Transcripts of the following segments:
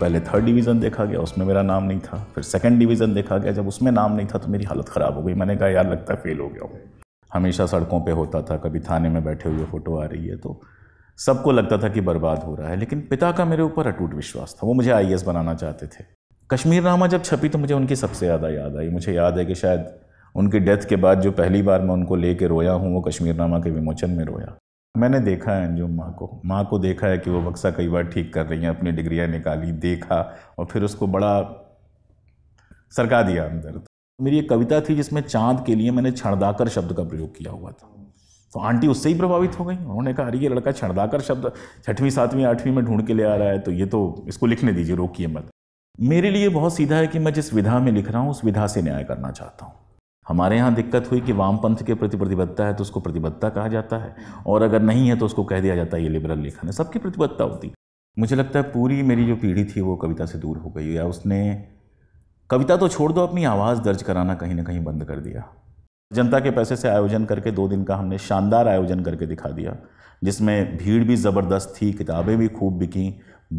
पहले third division देखा गया उसमें मेरा नाम नहीं था फिर सेकंड डिवीज़न देखा गया जब उसमें नाम नहीं था तो मेरी हालत ख़राब हो गई मैंने कहा यार लगता है फेल हो गया हूँ हमेशा सड़कों पे होता था कभी थाने में बैठे हुए फ़ोटो आ रही है तो सबको लगता था कि बर्बाद हो रहा है लेकिन पिता का मेरे ऊपर अटूट विश्वास था वो मुझे आई बनाना चाहते थे नामा जब छपी तो मुझे उनकी सबसे ज़्यादा याद आई मुझे याद है कि शायद उनकी डेथ के बाद जो पहली बार मैं उनको ले रोया हूँ वो नामा के विमोचन में रोया मैंने देखा है अंजुम माँ को माँ को देखा है कि वो बक्सा कई बार ठीक कर रही हैं अपनी डिग्रियाँ निकाली देखा और फिर उसको बड़ा सरका दिया अंदर मेरी एक कविता थी जिसमें चांद के लिए मैंने छड़दाकर शब्द का प्रयोग किया हुआ था तो आंटी उससे ही प्रभावित हो गई उन्होंने कहा अरे ये लड़का छड़दाकर शब्द छठवीं सातवीं आठवीं में ढूंढ के ले आ रहा है तो ये तो इसको लिखने दीजिए रोकिए मत मेरे लिए बहुत सीधा है कि मैं जिस विधा में लिख रहा हूँ उस विधा से न्याय करना चाहता हूँ हमारे यहाँ दिक्कत हुई कि वामपंथ के प्रति प्रतिबद्धता है तो उसको प्रतिबद्धता कहा जाता है और अगर नहीं है तो उसको कह दिया जाता है ये लिबरल लेखन है सबकी प्रतिबद्धता होती मुझे लगता है पूरी मेरी जो पीढ़ी थी वो कविता से दूर हो गई या उसने कविता तो छोड़ दो अपनी आवाज़ दर्ज कराना कहीं ना कहीं बंद कर दिया जनता के पैसे से आयोजन करके दो दिन का हमने शानदार आयोजन करके दिखा दिया जिसमें भीड़ भी ज़बरदस्त थी किताबें भी खूब बिकी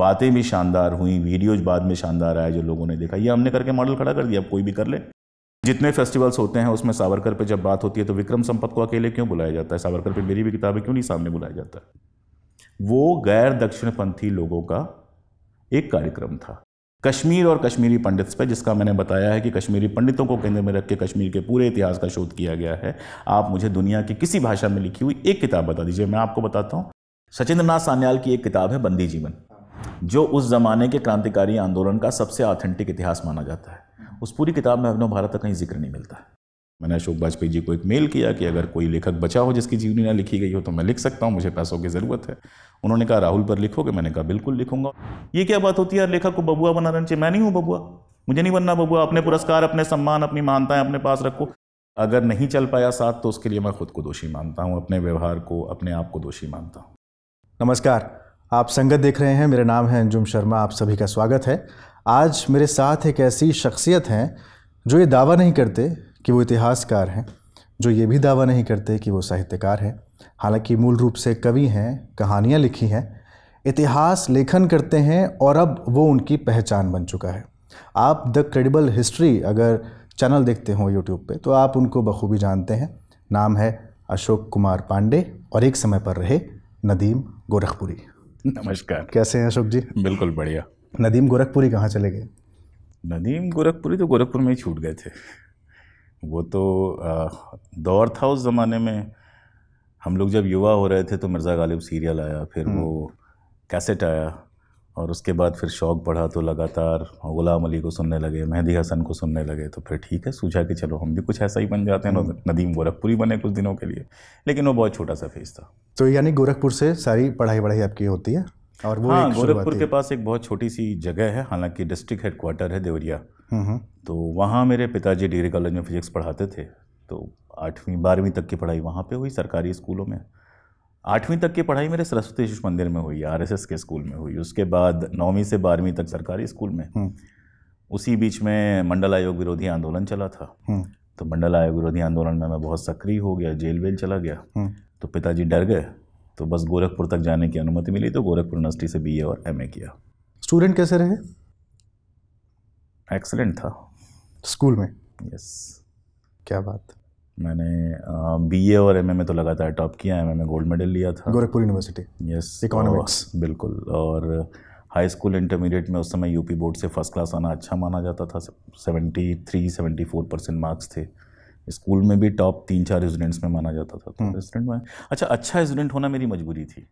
बातें भी शानदार हुई वीडियोज बाद में शानदार आए जो लोगों ने देखा ये हमने करके मॉडल खड़ा कर दिया अब कोई भी कर ले जितने फेस्टिवल्स होते हैं उसमें सावरकर पे जब बात होती है तो विक्रम संपत को अकेले क्यों बुलाया जाता है सावरकर पे मेरी भी है क्यों नहीं सामने बुलाया जाता है वो गैर दक्षिणपंथी लोगों का एक कार्यक्रम था कश्मीर और कश्मीरी पंडित्स पे जिसका मैंने बताया है कि कश्मीरी पंडितों को केंद्र में रख के कश्मीर के पूरे इतिहास का शोध किया गया है आप मुझे दुनिया की किसी भाषा में लिखी हुई एक किताब बता दीजिए मैं आपको बताता हूँ सचिंद्र सान्याल की एक किताब है बंदी जीवन जो उस जमाने के क्रांतिकारी आंदोलन का सबसे ऑथेंटिक इतिहास माना जाता है उस पूरी किताब में अभिनव भारत का कहीं जिक्र नहीं मिलता मैंने अशोक वाजपेयी जी को एक मेल किया कि अगर कोई लेखक बचा हो जिसकी जीवनी ना लिखी गई हो तो मैं लिख सकता हूँ मुझे पैसों की ज़रूरत है उन्होंने कहा राहुल पर लिखोगे मैंने कहा बिल्कुल लिखूंगा ये क्या बात होती है लेखक को बबुआ बना रहना चाहिए मैं नहीं हूँ बबुआ मुझे नहीं बनना बबुआ अपने पुरस्कार अपने सम्मान अपनी मानताएं अपने पास रखो अगर नहीं चल पाया साथ तो उसके लिए मैं खुद को दोषी मानता हूँ अपने व्यवहार को अपने आप को दोषी मानता हूँ नमस्कार आप संगत देख रहे हैं मेरा नाम है अंजुम शर्मा आप सभी का स्वागत है आज मेरे साथ एक ऐसी शख्सियत हैं जो ये दावा नहीं करते कि वो इतिहासकार हैं जो ये भी दावा नहीं करते कि वो साहित्यकार हैं हालांकि मूल रूप से कवि हैं कहानियाँ लिखी हैं इतिहास लेखन करते हैं और अब वो उनकी पहचान बन चुका है आप द क्रेडिबल हिस्ट्री अगर चैनल देखते हो यूट्यूब पे तो आप उनको बखूबी जानते हैं नाम है अशोक कुमार पांडे और एक समय पर रहे नदीम गोरखपुरी नमस्कार कैसे हैं अशोक जी बिल्कुल बढ़िया नदीम गोरखपुरी कहाँ चले गए नदीम गोरखपुरी तो गोरखपुर में ही छूट गए थे वो तो दौर था उस ज़माने में हम लोग जब युवा हो रहे थे तो मिर्ज़ा गालिब सीरियल आया फिर हम्म। वो कैसेट आया और उसके बाद फिर शौक़ बढ़ा तो लगातार ग़ुलाम अली को सुनने लगे मेहंदी हसन को सुनने लगे तो फिर ठीक है सूझा कि चलो हम भी कुछ ऐसा ही बन जाते हैं हम्म। नदीम गोरखपुरी बने कुछ दिनों के लिए लेकिन वो बहुत छोटा सा फेज था तो यानी गोरखपुर से सारी पढ़ाई वढ़ाई आपकी होती है और वो हाँ गोरखपुर के पास एक बहुत छोटी सी जगह है हालांकि डिस्ट्रिक्ट हेडक्वार्टर है देवरिया हम्म, हम्म। तो वहाँ मेरे पिताजी डिग्री कॉलेज में फिजिक्स पढ़ाते थे तो आठवीं बारहवीं तक की पढ़ाई वहाँ पे हुई सरकारी स्कूलों में आठवीं तक की पढ़ाई मेरे सरस्वती शिशु मंदिर में हुई आर के स्कूल में हुई उसके बाद नौवीं से बारहवीं तक सरकारी स्कूल में हम्म। उसी बीच में मंडल आयोग विरोधी आंदोलन चला था तो मंडल आयोग विरोधी आंदोलन में मैं बहुत सक्रिय हो गया जेल वेल चला गया तो पिताजी डर गए तो बस गोरखपुर तक जाने की अनुमति मिली तो गोरखपुर यूनिवर्सिटी से बी और एम किया स्टूडेंट कैसे रहे एक्सलेंट था स्कूल में यस क्या बात मैंने बीए और एमए में तो लगातार टॉप किया एमए में गोल्ड मेडल लिया था गोरखपुर यूनिवर्सिटी यस इकोनॉमिक्स बिल्कुल और हाई स्कूल इंटरमीडिएट में उस समय यूपी बोर्ड से फर्स्ट क्लास आना अच्छा माना जाता था seventy three seventy four percent marks थे स्कूल में भी टॉप तीन चार स्टूडेंट्स में माना जाता था तो स्टूडेंट हम्म। में अच्छा अच्छा स्टूडेंट होना मेरी मजबूरी थी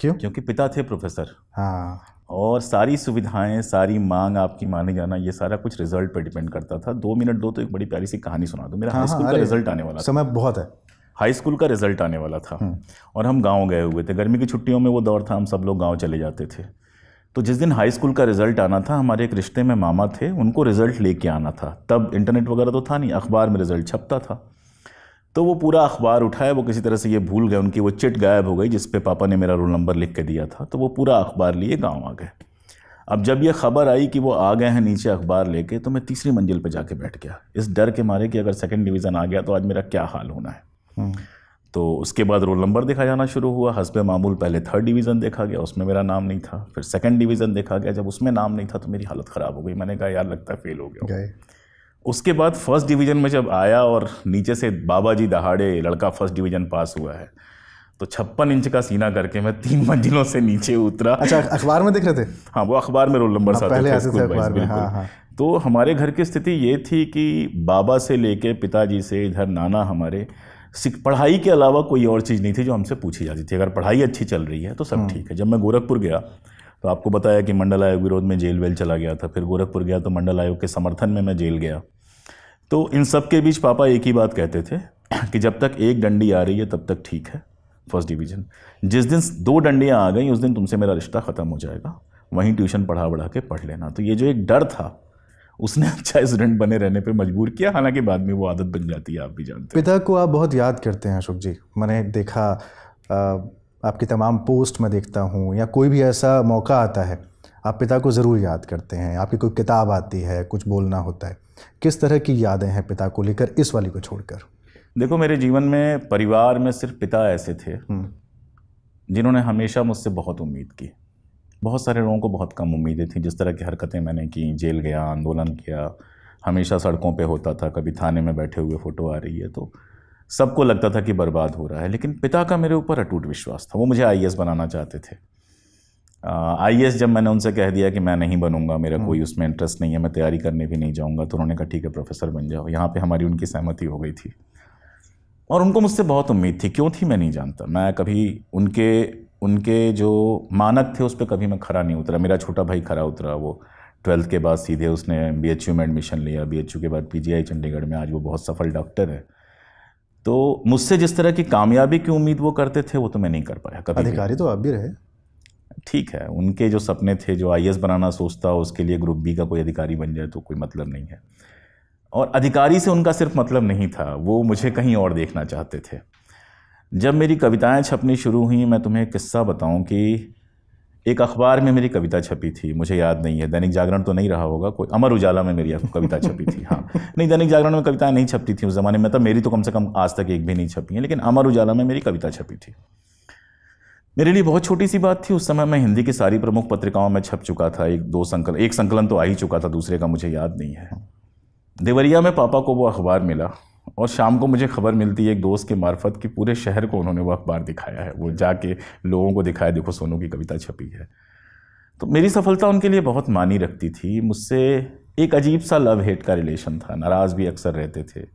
क्यों क्योंकि पिता थे प्रोफेसर हाँ और सारी सुविधाएं सारी मांग आपकी माने जाना ये सारा कुछ रिजल्ट पर डिपेंड करता था दो मिनट दो तो एक बड़ी प्यारी सी कहानी सुना दो मेरा हाई स्कूल हाँ, का रिजल्ट आने वाला समय बहुत है हाई स्कूल का रिजल्ट आने वाला था हम्म। और हम गांव गए हुए थे गर्मी की छुट्टियों में वो दौर था हम सब लोग गांव चले जाते थे तो जिस दिन हाई स्कूल का रिज़ल्ट आना था हमारे एक रिश्ते में मामा थे उनको रिज़ल्ट लेके आना था तब इंटरनेट वगैरह तो था नहीं अखबार में रिज़ल्ट छपता था तो वो पूरा अखबार उठाया वो किसी तरह से ये भूल गए उनकी वो चिट गायब हो गई जिस पे पापा ने मेरा रोल नंबर लिख के दिया था तो वो पूरा अखबार लिए गाँव आ गए अब जब ये खबर आई कि वो आ गए हैं नीचे अखबार लेके तो मैं तीसरी मंजिल पर जाके बैठ गया इस डर के मारे कि अगर सेकेंड डिवीज़न आ गया तो आज मेरा क्या हाल होना है हम्म। तो उसके बाद रोल नंबर देखा जाना शुरू हुआ हसब मामूल पहले थर्ड डिवीज़न देखा गया उसमें मेरा नाम नहीं था फिर सेकंड डिवीज़न देखा गया जब उसमें नाम नहीं था तो मेरी हालत ख़राब हो गई मैंने कहा यार लगता है फेल हो गया उसके बाद फर्स्ट डिवीज़न में जब आया और नीचे से बाबा जी दहाड़े लड़का फर्स्ट डिवीज़न पास हुआ है तो छप्पन इंच का सीना करके मैं तीन मंजिलों से नीचे उतरा अच्छा अखबार में देख रहे थे हाँ वो अखबार में रोल नंबर हाँ, पहले अखबार में हाँ हाँ तो हमारे घर की स्थिति ये थी कि बाबा से लेके पिताजी से इधर नाना हमारे पढ़ाई के अलावा कोई और चीज़ नहीं थी जो हमसे पूछी जाती थी अगर पढ़ाई अच्छी चल रही है तो सब हम्म। ठीक है जब मैं गोरखपुर गया तो आपको बताया कि मंडल आयोग विरोध में जेल वेल चला गया था फिर गोरखपुर गया तो मंडल आयोग के समर्थन में मैं जेल गया तो इन सब के बीच पापा एक ही बात कहते थे कि जब तक एक डंडी आ रही है तब तक ठीक है फर्स्ट डिवीजन जिस दिन दो डंडियाँ आ गई उस दिन तुमसे मेरा रिश्ता ख़त्म हो जाएगा वहीं ट्यूशन पढ़ा बढ़ा के पढ़ लेना तो ये जो एक डर था उसने अच्छा स्टूडेंट बने रहने पर मजबूर किया हालांकि बाद में वो आदत बन जाती है आप भी जानते हैं पिता को आप बहुत याद करते हैं अशोक जी मैंने देखा आपकी तमाम पोस्ट में देखता हूँ या कोई भी ऐसा मौका आता है आप पिता को ज़रूर याद करते हैं आपकी कोई किताब आती है कुछ बोलना होता है किस तरह की यादें हैं पिता को लेकर इस वाली को छोड़कर देखो मेरे जीवन में परिवार में सिर्फ पिता ऐसे थे हम्म। जिन्होंने हमेशा मुझसे बहुत उम्मीद की बहुत सारे लोगों को बहुत कम उम्मीदें थी जिस तरह की हरकतें मैंने की जेल गया आंदोलन किया हमेशा सड़कों पे होता था कभी थाने में बैठे हुए फ़ोटो आ रही है तो सबको लगता था कि बर्बाद हो रहा है लेकिन पिता का मेरे ऊपर अटूट विश्वास था वो मुझे आई बनाना चाहते थे आई जब मैंने उनसे कह दिया कि मैं नहीं बनूंगा मेरा हम्म। कोई उसमें इंटरेस्ट नहीं है मैं तैयारी करने भी नहीं जाऊंगा तो उन्होंने कहा ठीक है प्रोफेसर बन जाओ यहाँ पे हमारी उनकी सहमति हो गई थी और उनको मुझसे बहुत उम्मीद थी क्यों थी मैं नहीं जानता मैं कभी उनके उनके जो मानक थे उस पर कभी मैं खरा नहीं उतरा मेरा छोटा भाई खरा उतरा वो ट्वेल्थ के बाद सीधे उसने बी एच यू में एडमिशन लिया बी एच यू के बाद पी जी आई चंडीगढ़ में आज वो बहुत सफल डॉक्टर है तो मुझसे जिस तरह की कामयाबी की उम्मीद वो करते थे वो तो मैं नहीं कर पाया कभी अधिकारी तो आप भी रहे ठीक है उनके जो सपने थे जो आई बनाना सोचता उसके लिए ग्रुप बी का कोई अधिकारी बन जाए तो कोई मतलब नहीं है और अधिकारी से उनका सिर्फ मतलब नहीं था वो मुझे कहीं और देखना चाहते थे जब मेरी कविताएं छपनी शुरू हुई मैं तुम्हें किस्सा बताऊं कि एक अखबार में मेरी कविता छपी थी मुझे याद नहीं है दैनिक जागरण तो नहीं रहा होगा कोई अमर उजाला में मेरी कविता छपी थी हाँ नहीं दैनिक जागरण में कविताएं नहीं छपती थी उस ज़माने में तब मेरी तो कम से कम आज तक एक भी नहीं छपी है लेकिन अमर उजाला में मेरी कविता छपी थी मेरे लिए बहुत छोटी सी बात थी उस समय मैं हिंदी की सारी प्रमुख पत्रिकाओं में छप चुका था एक दो संकलन एक संकलन तो आ ही चुका था दूसरे का मुझे याद नहीं है देवरिया में पापा को वो अखबार मिला और शाम को मुझे खबर मिलती है एक दोस्त के मार्फत कि पूरे शहर को उन्होंने वो अखबार दिखाया है वो जाके लोगों को दिखाया देखो सोनू की कविता छपी है तो मेरी सफलता उनके लिए बहुत मानी रखती थी मुझसे एक अजीब सा लव हेट का रिलेशन था नाराज़ भी अक्सर रहते थे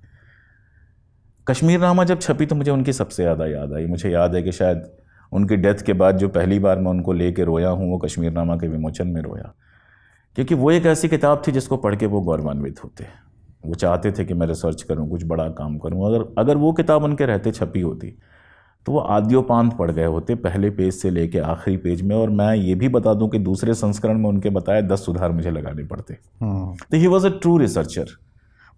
कश्मीर नामा जब छपी तो मुझे उनकी सबसे ज़्यादा याद आई मुझे याद है कि शायद उनकी डेथ के बाद जो पहली बार मैं उनको ले रोया हूँ वो कश्मीर नामा के विमोचन में रोया क्योंकि वो एक ऐसी किताब थी जिसको पढ़ के वो गौरवान्वित होते हैं वो चाहते थे कि मैं रिसर्च करूँ कुछ बड़ा काम करूँ अगर अगर वो किताब उनके रहते छपी होती तो वो आद्योपांत पढ़ गए होते पहले पेज से लेके आखिरी पेज में और मैं ये भी बता दूं कि दूसरे संस्करण में उनके बताए दस सुधार मुझे लगाने पड़ते हम्म। तो he was a true researcher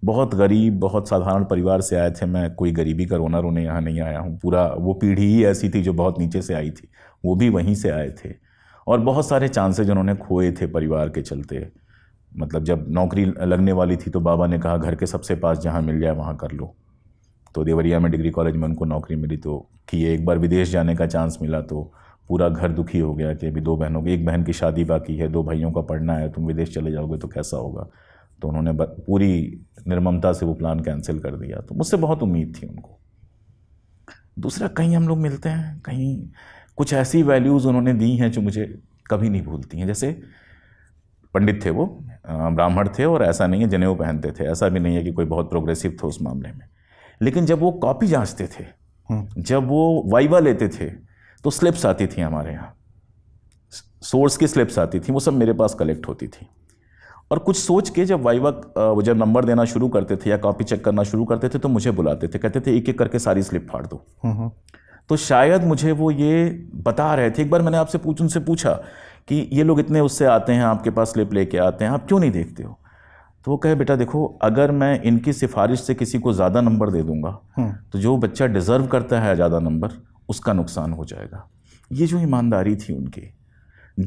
बहुत गरीब बहुत साधारण परिवार से आए थे मैं कोई गरीबी का रोना रोने यहाँ नहीं आया हूँ पूरा वो पीढ़ी ही ऐसी थी जो बहुत नीचे से आई थी वो भी वहीं से आए थे और बहुत सारे चांसेज उन्होंने खोए थे परिवार के चलते मतलब जब नौकरी लगने वाली थी तो बाबा ने कहा घर के सबसे पास जहाँ मिल जाए वहाँ कर लो तो देवरिया में डिग्री कॉलेज में उनको नौकरी मिली तो किए एक बार विदेश जाने का चांस मिला तो पूरा घर दुखी हो गया कि अभी दो बहनों की एक बहन की शादी बाकी है दो भाइयों का पढ़ना है तुम विदेश चले जाओगे तो कैसा होगा तो उन्होंने पूरी निर्ममता से वो प्लान कैंसिल कर दिया तो मुझसे बहुत उम्मीद थी उनको दूसरा कहीं हम लोग मिलते हैं कहीं कुछ ऐसी वैल्यूज़ उन्होंने दी हैं जो मुझे कभी नहीं भूलती हैं जैसे पंडित थे वो ब्राह्मण थे और ऐसा नहीं है जनेऊ पहनते थे ऐसा भी नहीं है कि कोई बहुत प्रोग्रेसिव था उस मामले में लेकिन जब वो कॉपी जांचते थे हम्म। जब वो वाइवा लेते थे तो स्लिप्स आती थी हमारे यहाँ सोर्स की स्लिप्स आती थी वो सब मेरे पास कलेक्ट होती थी और कुछ सोच के जब वाइवा वो जब नंबर देना शुरू करते थे या कॉपी चेक करना शुरू करते थे तो मुझे बुलाते थे कहते थे एक एक करके सारी स्लिप फाड़ दो हम्म, हम्म। तो शायद मुझे वो ये बता रहे थे एक बार मैंने आपसे पूछ उनसे पूछा कि ये लोग इतने उससे आते हैं आपके पास स्लिप लेके आते हैं आप क्यों नहीं देखते हो तो वो कहे बेटा देखो अगर मैं इनकी सिफारिश से किसी को ज़्यादा नंबर दे दूंगा हम्म। तो जो बच्चा डिज़र्व करता है ज़्यादा नंबर उसका नुकसान हो जाएगा ये जो ईमानदारी थी उनकी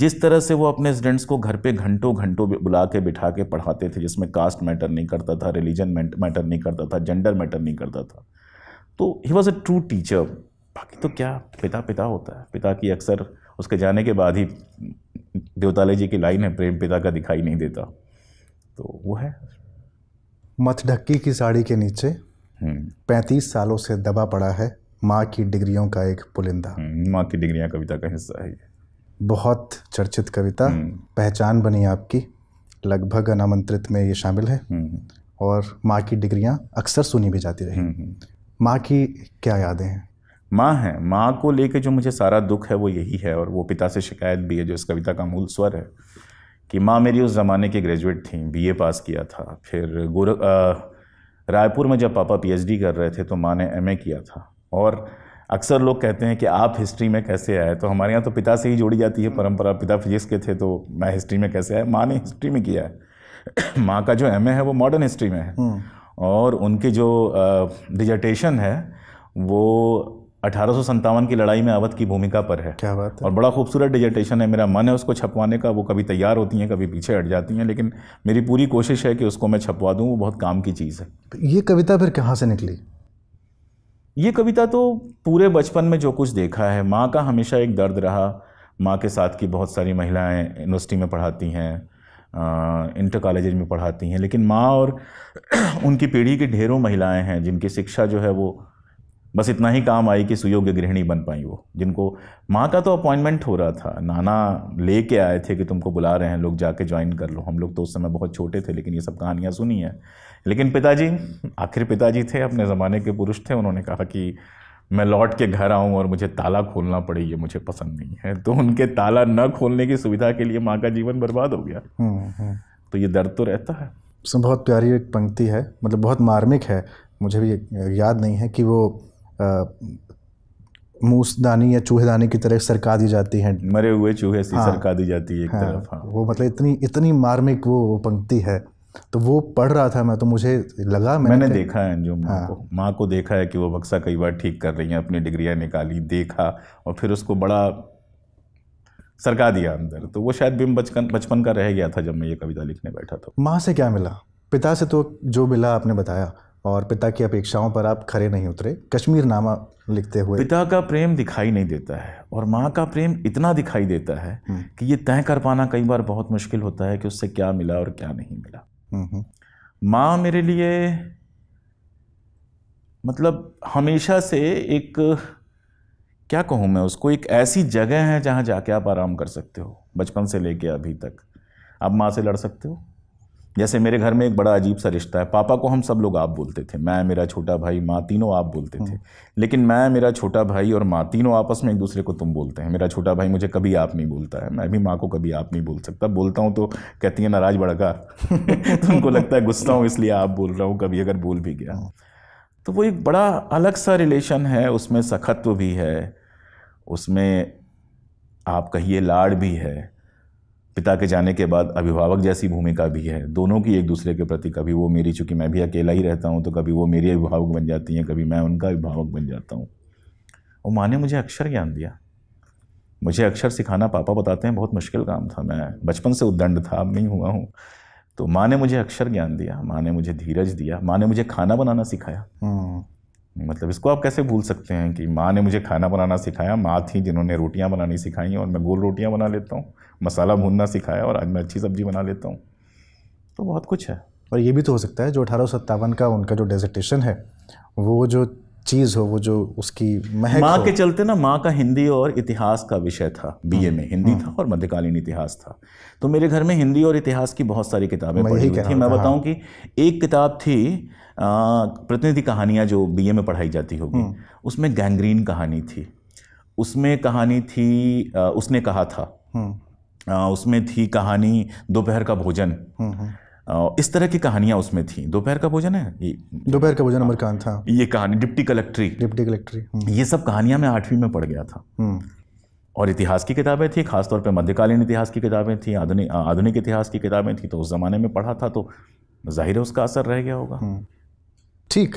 जिस तरह से वो अपने स्टूडेंट्स को घर पे घंटों घंटों बुला के बिठा के पढ़ाते थे जिसमें कास्ट मैटर नहीं करता था रिलीजन मैटर नहीं करता था जेंडर मैटर नहीं करता था तो he was a true teacher बाकी तो क्या पिता पिता होता है पिता की अक्सर उसके जाने के बाद ही देवतालय जी की लाइन है प्रेम पिता का दिखाई नहीं देता तो वो है ढक्की की साड़ी के नीचे हम्म। पैंतीस सालों से दबा पड़ा है माँ की डिग्रियों का एक पुलिंदा हम्म, माँ की डिग्रियाँ कविता का हिस्सा है ये बहुत चर्चित कविता हम्म। पहचान बनी आपकी लगभग अनामंत्रित में ये शामिल है और माँ की डिग्रियाँ अक्सर सुनी भी जाती रही माँ की क्या यादें हैं माँ है माँ को लेके जो मुझे सारा दुख है वो यही है और वो पिता से शिकायत भी है जो इस कविता का मूल स्वर है कि माँ मेरी उस ज़माने की ग्रेजुएट थी बीए पास किया था फिर गोर रायपुर में जब पापा पीएचडी कर रहे थे तो माँ ने एमए किया था और अक्सर लोग कहते हैं कि आप हिस्ट्री में कैसे आए तो हमारे यहाँ तो पिता से ही जोड़ी जाती है परंपरा पिता फिजिक्स के थे तो मैं हिस्ट्री में कैसे आया माँ ने हिस्ट्री में किया है माँ का जो एम है वो मॉडर्न हिस्ट्री में है हम्म। और उनके जो डिजर्टेशन है वो अठारह की लड़ाई में अवध की भूमिका पर है क्या बात है और बड़ा खूबसूरत डिजर्टेशन है मेरा मन है उसको छपवाने का वो कभी तैयार होती हैं कभी पीछे हट जाती हैं लेकिन मेरी पूरी कोशिश है कि उसको मैं छपवा दूँ वो बहुत काम की चीज़ है ये कविता फिर कहाँ से निकली ये कविता तो पूरे बचपन में जो कुछ देखा है माँ का हमेशा एक दर्द रहा माँ के साथ की बहुत सारी महिलाएं यूनिवर्सिटी में पढ़ाती हैं इंटर कॉलेज में पढ़ाती हैं लेकिन माँ और उनकी पीढ़ी की ढेरों महिलाएं हैं जिनकी शिक्षा जो है वो बस इतना ही काम आई कि सुयोग्य गृहिणी बन पाई वो जिनको माँ का तो अपॉइंटमेंट हो रहा था नाना ले के आए थे कि तुमको बुला रहे हैं लोग जाके ज्वाइन कर लो हम लोग तो उस समय बहुत छोटे थे लेकिन ये सब कहानियाँ सुनी हैं लेकिन पिताजी आखिर पिताजी थे अपने ज़माने के पुरुष थे उन्होंने कहा कि मैं लौट के घर आऊँ और मुझे ताला खोलना पड़े ये मुझे पसंद नहीं है तो उनके ताला न खोलने की सुविधा के लिए माँ का जीवन बर्बाद हो गया हम्म, हम्म। तो ये दर्द तो रहता है उसमें बहुत प्यारी एक पंक्ति है मतलब बहुत मार्मिक है मुझे भी याद नहीं है कि वो दानी या चूहे दानी की तरह सरका दी जाती है मरे हुए चूहे से हाँ, सरका दी जाती है एक हाँ, तरफ हाँ। वो मतलब इतनी इतनी मार्मिक वो पंक्ति है तो वो पढ़ रहा था मैं तो मुझे लगा मैंने, मैंने देखा है जो माँ हाँ। को माँ को देखा है कि वो बक्सा कई बार ठीक कर रही हैं अपनी डिग्रियाँ निकाली देखा और फिर उसको बड़ा सरका दिया अंदर तो वो शायद बिम बचपन बचपन का रह गया था जब मैं ये कविता लिखने बैठा था माँ से क्या मिला पिता से तो जो मिला आपने बताया और पिता की अपेक्षाओं पर आप खरे नहीं उतरे कश्मीर नामा लिखते हुए पिता का प्रेम दिखाई नहीं देता है और माँ का प्रेम इतना दिखाई देता है हम्म। कि ये तय कर पाना कई बार बहुत मुश्किल होता है कि उससे क्या मिला और क्या नहीं मिला हम्म, हम्म। माँ मेरे लिए मतलब हमेशा से एक क्या कहूँ मैं उसको एक ऐसी जगह है जहाँ जाके आप आराम कर सकते हो बचपन से लेके अभी तक आप माँ से लड़ सकते हो जैसे मेरे घर में एक बड़ा अजीब सा रिश्ता है पापा को हम सब लोग आप बोलते थे मैं मेरा छोटा भाई माँ तीनों आप बोलते थे हम्म। लेकिन मैं मेरा छोटा भाई और माँ तीनों आपस में एक दूसरे को तुम बोलते हैं मेरा छोटा भाई मुझे कभी आप नहीं बोलता है मैं भी माँ को कभी आप नहीं बोल सकता बोलता हूँ तो कहती है नाराज बड़का तुमको उनको लगता है गुस्सा हूँ इसलिए आप बोल रहा हूँ कभी अगर बोल भी गया हम्म। तो वो एक बड़ा अलग सा रिलेशन है उसमें सखत्व भी है उसमें आप कहिए लाड़ भी है पिता के जाने के बाद अभिभावक जैसी भूमिका भी है दोनों की एक दूसरे के प्रति कभी वो मेरी चूंकि मैं भी अकेला ही रहता हूँ तो कभी वो मेरी अभिभावक बन जाती हैं कभी मैं उनका अभिभावक बन जाता हूँ और माँ ने मुझे अक्षर ज्ञान दिया मुझे अक्षर सिखाना पापा बताते हैं बहुत मुश्किल काम था मैं बचपन से उद्दंड था अब नहीं हुआ हूँ तो माँ ने मुझे अक्षर ज्ञान दिया माँ ने मुझे धीरज दिया माँ ने मुझे खाना बनाना सिखाया हम्म। मतलब इसको आप कैसे भूल सकते हैं कि माँ ने मुझे खाना बनाना सिखाया माँ थी जिन्होंने रोटियाँ बनानी सिखाई और मैं गोल रोटियाँ बना लेता हूँ मसाला भूनना सिखाया और आज मैं अच्छी सब्जी बना लेता हूँ तो बहुत कुछ है और ये भी तो हो सकता है जो अठारह का उनका जो डेजिटेशन है वो जो चीज़ हो वो जो उसकी महक माँ के चलते ना माँ का हिंदी और इतिहास का विषय था बीए हम्म, में हिंदी हम्म। था और मध्यकालीन इतिहास था तो मेरे घर में हिंदी और इतिहास की बहुत सारी किताबें पढ़ी हुई थी मैं हाँ। बताऊँ कि एक किताब थी प्रतिनिधि कहानियाँ जो बी में पढ़ाई जाती होगी हम्म। उसमें गैंग्रीन कहानी थी उसमें कहानी थी आ, उसने कहा था हम्म। आ, उसमें थी कहानी दोपहर का भोजन हम्म, इस तरह की कहानियां उसमें थी दोपहर का भोजन है दोपहर का भोजन अमरकान था हाँ। ये कहानी डिप्टी कलेक्ट्री डिप्टी कलेक्ट्री ये सब कहानियां मैं आठवीं में पढ़ गया था और इतिहास की किताबें थी खासतौर पर मध्यकालीन इतिहास की किताबें थी आधुनिक आधुनिक इतिहास की किताबें थी तो उस ज़माने में पढ़ा था तो जाहिर है उसका असर रह गया होगा ठीक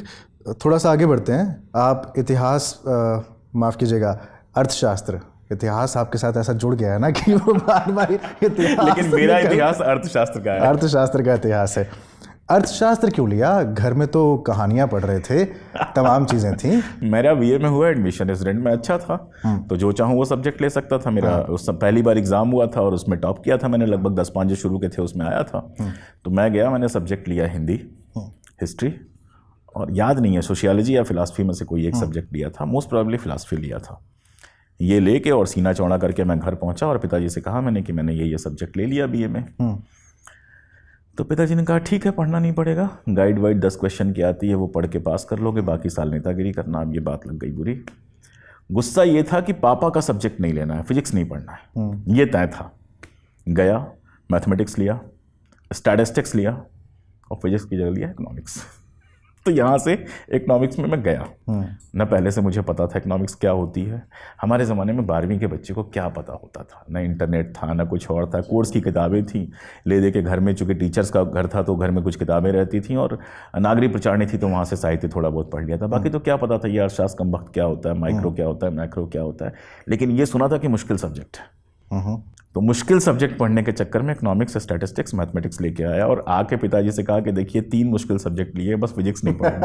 थोड़ा सा आगे बढ़ते हैं आप इतिहास माफ़ कीजिएगा अर्थशास्त्र इतिहास आपके साथ ऐसा जुड़ गया है ना कि वो बार बार इतिहास लेकिन मेरा इतिहास अर्थशास्त्र का है अर्थशास्त्र का इतिहास है अर्थशास्त्र क्यों लिया घर में तो कहानियां पढ़ रहे थे तमाम चीज़ें थी मेरा बी में हुआ एडमिशन रेस्टोरेंट में अच्छा था हम्म। तो जो चाहूँ वो सब्जेक्ट ले सकता था मेरा हाँ। उस सब पहली बार एग्ज़ाम हुआ था और उसमें टॉप किया था मैंने लगभग दस पाँच जो शुरू के थे उसमें आया था हम्म। तो मैं गया मैंने सब्जेक्ट लिया हिंदी हिस्ट्री हम्म। और याद नहीं है सोशियोलॉजी या फिलासफी में से कोई एक सब्जेक्ट हम्म। लिया था मोस्ट प्रॉब्ली फिलासफी लिया था ये लेके और सीना चौड़ा करके मैं घर पहुंचा और पिताजी से कहा मैंने कि मैंने ये ये सब्जेक्ट ले लिया बी में हम्म। तो पिताजी ने कहा ठीक है पढ़ना नहीं पड़ेगा गाइड वाइड दस क्वेश्चन की आती है वो पढ़ के पास कर लोगे बाकी साल नेतागिरी करना अब ये बात लग गई बुरी गुस्सा ये था कि पापा का सब्जेक्ट नहीं लेना है फिजिक्स नहीं पढ़ना है हम्म। ये तय था गया मैथमेटिक्स लिया स्टैटिस्टिक्स लिया और फिजिक्स की जगह लिया इकोनॉमिक्स तो यहाँ से इकनॉमिक्स में मैं गया हम्म। न पहले से मुझे पता था इकोनॉमिक्स क्या होती है हमारे ज़माने में बारहवीं के बच्चे को क्या पता होता था ना इंटरनेट था ना कुछ और था कोर्स की किताबें थी ले दे के घर में चूँकि टीचर्स का घर था तो घर में कुछ किताबें रहती थी और नागरी प्रचारणी थी तो वहाँ से साहित्य थोड़ा बहुत पढ़ लिया था बाकी हम्म। तो क्या पता था ये अर्थशास्त्र कम वक्त क्या होता है माइक्रो हम्म। क्या होता है माइक्रो क्या होता है लेकिन ये सुना था कि मुश्किल सब्जेक्ट है तो मुश्किल सब्जेक्ट पढ़ने के चक्कर में इकोनॉमिक्स स्टैटिस्टिक्स मैथमेटिक्स लेके आया और आके पिताजी से कहा कि देखिए तीन मुश्किल सब्जेक्ट लिए बस फिजिक्स नहीं पढ़ा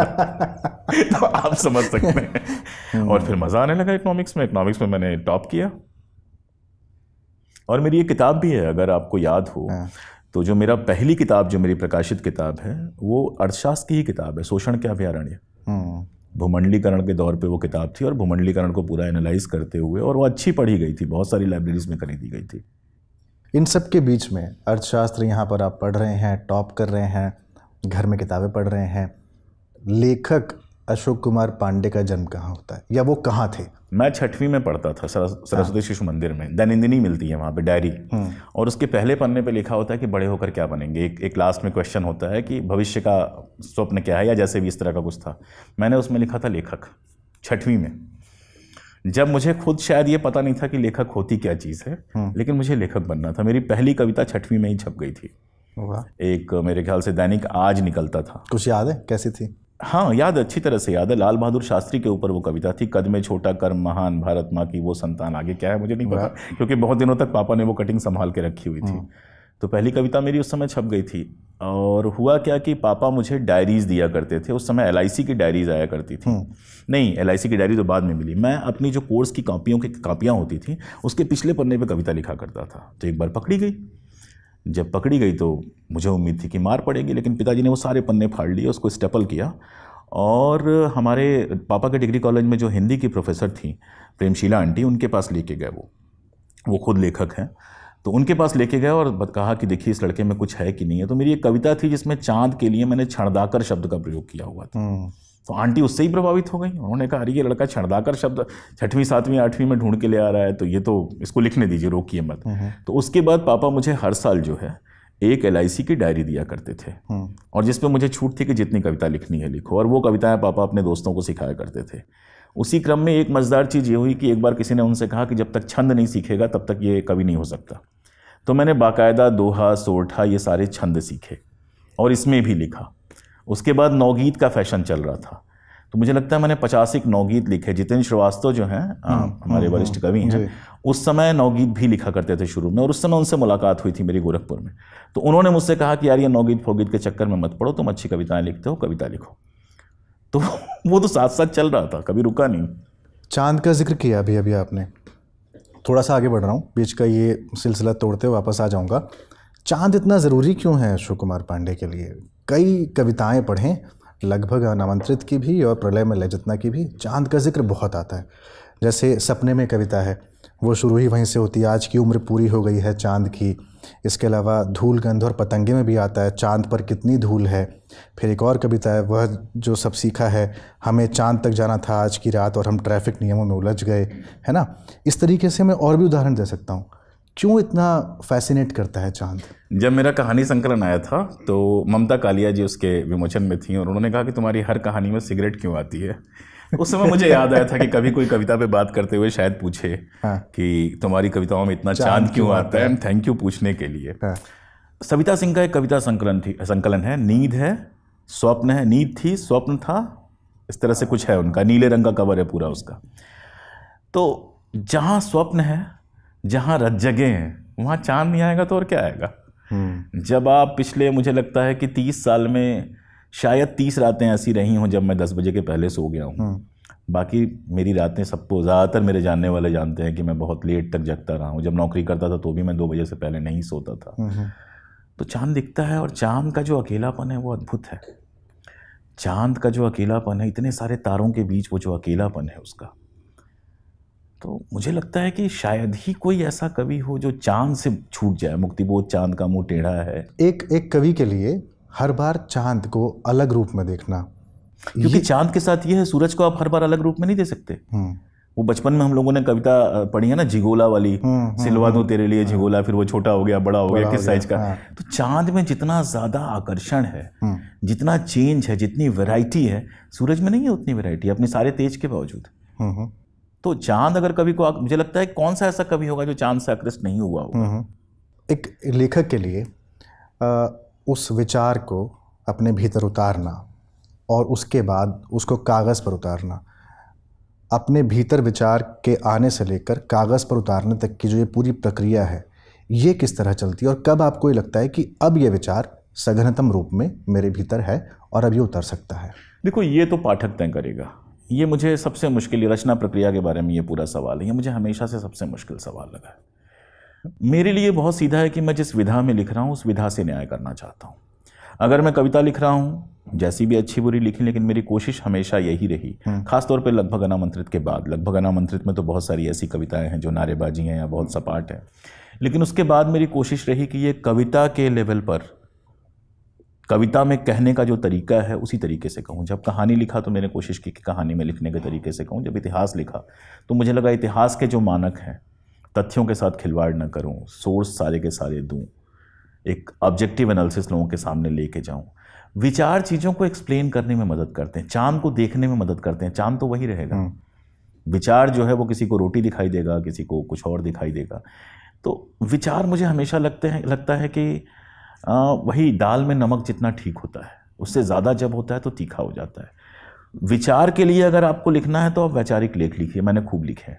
तो आप समझ सकते हैं और फिर मज़ा आने लगा इकोनॉमिक्स में इकोनॉमिक्स में मैंने टॉप किया और मेरी ये किताब भी है अगर आपको याद हो हाँ। तो जो मेरा पहली किताब जो मेरी प्रकाशित किताब है वो अर्थशास्त्र की ही किताब है शोषण के अभ्यारण्य हाँ। भूमंडलीकरण के दौर पे वो किताब थी और भूमंडलीकरण को पूरा एनालाइज करते हुए और वो अच्छी पढ़ी गई थी बहुत सारी लाइब्रेरीज में खरीदी गई थी इन सब के बीच में अर्थशास्त्र यहाँ पर आप पढ़ रहे हैं टॉप कर रहे हैं घर में किताबें पढ़ रहे हैं लेखक अशोक कुमार पांडे का जन्म कहाँ होता है या वो कहाँ थे मैं छठवीं में पढ़ता था हाँ। सरस्वती शिशु मंदिर में दैनिंदिनी मिलती है वहाँ पे डायरी हम्म। और उसके पहले पन्ने पे लिखा होता है कि बड़े होकर क्या बनेंगे एक एक लास्ट में क्वेश्चन होता है कि भविष्य का स्वप्न क्या है या जैसे भी इस तरह का कुछ था मैंने उसमें लिखा था लेखक छठवीं में जब मुझे खुद शायद ये पता नहीं था कि लेखक होती क्या चीज़ है हम्म। लेकिन मुझे लेखक बनना था मेरी पहली कविता छठवीं में ही छप गई थी एक मेरे ख्याल से दैनिक आज निकलता था कुछ याद है कैसी थी हाँ याद अच्छी तरह से याद है लाल बहादुर शास्त्री के ऊपर वो कविता थी कद में छोटा कर्म महान भारत माँ की वो संतान आगे क्या है मुझे नहीं पता क्योंकि बहुत दिनों तक पापा ने वो कटिंग संभाल के रखी हुई थी हम्म। तो पहली कविता मेरी उस समय छप गई थी और हुआ क्या कि पापा मुझे डायरीज़ दिया करते थे उस समय एल की डायरीज़ आया करती थी हम्म। नहीं एल की डायरी तो बाद में मिली मैं अपनी जो कोर्स की कापियों की कापियाँ होती थी उसके पिछले पन्ने पर कविता लिखा करता था तो एक बार पकड़ी गई जब पकड़ी गई तो मुझे उम्मीद थी कि मार पड़ेगी लेकिन पिताजी ने वो सारे पन्ने फाड़ लिए उसको स्टेपल किया और हमारे पापा के डिग्री कॉलेज में जो हिंदी की प्रोफेसर थी प्रेमशीला आंटी उनके पास लेके गए वो वो खुद लेखक हैं तो उनके पास लेके गया और कहा कि देखिए इस लड़के में कुछ है कि नहीं है तो मेरी एक कविता थी जिसमें चांद के लिए मैंने छणदाकर शब्द का प्रयोग किया हुआ था हम्म। तो आंटी उससे ही प्रभावित हो गई उन्होंने कहा अरे ये लड़का छणदाकर शब्द छठवीं सातवीं आठवीं में ढूंढ के ले आ रहा है तो ये तो इसको लिखने दीजिए रोकिए मत हम्म। तो उसके बाद पापा मुझे हर साल जो है एक एल की डायरी दिया करते थे हम्म। और जिसमें मुझे छूट थी कि जितनी कविता लिखनी है लिखो और वो कविताएं पापा अपने दोस्तों को सिखाया करते थे उसी क्रम में एक मज़ेदार चीज़ ये हुई कि एक बार किसी ने उनसे कहा कि जब तक छंद नहीं सीखेगा तब तक ये कवि नहीं हो सकता तो मैंने बाकायदा दोहा सोरठा ये सारे छंद सीखे और इसमें भी लिखा उसके बाद नौगीत का फैशन चल रहा था तो मुझे लगता है मैंने पचास एक नौगीत लिखे जितेंद्र श्रीवास्तव जो हैं हम्म, हमारे हम्म, वरिष्ठ हम्म, कवि हैं उस समय नौगीत भी लिखा करते थे शुरू में और उस समय उनसे मुलाकात हुई थी मेरी गोरखपुर में तो उन्होंने मुझसे कहा कि यार ये नौगीत फोगीत के चक्कर में मत पड़ो तुम अच्छी कविताएं लिखते हो कविता लिखो तो वो तो साथ साथ चल रहा था कभी रुका नहीं चांद का जिक्र किया अभी अभी आपने थोड़ा सा आगे बढ़ रहा हूँ बीच का ये सिलसिला तोड़ते हुए वापस आ जाऊँगा चांद इतना ज़रूरी क्यों है अशोक कुमार पांडे के लिए कई कविताएं पढ़ें लगभग अनामंत्रित की भी और प्रलय में लजतना की भी चांद का जिक्र बहुत आता है जैसे सपने में कविता है वो शुरू ही वहीं से होती है आज की उम्र पूरी हो गई है चांद की इसके अलावा धूल गंध और पतंगे में भी आता है चांद पर कितनी धूल है फिर एक और कविता है वह जो सब सीखा है हमें चांद तक जाना था आज की रात और हम ट्रैफिक नियमों में उलझ गए है ना इस तरीके से मैं और भी उदाहरण दे सकता हूँ क्यों इतना फैसिनेट करता है चांद जब मेरा कहानी संकलन आया था तो ममता कालिया जी उसके विमोचन में थी और उन्होंने कहा कि तुम्हारी हर कहानी में सिगरेट क्यों आती है उस समय मुझे याद आया था कि कभी कोई कविता पे बात करते हुए शायद पूछे हाँ। कि तुम्हारी कविताओं में इतना चांद, क्यों आता है थैंक यू पूछने के लिए हाँ। सविता सिंह का एक कविता संकलन थी संकलन है नींद है स्वप्न है नींद थी स्वप्न था इस तरह से कुछ है उनका नीले रंग का कवर है पूरा उसका तो जहाँ स्वप्न है जहाँ रज जगह हैं वहाँ चांद नहीं आएगा तो और क्या आएगा हम्म। जब आप पिछले मुझे लगता है कि तीस साल में शायद तीस रातें ऐसी रही हों जब मैं दस बजे के पहले सो गया हूँ हम्म। बाकी मेरी रातें सबको तो ज़्यादातर मेरे जानने वाले जानते हैं कि मैं बहुत लेट तक जगता रहा हूँ जब नौकरी करता था तो भी मैं दो बजे से पहले नहीं सोता था हम्म, हम्म। तो चांद दिखता है और चांद का जो अकेलापन है वो अद्भुत है चांद का जो अकेलापन है इतने सारे तारों के बीच वो जो अकेलापन है उसका तो मुझे लगता है कि शायद ही कोई ऐसा कवि हो जो चांद से छूट जाए मुक्तिबोध चांद का मुंह टेढ़ा है एक एक कवि के लिए हर बार चांद को अलग रूप में देखना क्योंकि चांद के साथ ये है सूरज को आप हर बार अलग रूप में नहीं दे सकते हम्म। वो बचपन में हम लोगों ने कविता पढ़ी है ना झिगोला वाली हम्म, हम्म, सिलवा दो तेरे लिए हाँ। झिगोला फिर वो छोटा हो गया बड़ा हो गया किस साइज का हाँ। तो चांद में जितना ज़्यादा आकर्षण है जितना चेंज है जितनी वैरायटी है सूरज में नहीं है उतनी वैरायटी अपने सारे तेज के बावजूद तो चांद अगर कवि को मुझे लगता है कौन सा ऐसा कवि होगा जो चांद से आकृष्ट नहीं हुआ होगा एक लेखक के लिए उस विचार को अपने भीतर उतारना और उसके बाद उसको कागज़ पर उतारना अपने भीतर विचार के आने से लेकर कागज़ पर उतारने तक की जो ये पूरी प्रक्रिया है ये किस तरह चलती है और कब आपको ये लगता है कि अब ये विचार सघनतम रूप में मेरे भीतर है और अब ये उतर सकता है देखो ये तो पाठक तय करेगा ये मुझे सबसे मुश्किल रचना प्रक्रिया के बारे में ये पूरा सवाल है ये मुझे हमेशा से सबसे मुश्किल सवाल लगा है मेरे लिए बहुत सीधा है कि मैं जिस विधा में लिख रहा हूँ उस विधा से न्याय करना चाहता हूँ अगर मैं कविता लिख रहा हूँ जैसी भी अच्छी बुरी लिखी लेकिन मेरी कोशिश हमेशा यही रही हम्म। खासतौर पे लगभग अनामंत्रित के बाद लगभग अनामंत्रित में तो बहुत सारी ऐसी कविताएं हैं जो नारेबाजी हैं या बहुत सपाट है लेकिन उसके बाद मेरी कोशिश रही कि ये कविता के लेवल पर कविता में कहने का जो तरीका है उसी तरीके से कहूँ जब कहानी लिखा तो मैंने कोशिश की कि कहानी में लिखने के तरीके से कहूँ जब इतिहास लिखा तो मुझे लगा इतिहास के जो मानक हैं तथ्यों के साथ खिलवाड़ ना करूं सोर्स सारे के सारे दूं एक ऑब्जेक्टिव एनालिसिस लोगों के सामने लेके जाऊं विचार चीज़ों को एक्सप्लेन करने में मदद करते हैं चांद को देखने में मदद करते हैं चांद तो वही रहेगा हम्म। विचार जो है वो किसी को रोटी दिखाई देगा किसी को कुछ और दिखाई देगा तो विचार मुझे हमेशा लगते हैं लगता है कि आ, वही दाल में नमक जितना ठीक होता है उससे ज़्यादा जब होता है तो तीखा हो जाता है विचार के लिए अगर आपको लिखना है तो आप वैचारिक लेख लिखिए मैंने खूब लिखे हैं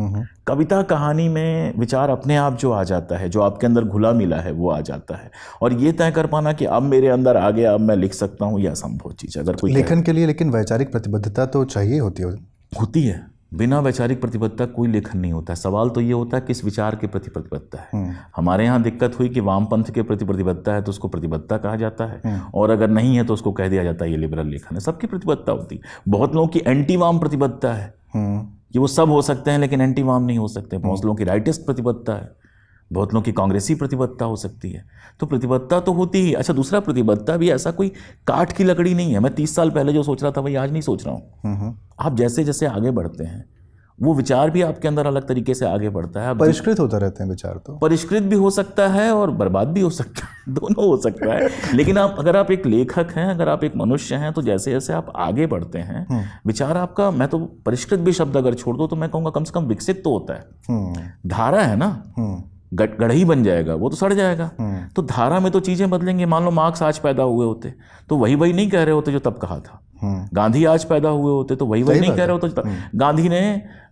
कविता कहानी में विचार अपने आप जो आ जाता है जो आपके अंदर घुला मिला है वो आ जाता है और ये तय कर पाना कि अब मेरे अंदर आ गया अब मैं लिख सकता हूँ यह असंभव चीज़ अगर कोई लेखन के लिए लेकिन वैचारिक प्रतिबद्धता तो चाहिए होती है होती है बिना वैचारिक प्रतिबद्धता कोई लेखन नहीं होता सवाल तो ये होता है किस विचार के प्रति प्रतिबद्धता है हम्म। हमारे यहाँ दिक्कत हुई कि वामपंथ के प्रति प्रतिबद्धता है तो उसको प्रतिबद्धता कहा जाता है हम्म। और अगर नहीं है तो उसको कह दिया जाता है ये लिबरल लेखन है सबकी प्रतिबद्धता होती है बहुत लोगों की एंटी वाम प्रतिबद्धता है हम्म। कि वो सब हो सकते हैं लेकिन एंटी वाम नहीं हो सकते हम्म। बहुत लोगों की राइटिस्ट प्रतिबद्धता है बहुत लोगों की कांग्रेसी प्रतिबद्धता हो सकती है तो प्रतिबद्धता तो होती ही अच्छा दूसरा प्रतिबद्धता भी ऐसा कोई काठ की लकड़ी नहीं है मैं तीस साल पहले जो सोच रहा था वही आज नहीं सोच रहा हूँ हम्म, हम्म। आप जैसे जैसे आगे बढ़ते हैं वो विचार भी आपके अंदर अलग तरीके से आगे बढ़ता है परिष्कृत होता रहते हैं विचार तो परिष्कृत भी हो सकता है और बर्बाद भी हो सकता है दोनों हो सकता है लेकिन आप अगर आप एक लेखक हैं अगर आप एक मनुष्य हैं तो जैसे जैसे आप आगे बढ़ते हैं हम्म। विचार आपका मैं तो परिष्कृत भी शब्द अगर छोड़ दो तो मैं कहूँगा कम से कम विकसित तो होता है हम्म। धारा है ना हम्म। गढ़ही बन जाएगा वो तो सड़ जाएगा तो धारा में तो चीज़ें बदलेंगे मान लो मार्क्स आज पैदा हुए होते तो वही वही नहीं कह रहे होते जो तब कहा था हम्म। गांधी आज पैदा हुए होते तो वही वही नहीं कह रहे हो तो हम्म। गांधी ने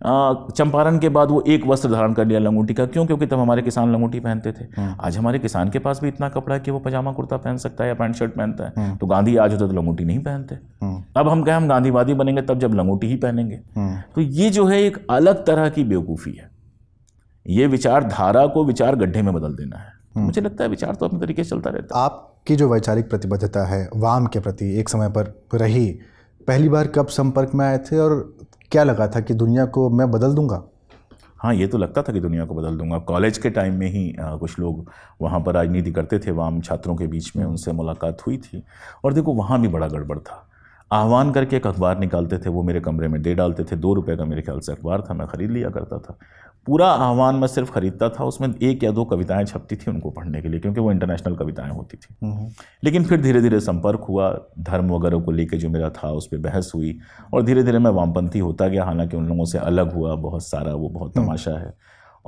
चंपारण के बाद वो एक वस्त्र धारण कर लिया लंगोटी का क्यों क्योंकि तब हमारे किसान लंगोटी पहनते थे हम्म। आज हमारे किसान के पास भी इतना कपड़ा है कि वो पजामा कुर्ता पहन सकता है या पैंट शर्ट पहनता है तो गांधी आज होते तो लंगोटी नहीं पहनते अब हम कहें हम गांधीवादी बनेंगे तब जब लंगोटी ही पहनेंगे तो ये जो है एक अलग तरह की बेवकूफ़ी है ये विचारधारा को विचार गड्ढे में बदल देना है मुझे लगता है विचार तो अपने तरीके से चलता रहता है आप की जो वैचारिक प्रतिबद्धता है वाम के प्रति एक समय पर रही पहली बार कब संपर्क में आए थे और क्या लगा था कि दुनिया को मैं बदल दूंगा हाँ ये तो लगता था कि दुनिया को बदल दूंगा कॉलेज के टाइम में ही आ, कुछ लोग वहाँ पर राजनीति करते थे वाम छात्रों के बीच में उनसे मुलाकात हुई थी और देखो वहाँ भी बड़ा गड़बड़ था आह्वान करके एक अखबार निकालते थे वो मेरे कमरे में दे डालते थे दो रुपये का मेरे ख्याल से अखबार था मैं ख़रीद लिया करता था पूरा आह्वान मैं सिर्फ ख़रीदता था उसमें एक या दो कविताएं छपती थी उनको पढ़ने के लिए क्योंकि वो इंटरनेशनल कविताएं होती थी हम्म। लेकिन फिर धीरे धीरे संपर्क हुआ धर्म वगैरह को लेकर जो मेरा था उस पर बहस हुई और धीरे धीरे मैं वामपंथी होता गया हालांकि उन लोगों से अलग हुआ बहुत सारा वो बहुत हम्म। तमाशा है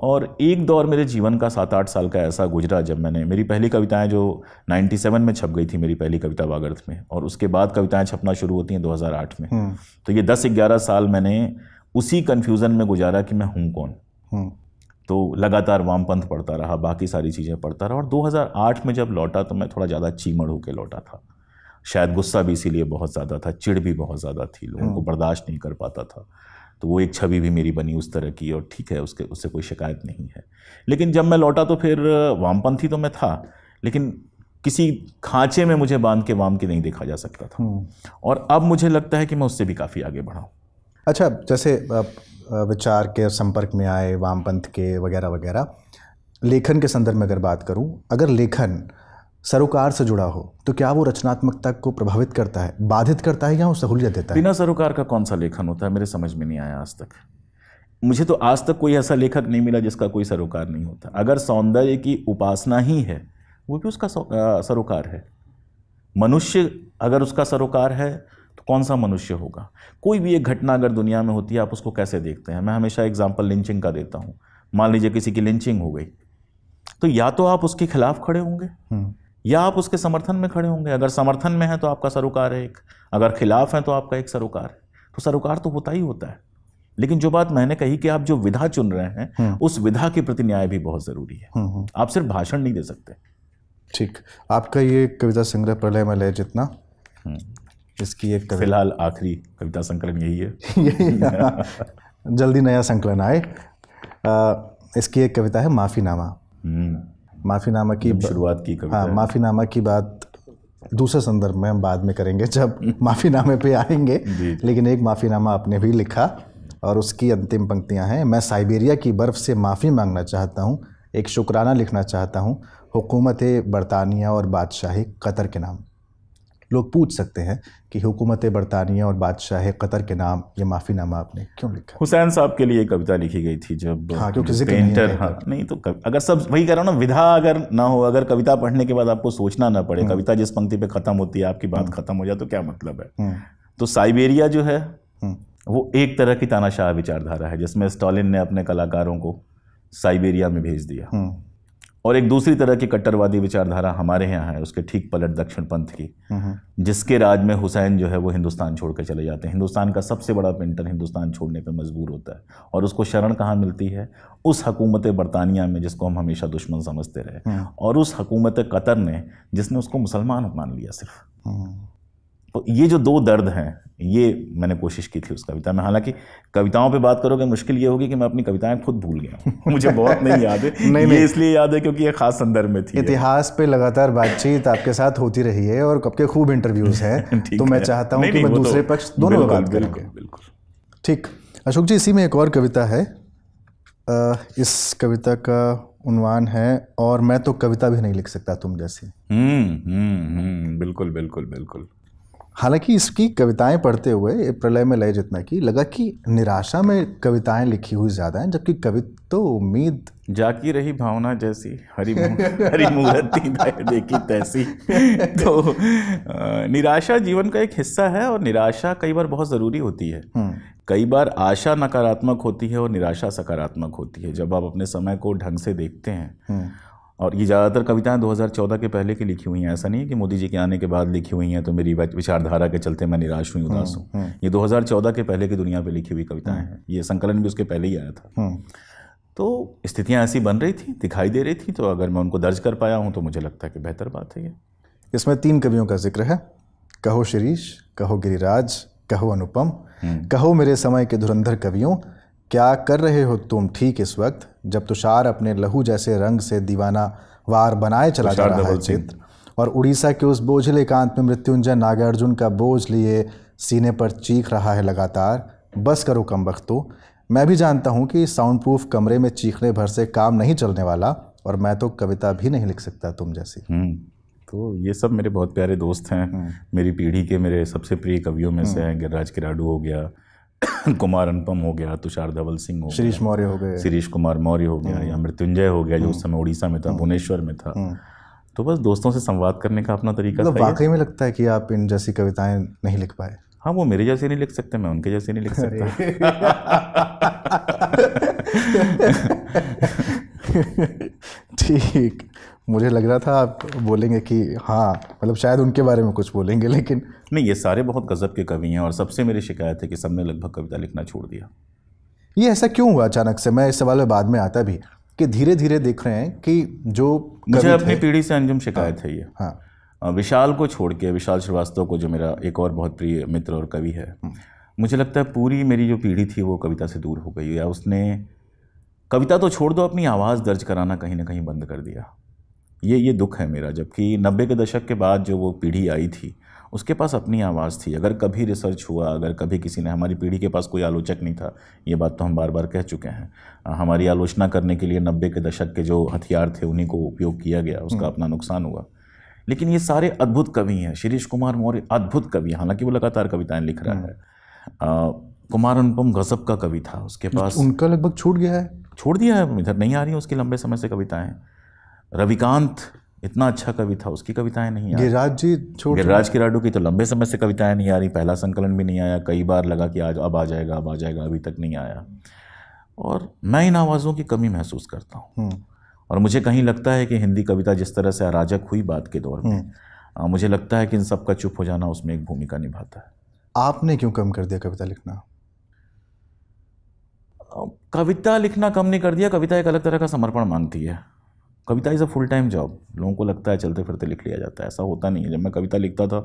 और एक दौर मेरे जीवन का सात आठ साल का ऐसा गुजरा जब मैंने मेरी पहली कविताएं जो 97 में छप गई थी मेरी पहली कविता वागर्थ में और उसके बाद कविताएं छपना शुरू होती हैं 2008 में हम्म। तो ये 10-11 साल मैंने उसी कन्फ्यूज़न में गुजारा कि मैं हूँ कौन हम्म। तो लगातार वामपंथ पढ़ता रहा बाकी सारी चीज़ें पढ़ता रहा और 2008 में जब लौटा तो मैं थोड़ा ज़्यादा चीमड़ होकर लौटा था शायद गुस्सा भी इसीलिए बहुत ज़्यादा था चिड़ भी बहुत ज़्यादा थी लोगों हम्म। को बर्दाश्त नहीं कर पाता था तो वो एक छवि भी मेरी बनी उस तरह की और ठीक है उसके उससे कोई शिकायत नहीं है लेकिन जब मैं लौटा तो फिर वामपंथी तो मैं था लेकिन किसी खांचे में मुझे बांध के वाम के नहीं देखा जा सकता था हम्म। और अब मुझे लगता है कि मैं उससे भी काफ़ी आगे बढ़ाऊँ अच्छा जैसे आप विचार के संपर्क में आए वामपंथ के वगैरह वगैरह लेखन के संदर्भ में अगर बात करूँ अगर लेखन सरोकार से जुड़ा हो तो क्या वो रचनात्मकता को प्रभावित करता है बाधित करता है या वो सहूलियत देता है बिना सरोकार का कौन सा लेखन होता है मेरे समझ में नहीं आया आज तक मुझे तो आज तक कोई ऐसा लेखक नहीं मिला जिसका कोई सरोकार नहीं होता अगर सौंदर्य की उपासना ही है वो भी उसका सरोकार है मनुष्य अगर उसका सरोकार है तो कौन सा मनुष्य होगा कोई भी एक घटना अगर दुनिया में होती है आप उसको कैसे देखते हैं मैं हमेशा एग्जाम्पल लिंचिंग का देता हूँ मान लीजिए किसी की लिंचिंग हो गई तो या तो आप उसके खिलाफ खड़े होंगे हम्म। या आप उसके समर्थन में खड़े होंगे अगर समर्थन में है तो आपका सरोकार है एक अगर खिलाफ है तो आपका एक सरोकार है तो सरोकार तो होता ही होता है लेकिन जो बात मैंने कही कि आप जो विधा चुन रहे हैं हम्म। उस विधा के प्रति न्याय भी बहुत ज़रूरी है हम्म, हम्म। आप सिर्फ भाषण नहीं दे सकते ठीक आपका ये कविता संग्रह प्रलय में लय जितना इसकी एक फिलहाल आखिरी कविता संकलन यही है जल्दी नया संकलन आए इसकी एक कविता है माफ़ीनामा माफ़ीनामा की शुरुआत की हाँ माफ़ीनामा की बात दूसरे संदर्भ में हम बाद में करेंगे जब माफ़ीनामे पे आएंगे लेकिन एक माफ़ीनामा आपने भी लिखा और उसकी अंतिम पंक्तियां हैं मैं साइबेरिया की बर्फ़ से माफ़ी मांगना चाहता हूं एक शुक्राना लिखना चाहता हूं हुकूमत बरतानिया और बादशाही कतर के नाम लोग पूछ सकते हैं कि हुकूमत बरतानिया और बादशाह कतर के नाम ये माफ़ीनामा आपने क्यों लिखा हुसैन साहब के लिए कविता लिखी गई थी जब हाँ क्योंकि जिक्र नहीं, हाँ, नहीं तो अगर सब वही कह रहा हूँ ना विधा अगर ना हो अगर कविता पढ़ने के बाद आपको सोचना ना पड़े हम्म। कविता जिस पंक्ति पे ख़त्म होती है आपकी बात हम्म। ख़त्म हो जाए तो क्या मतलब है हम्म। तो साइबेरिया जो है वो एक तरह की तानाशाह विचारधारा है जिसमें स्टालिन ने अपने कलाकारों को साइबेरिया में भेज दिया और एक दूसरी तरह की कट्टरवादी विचारधारा हमारे यहाँ है उसके ठीक पलट दक्षिण पंथ की जिसके राज में हुसैन जो है वो हिंदुस्तान छोड़कर चले जाते हैं हिंदुस्तान का सबसे बड़ा पेंटर हिंदुस्तान छोड़ने पर मजबूर होता है और उसको शरण कहाँ मिलती है उस हकूमत बरतानिया में जिसको हम हमेशा दुश्मन समझते रहे हम्म। और उस हकूमत कतर ने जिसने उसको मुसलमान मान लिया सिर्फ हम्म। तो ये जो दो दर्द हैं ये मैंने कोशिश की थी उस कविता में हालांकि कविताओं पे बात करोगे मुश्किल ये होगी कि मैं अपनी कविताएं खुद भूल गया मुझे बहुत नहीं याद है नहीं, नहीं। ये इसलिए याद है क्योंकि ये खास संदर्भ में थी इतिहास पे लगातार बातचीत आपके साथ होती रही है और कब के खूब इंटरव्यूज हैं तो मैं चाहता हूँ कि मैं तो दूसरे पक्ष दोनों में बात करूँ बिल्कुल ठीक अशोक जी इसी में एक और कविता है इस कविता का उनवान है और मैं तो कविता भी नहीं लिख सकता तुम जैसी हम्म, हम्म हम्म बिल्कुल बिल्कुल बिल्कुल हालांकि इसकी कविताएं पढ़ते हुए प्रलय में लय जितना की लगा कि निराशा में कविताएं लिखी हुई ज़्यादा हैं जबकि कवि तो उम्मीद जाकी रही भावना जैसी हरी हरी मूर्ति देखी तैसी तो निराशा जीवन का एक हिस्सा है और निराशा कई बार बहुत ज़रूरी होती है हम्म। कई बार आशा नकारात्मक होती है और निराशा सकारात्मक होती है जब आप अपने समय को ढंग से देखते हैं हम्म। और ये ज़्यादातर कविताएं 2014 के पहले की लिखी हुई हैं ऐसा नहीं है कि मोदी जी के आने के बाद लिखी हुई हैं तो मेरी विचारधारा के चलते मैं निराश हुई उदास हम्म, हूँ हम्म। ये 2014 के पहले की दुनिया पे लिखी हुई कविताएं हम्म। हैं ये संकलन भी उसके पहले ही आया था तो स्थितियाँ ऐसी बन रही थी दिखाई दे रही थी तो अगर मैं उनको दर्ज कर पाया हूँ तो मुझे लगता है कि बेहतर बात है ये इसमें तीन कवियों का जिक्र है कहो शिरीष कहो गिरिराज कहो अनुपम कहो मेरे समय के धुरंधर कवियों क्या कर रहे हो तुम ठीक इस वक्त जब तुषार अपने लहू जैसे रंग से दीवाना वार बनाए चला जा रहा है चित्र और उड़ीसा के उस बोझले कांत में मृत्युंजय नागार्जुन का बोझ लिए सीने पर चीख रहा है लगातार बस करो कम वक्तों मैं भी जानता हूँ कि साउंड प्रूफ कमरे में चीखने भर से काम नहीं चलने वाला और मैं तो कविता भी नहीं लिख सकता तुम जैसी हम्म, तो ये सब मेरे बहुत प्यारे दोस्त हैं हम्म। मेरी पीढ़ी के मेरे सबसे प्रिय कवियों में से हम्म। हैं गिरिराज किराडू हो गया कुमार अनुपम हो गया तुषार धवल सिंह हो शीरीश मौर्य हो गए शिरीष कुमार मौर्य हो गया हम्म। या मृत्युंजय हो गया जो उस हम्म। समय उड़ीसा में था हम्म। भुवनेश्वर में था तो बस दोस्तों से संवाद करने का अपना तरीका मतलब वाकई में लगता है कि आप इन जैसी कविताएं नहीं लिख पाए हाँ वो मेरे जैसे नहीं लिख सकते मैं उनके जैसे नहीं लिख सकता ठीक मुझे लग रहा था आप बोलेंगे कि हाँ मतलब शायद उनके बारे में कुछ बोलेंगे लेकिन नहीं ये सारे बहुत गज़ब के कवि हैं और सबसे मेरी शिकायत है कि सबने लगभग कविता लिखना छोड़ दिया ये ऐसा क्यों हुआ अचानक से मैं इस सवाल में बाद में आता भी कि धीरे धीरे देख रहे हैं कि जो मुझे अपनी पीढ़ी से अंजुम शिकायत हाँ, है ये हाँ विशाल को छोड़ के विशाल श्रीवास्तव को जो मेरा एक और बहुत प्रिय मित्र और कवि है हम्म। मुझे लगता है पूरी मेरी जो पीढ़ी थी वो कविता से दूर हो गई या उसने कविता तो छोड़ दो अपनी आवाज़ दर्ज कराना कहीं ना कहीं बंद कर दिया ये ये दुख है मेरा जबकि नब्बे के दशक के बाद जो वो पीढ़ी आई थी उसके पास अपनी आवाज़ थी अगर कभी रिसर्च हुआ अगर कभी किसी ने हमारी पीढ़ी के पास कोई आलोचक नहीं था ये बात तो हम बार बार कह चुके हैं हमारी आलोचना करने के लिए नब्बे के दशक के जो हथियार थे उन्हीं को उपयोग किया गया उसका हम्म। अपना नुकसान हुआ लेकिन ये सारे अद्भुत कवि हैं शीरीष कुमार मौर्य अद्भुत कवि हालांकि वो लगातार कविताएं लिख रहा हम्म। है कुमार अनुपम गज़ब का कवि था उसके पास उनका लगभग छूट गया है छोड़ दिया है इधर नहीं आ रही उसकी लंबे समय से कविताएं रविकांत इतना अच्छा कवि था उसकी कविताएं नहीं आ गिरिराज जी छोड़ गिरिराज किराडू की तो लंबे समय से कविताएं नहीं आ रही पहला संकलन भी नहीं आया कई बार लगा कि आज अब आ जाएगा अब आ जाएगा अभी तक नहीं आया और मैं इन आवाज़ों की कमी महसूस करता हूँ हम्म। और मुझे कहीं लगता है कि हिंदी कविता जिस तरह से अराजक हुई बात के दौर में हम्म। आ, मुझे लगता है कि इन सब का चुप हो जाना उसमें एक भूमिका निभाता है आपने क्यों कम कर दिया कविता लिखना कविता लिखना कम नहीं कर दिया कविता एक अलग तरह का समर्पण मांगती है kavita is a full time job लोगों को लगता है चलते फिरते लिख लिया जाता है ऐसा होता नहीं है जब मैं कविता लिखता था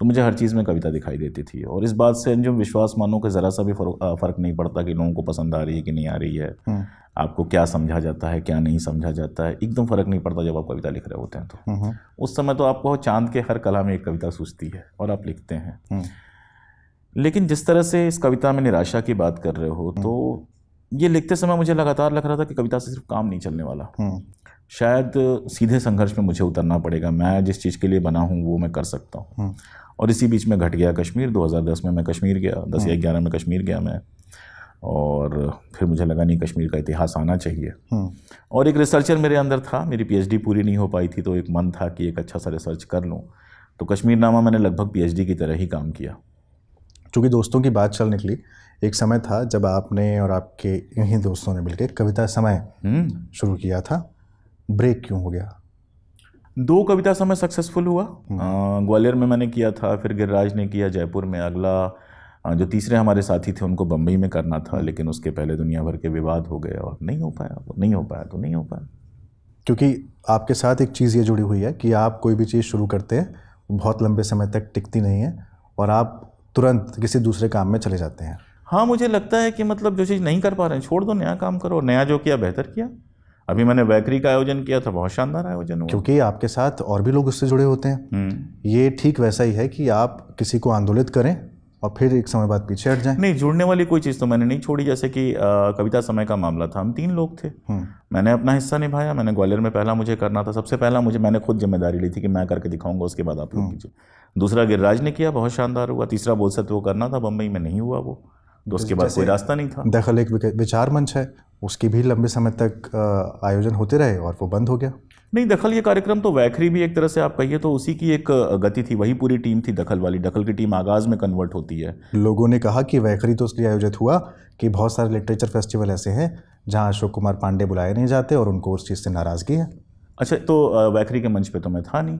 तो मुझे हर चीज़ में कविता दिखाई देती थी और इस बात से अंजुम विश्वास मानो कि ज़रा सा भी फ़र्क नहीं पड़ता कि लोगों को पसंद आ रही है कि नहीं आ रही है हम्म। आपको क्या समझा जाता है क्या नहीं समझा जाता है एकदम फ़र्क नहीं पड़ता जब आप कविता लिख रहे होते हैं तो हम्म, हम्म। उस समय तो आपको चांद के हर कला में एक कविता सूझती है और आप लिखते हैं लेकिन जिस तरह से इस कविता में निराशा की बात कर रहे हो तो ये लिखते समय मुझे लगातार लग रहा था कि कविता से सिर्फ काम नहीं चलने वाला शायद सीधे संघर्ष में मुझे उतरना पड़ेगा मैं जिस चीज़ के लिए बना हूँ वो मैं कर सकता हूँ हम्म। और इसी बीच में घट गया कश्मीर 2010 में मैं कश्मीर गया दस या हम्म। ग्यारह में कश्मीर गया मैं और फिर मुझे लगा नहीं कश्मीर का इतिहास आना चाहिए हम्म। और एक रिसर्चर मेरे अंदर था मेरी पीएचडी पूरी नहीं हो पाई थी तो एक मन था कि एक अच्छा सा रिसर्च कर लूँ तो कश्मीर नामा मैंने लगभग पीएचडी की तरह ही काम किया चूँकि दोस्तों की बात चल निकली एक समय था जब आपने और आपके इन्हीं दोस्तों ने मिलकर कविता समय शुरू किया था ब्रेक क्यों हो गया दो कविता समय मैं सक्सेसफुल हुआ हम्म। ग्वालियर में मैंने किया था फिर गिरिराज ने किया जयपुर में अगला जो तीसरे हमारे साथी थे उनको बम्बई में करना था हम्म। लेकिन उसके पहले दुनिया भर के विवाद हो गए और नहीं हो पाया नहीं हो पाया तो नहीं हो पाया क्योंकि आपके साथ एक चीज़ ये जुड़ी हुई है कि आप कोई भी चीज़ शुरू करते हैं बहुत लंबे समय तक टिकती नहीं है और आप तुरंत किसी दूसरे काम में चले जाते हैं हाँ मुझे लगता है कि मतलब जो चीज़ नहीं कर पा रहे हैं छोड़ दो नया काम करो नया जो किया बेहतर किया अभी मैंने वैकरी का आयोजन किया था बहुत शानदार आयोजन हुआ क्योंकि आपके साथ और भी लोग उससे जुड़े होते हैं हम्म। ये ठीक वैसा ही है कि आप किसी को आंदोलित करें और फिर एक समय बाद पीछे हट जाए नहीं जुड़ने वाली कोई चीज़ तो मैंने नहीं छोड़ी जैसे कि आ, कविता समय का मामला था हम तीन लोग थे हम्म। मैंने अपना हिस्सा निभाया मैंने ग्वालियर में पहला मुझे करना था सबसे पहला मुझे मैंने खुद जिम्मेदारी ली थी कि मैं करके दिखाऊंगा उसके बाद आप लोग हम्म। कीजिए दूसरा गिरिराज ने किया बहुत शानदार हुआ तीसरा बोल सकते वो करना था बम्बई में नहीं हुआ वो तो उसके बाद कोई रास्ता नहीं था दखल एक विचार मंच है उसकी भी लंबे समय तक आयोजन होते रहे और वो बंद हो गया नहीं दखल ये कार्यक्रम तो वैखरी भी एक तरह से आप कहिए तो उसी की एक गति थी वही पूरी टीम थी दखल वाली दखल की टीम आगाज़ में कन्वर्ट होती है लोगों ने कहा कि वैखरी तो इसलिए आयोजित हुआ कि बहुत सारे लिटरेचर फेस्टिवल ऐसे हैं जहाँ अशोक कुमार पांडे बुलाए नहीं जाते और उनको उस चीज़ से नाराज़गी है अच्छा तो वैखरी के मंच पर तो मैं था नहीं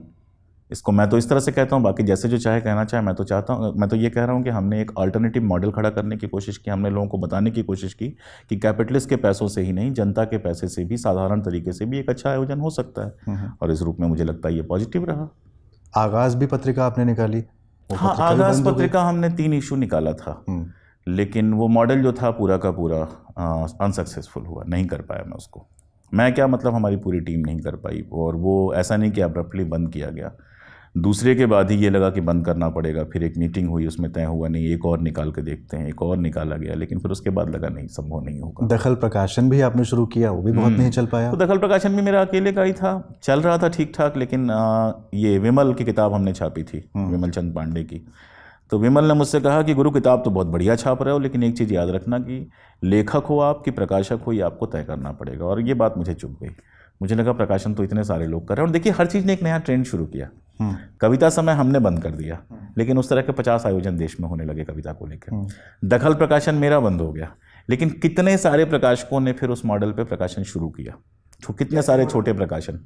इसको मैं तो इस तरह से कहता हूँ बाकी जैसे जो चाहे कहना चाहे मैं तो चाहता हूँ मैं तो ये कह रहा हूँ कि हमने एक अल्टरनेटिव मॉडल खड़ा करने की कोशिश की हमने लोगों को बताने की कोशिश की कि कैपिटलिस्ट के पैसों से ही नहीं जनता के पैसे से भी साधारण तरीके से भी एक अच्छा आयोजन हो सकता है हम्म, हम्म। और इस रूप में मुझे लगता है ये पॉजिटिव रहा आगाज़ भी पत्रिका आपने निकाली हाँ आगाज़ पत्रिका हमने तीन इशू निकाला था हम्म। लेकिन वो मॉडल जो था पूरा का पूरा अनसक्सेसफुल हुआ नहीं कर पाया मैं उसको मैं क्या मतलब हमारी पूरी टीम नहीं कर पाई और वो ऐसा नहीं कि अब्रप्टली बंद किया गया दूसरे के बाद ही ये लगा कि बंद करना पड़ेगा फिर एक मीटिंग हुई उसमें तय हुआ नहीं एक और निकाल के देखते हैं एक और निकाला गया लेकिन फिर उसके बाद लगा नहीं संभव नहीं होगा दखल प्रकाशन भी आपने शुरू किया वो भी बहुत हम्म। नहीं चल पाया तो दखल प्रकाशन भी मेरा अकेले का ही था चल रहा था ठीक ठाक लेकिन ये विमल की किताब हमने छापी थी हम्म। विमल चंद पांडे की तो विमल ने मुझसे कहा कि गुरु किताब तो बहुत बढ़िया छाप रहे हो लेकिन एक चीज़ याद रखना कि लेखक हो आप कि प्रकाशक हो ये आपको तय करना पड़ेगा और ये बात मुझे चुप गई मुझे लगा प्रकाशन तो इतने सारे लोग कर रहे हैं और देखिए हर चीज़ ने एक नया ट्रेंड शुरू किया हम्म। कविता समय हमने बंद कर दिया हम्म। लेकिन उस तरह के पचास आयोजन देश में होने लगे कविता को लेकर हम्म। दखल प्रकाशन मेरा बंद हो गया लेकिन कितने सारे प्रकाशकों ने फिर उस मॉडल पर प्रकाशन शुरू किया तो कितने सारे छोटे प्रकाशन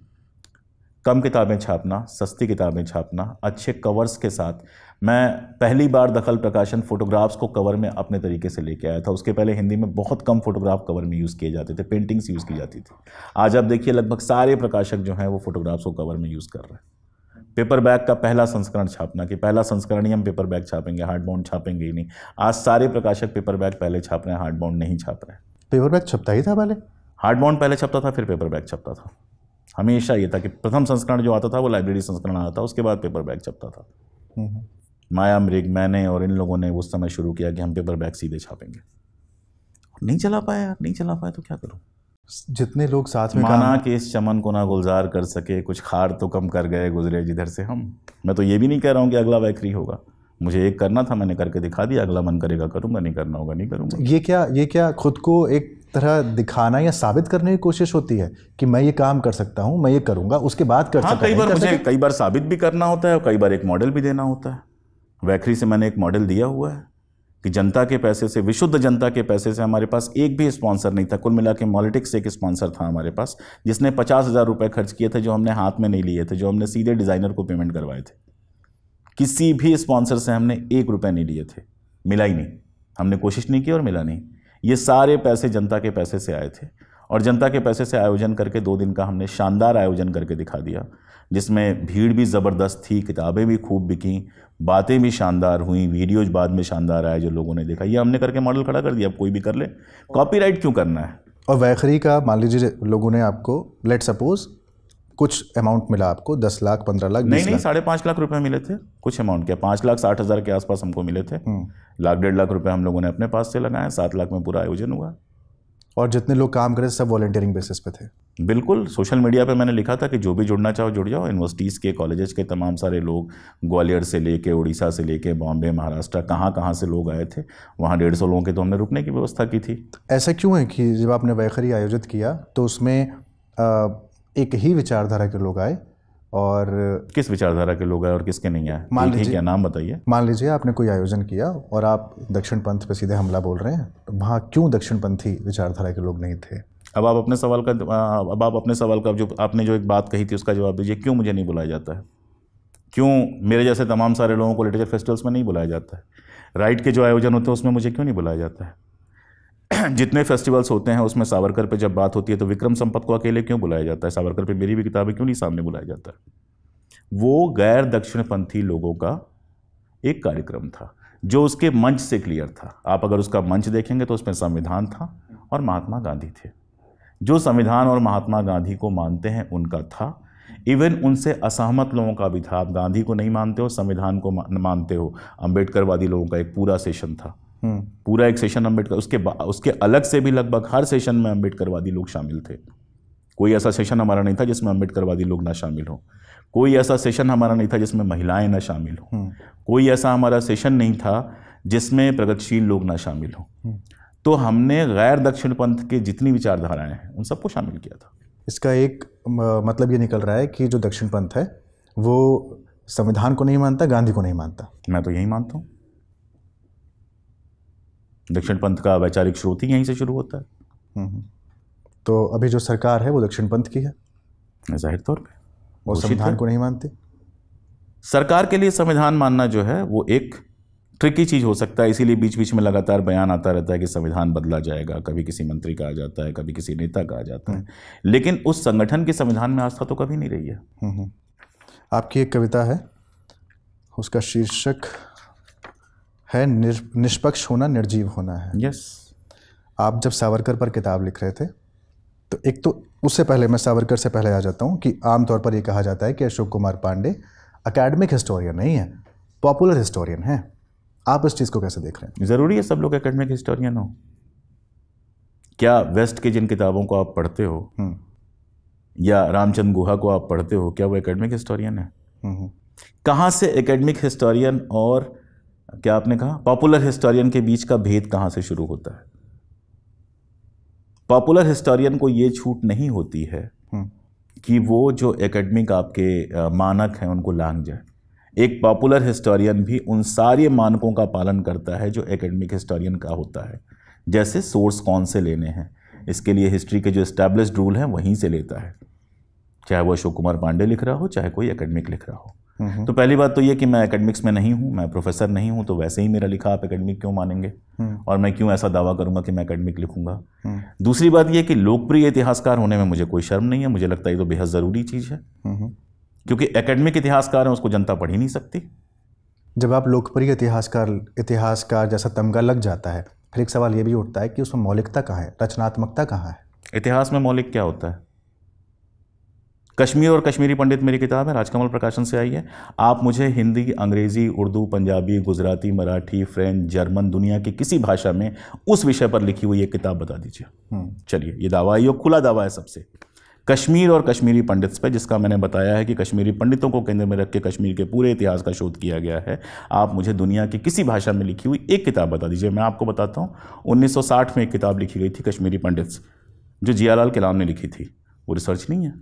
कम किताबें छापना सस्ती किताबें छापना अच्छे कवर्स के साथ मैं पहली बार दखल प्रकाशन फोटोग्राफ्स को कवर में अपने तरीके से लेके आया था उसके पहले हिंदी में बहुत कम फोटोग्राफ कवर में यूज़ किए जाते थे पेंटिंग्स यूज़ की जाती थी आज आप देखिए लगभग सारे प्रकाशक जो हैं वो फोटोग्राफ्स को कवर में यूज़ कर रहे हैं पेपर बैग का पहला संस्करण छापना कि पहला संस्करण ही हम पेपर बैग छापेंगे हार्ड बाउंड छापेंगे ही नहीं आज सारे प्रकाशक पेपर बैग पहले छाप रहे हैं हार्ड बाउंड नहीं छाप रहे हैं पेपर बैग छपता ही था पहले हार्ड बाउंड पहले छपता था फिर पेपर बैग छपता था हमेशा ये था कि प्रथम संस्करण जो आता था वो लाइब्रेरी संस्करण आता था उसके बाद पेपर बैग छपता था हम्म, हम्म। माया मृग मैंने और इन लोगों ने उस समय शुरू किया कि हम पेपर बैग सीधे छापेंगे नहीं चला पाया यार नहीं चला पाया तो क्या करूँ जितने लोग साथ में माना कि इस चमन को ना गुलजार कर सके कुछ खार तो कम कर गए गुजरे जिधर से हम मैं तो ये भी नहीं कह रहा हूँ कि अगला वैखरी होगा मुझे एक करना था मैंने करके दिखा दिया अगला मन करेगा करूँगा नहीं करना होगा नहीं करूँगा ये क्या ये क्या खुद को एक तरह दिखाना या साबित करने की कोशिश होती है कि मैं ये काम कर सकता हूँ मैं ये करूँगा उसके बाद कर हाँ, सकता कई बार मुझे कई बार साबित भी करना होता है और कई बार एक मॉडल भी देना होता है वैखरी से मैंने एक मॉडल दिया हुआ है कि जनता के पैसे से विशुद्ध जनता के पैसे से हमारे पास एक भी स्पॉन्सर नहीं था कुल मिला के मॉलिटिक्स एक स्पॉन्सर था हमारे पास जिसने पचास हज़ार रुपये खर्च किए थे जो हमने हाथ में नहीं लिए थे जो हमने सीधे डिज़ाइनर को पेमेंट करवाए थे किसी भी स्पॉन्सर से हमने एक रुपये नहीं लिए थे मिला ही नहीं हमने कोशिश नहीं की और मिला नहीं ये सारे पैसे जनता के पैसे से आए थे और जनता के पैसे से आयोजन करके दो दिन का हमने शानदार आयोजन करके दिखा दिया जिसमें भीड़ भी ज़बरदस्त थी किताबें भी खूब बिकी बातें भी शानदार हुई वीडियोज़ बाद में शानदार आए जो लोगों ने देखा ये हमने करके मॉडल खड़ा कर दिया अब कोई भी कर ले कॉपी क्यों करना है और वैखरी का मान लीजिए लोगों ने आपको लेट सपोज़ कुछ अमाउंट मिला आपको दस लाख पंद्रह लाख नहीं नहीं साढ़े पाँच लाख रुपए मिले थे कुछ अमाउंट के पाँच लाख साठ हज़ार के आसपास हमको मिले थे हम्म। लाख डेढ़ लाख रुपए हम लोगों ने अपने पास से लगाए सात लाख में पूरा आयोजन हुआ और जितने लोग काम कर रहे सब वॉलेंटियरिंग बेसिस पे थे बिल्कुल सोशल मीडिया पे मैंने लिखा था कि जो भी जुड़ना चाहो जुड़ जाओ यूनिवर्सिटीज़ के कॉलेजेस के तमाम सारे लोग ग्वालियर से लेके उड़ीसा से लेके बॉम्बे महाराष्ट्र कहाँ कहाँ से लोग आए थे वहाँ डेढ़ सौ लोगों के तो हमने रुकने की व्यवस्था की थी ऐसा क्यों है कि जब आपने वैखरी आयोजित किया तो उसमें एक ही विचारधारा के लोग आए और किस विचारधारा के लोग आए और किसके नहीं आए मान लीजिए क्या नाम बताइए मान लीजिए आपने कोई आयोजन किया और आप दक्षिण पंथ पर सीधे हमला बोल रहे हैं तो वहाँ क्यों दक्षिण पंथी विचारधारा के लोग नहीं थे अब आप अपने सवाल का अब आप अपने सवाल का जो आपने जो एक बात कही थी उसका जवाब दीजिए क्यों मुझे नहीं बुलाया जाता है क्यों मेरे जैसे तमाम सारे लोगों को लिटरेचर फेस्टिवल्स में नहीं बुलाया जाता है राइट के जो आयोजन होते हैं उसमें मुझे क्यों नहीं बुलाया जाता है जितने फेस्टिवल्स होते हैं उसमें सावरकर पे जब बात होती है तो विक्रम संपत को अकेले क्यों बुलाया जाता है सावरकर पे मेरी भी किताबें क्यों नहीं सामने बुलाया जाता है वो गैर दक्षिणपंथी लोगों का एक कार्यक्रम था जो उसके मंच से क्लियर था आप अगर उसका मंच देखेंगे तो उसमें संविधान था और महात्मा गांधी थे जो संविधान और महात्मा गांधी को मानते हैं उनका था इवन उनसे असहमत लोगों का भी था आप गांधी को नहीं मानते हो संविधान को मानते हो अंबेडकरवादी लोगों का एक पूरा सेशन था पूरा एक सेशन अम्बेडकर उसके उसके अलग से भी लगभग हर सेशन में अम्बेडकरवादी लोग शामिल थे कोई ऐसा सेशन हमारा नहीं था जिसमें अम्बेडकरवादी लोग ना शामिल हों कोई ऐसा सेशन हमारा नहीं था जिसमें महिलाएं ना शामिल हों हम्म। कोई ऐसा हमारा सेशन नहीं था जिसमें प्रगतिशील लोग ना शामिल हों हम्म। तो हमने गैर दक्षिण पंथ के जितनी विचारधाराएं हैं उन सबको शामिल किया था इसका एक मतलब ये निकल रहा है कि जो दक्षिण पंथ है वो संविधान को नहीं मानता गांधी को नहीं मानता मैं तो यही मानता हूँ दक्षिण पंथ का वैचारिक स्रोत ही यहीं से शुरू होता है हम्म, हम्म। तो अभी जो सरकार है वो दक्षिण पंथ की है जाहिर तौर पर वो संविधान को नहीं मानते सरकार के लिए संविधान मानना जो है वो एक ट्रिकी चीज़ हो सकता है इसीलिए बीच बीच में लगातार बयान आता रहता है कि संविधान बदला जाएगा कभी किसी मंत्री का आ जाता है कभी किसी नेता का आ जाता है हम्म। लेकिन उस संगठन के संविधान में आस्था तो कभी नहीं रही है आपकी एक कविता है उसका शीर्षक है निष्पक्ष होना निर्जीव होना है यस yes. आप जब सावरकर पर किताब लिख रहे थे तो एक तो उससे पहले मैं सावरकर से पहले आ जाता हूँ कि आमतौर पर यह कहा जाता है कि अशोक कुमार पांडे अकेडमिक हिस्टोरियन नहीं है पॉपुलर हिस्टोरियन है आप इस चीज़ को कैसे देख रहे हैं ज़रूरी है सब लोग अकेडमिक हिस्टोरियन हो क्या वेस्ट के जिन किताबों को आप पढ़ते हो हम्म। या रामचंद्र गुहा को आप पढ़ते हो क्या वो एकेडमिक हिस्टोरियन है कहाँ से एकेडमिक हिस्टोरियन और क्या आपने कहा पॉपुलर हिस्टोरियन के बीच का भेद कहाँ से शुरू होता है पॉपुलर हिस्टोरियन को ये छूट नहीं होती है हम्म। कि वो जो एकेडमिक आपके मानक हैं उनको लांग जाए एक पॉपुलर हिस्टोरियन भी उन सारे मानकों का पालन करता है जो एकेडमिक हिस्टोरियन का होता है जैसे सोर्स कौन से लेने हैं इसके लिए हिस्ट्री के जो इस्टेब्लिश रूल हैं वहीं से लेता है चाहे वो अशोक कुमार पांडे लिख रहा हो चाहे कोई एकेडमिक लिख रहा हो तो पहली बात तो ये कि मैं एकेडमिक्स में नहीं हूँ मैं प्रोफेसर नहीं हूँ तो वैसे ही मेरा लिखा आप एकेडमिक क्यों मानेंगे हम्म। और मैं क्यों ऐसा दावा करूँगा कि मैं एकेडमिक लिखूंगा हम्म। दूसरी बात यह कि लोकप्रिय इतिहासकार होने में मुझे कोई शर्म नहीं है मुझे लगता है ये तो बेहद ज़रूरी चीज़ है क्योंकि एकेडमिक इतिहासकार हैं उसको जनता पढ़ ही नहीं सकती जब आप लोकप्रिय इतिहासकार इतिहासकार जैसा तमगा लग जाता है फिर एक सवाल ये भी उठता है कि उसमें मौलिकता कहाँ है रचनात्मकता कहाँ है इतिहास में मौलिक क्या होता है कश्मीर और कश्मीरी पंडित मेरी किताब है राजकमल प्रकाशन से आई है आप मुझे हिंदी अंग्रेज़ी उर्दू पंजाबी गुजराती मराठी फ्रेंच जर्मन दुनिया की किसी भाषा में उस विषय पर लिखी हुई एक किताब बता दीजिए हम्म। चलिए ये दावा है ये खुला दावा है सबसे कश्मीर और कश्मीरी पंडित्स पे जिसका मैंने बताया है कि कश्मीरी पंडितों को केंद्र में रख के कश्मीर के पूरे इतिहास का शोध किया गया है आप मुझे दुनिया की किसी भाषा में लिखी हुई एक किताब बता दीजिए मैं आपको बताता हूँ 1960 में एक किताब लिखी गई थी कश्मीरी पंडित्स जो जियालाल कलाम ने लिखी थी वो रिसर्च नहीं है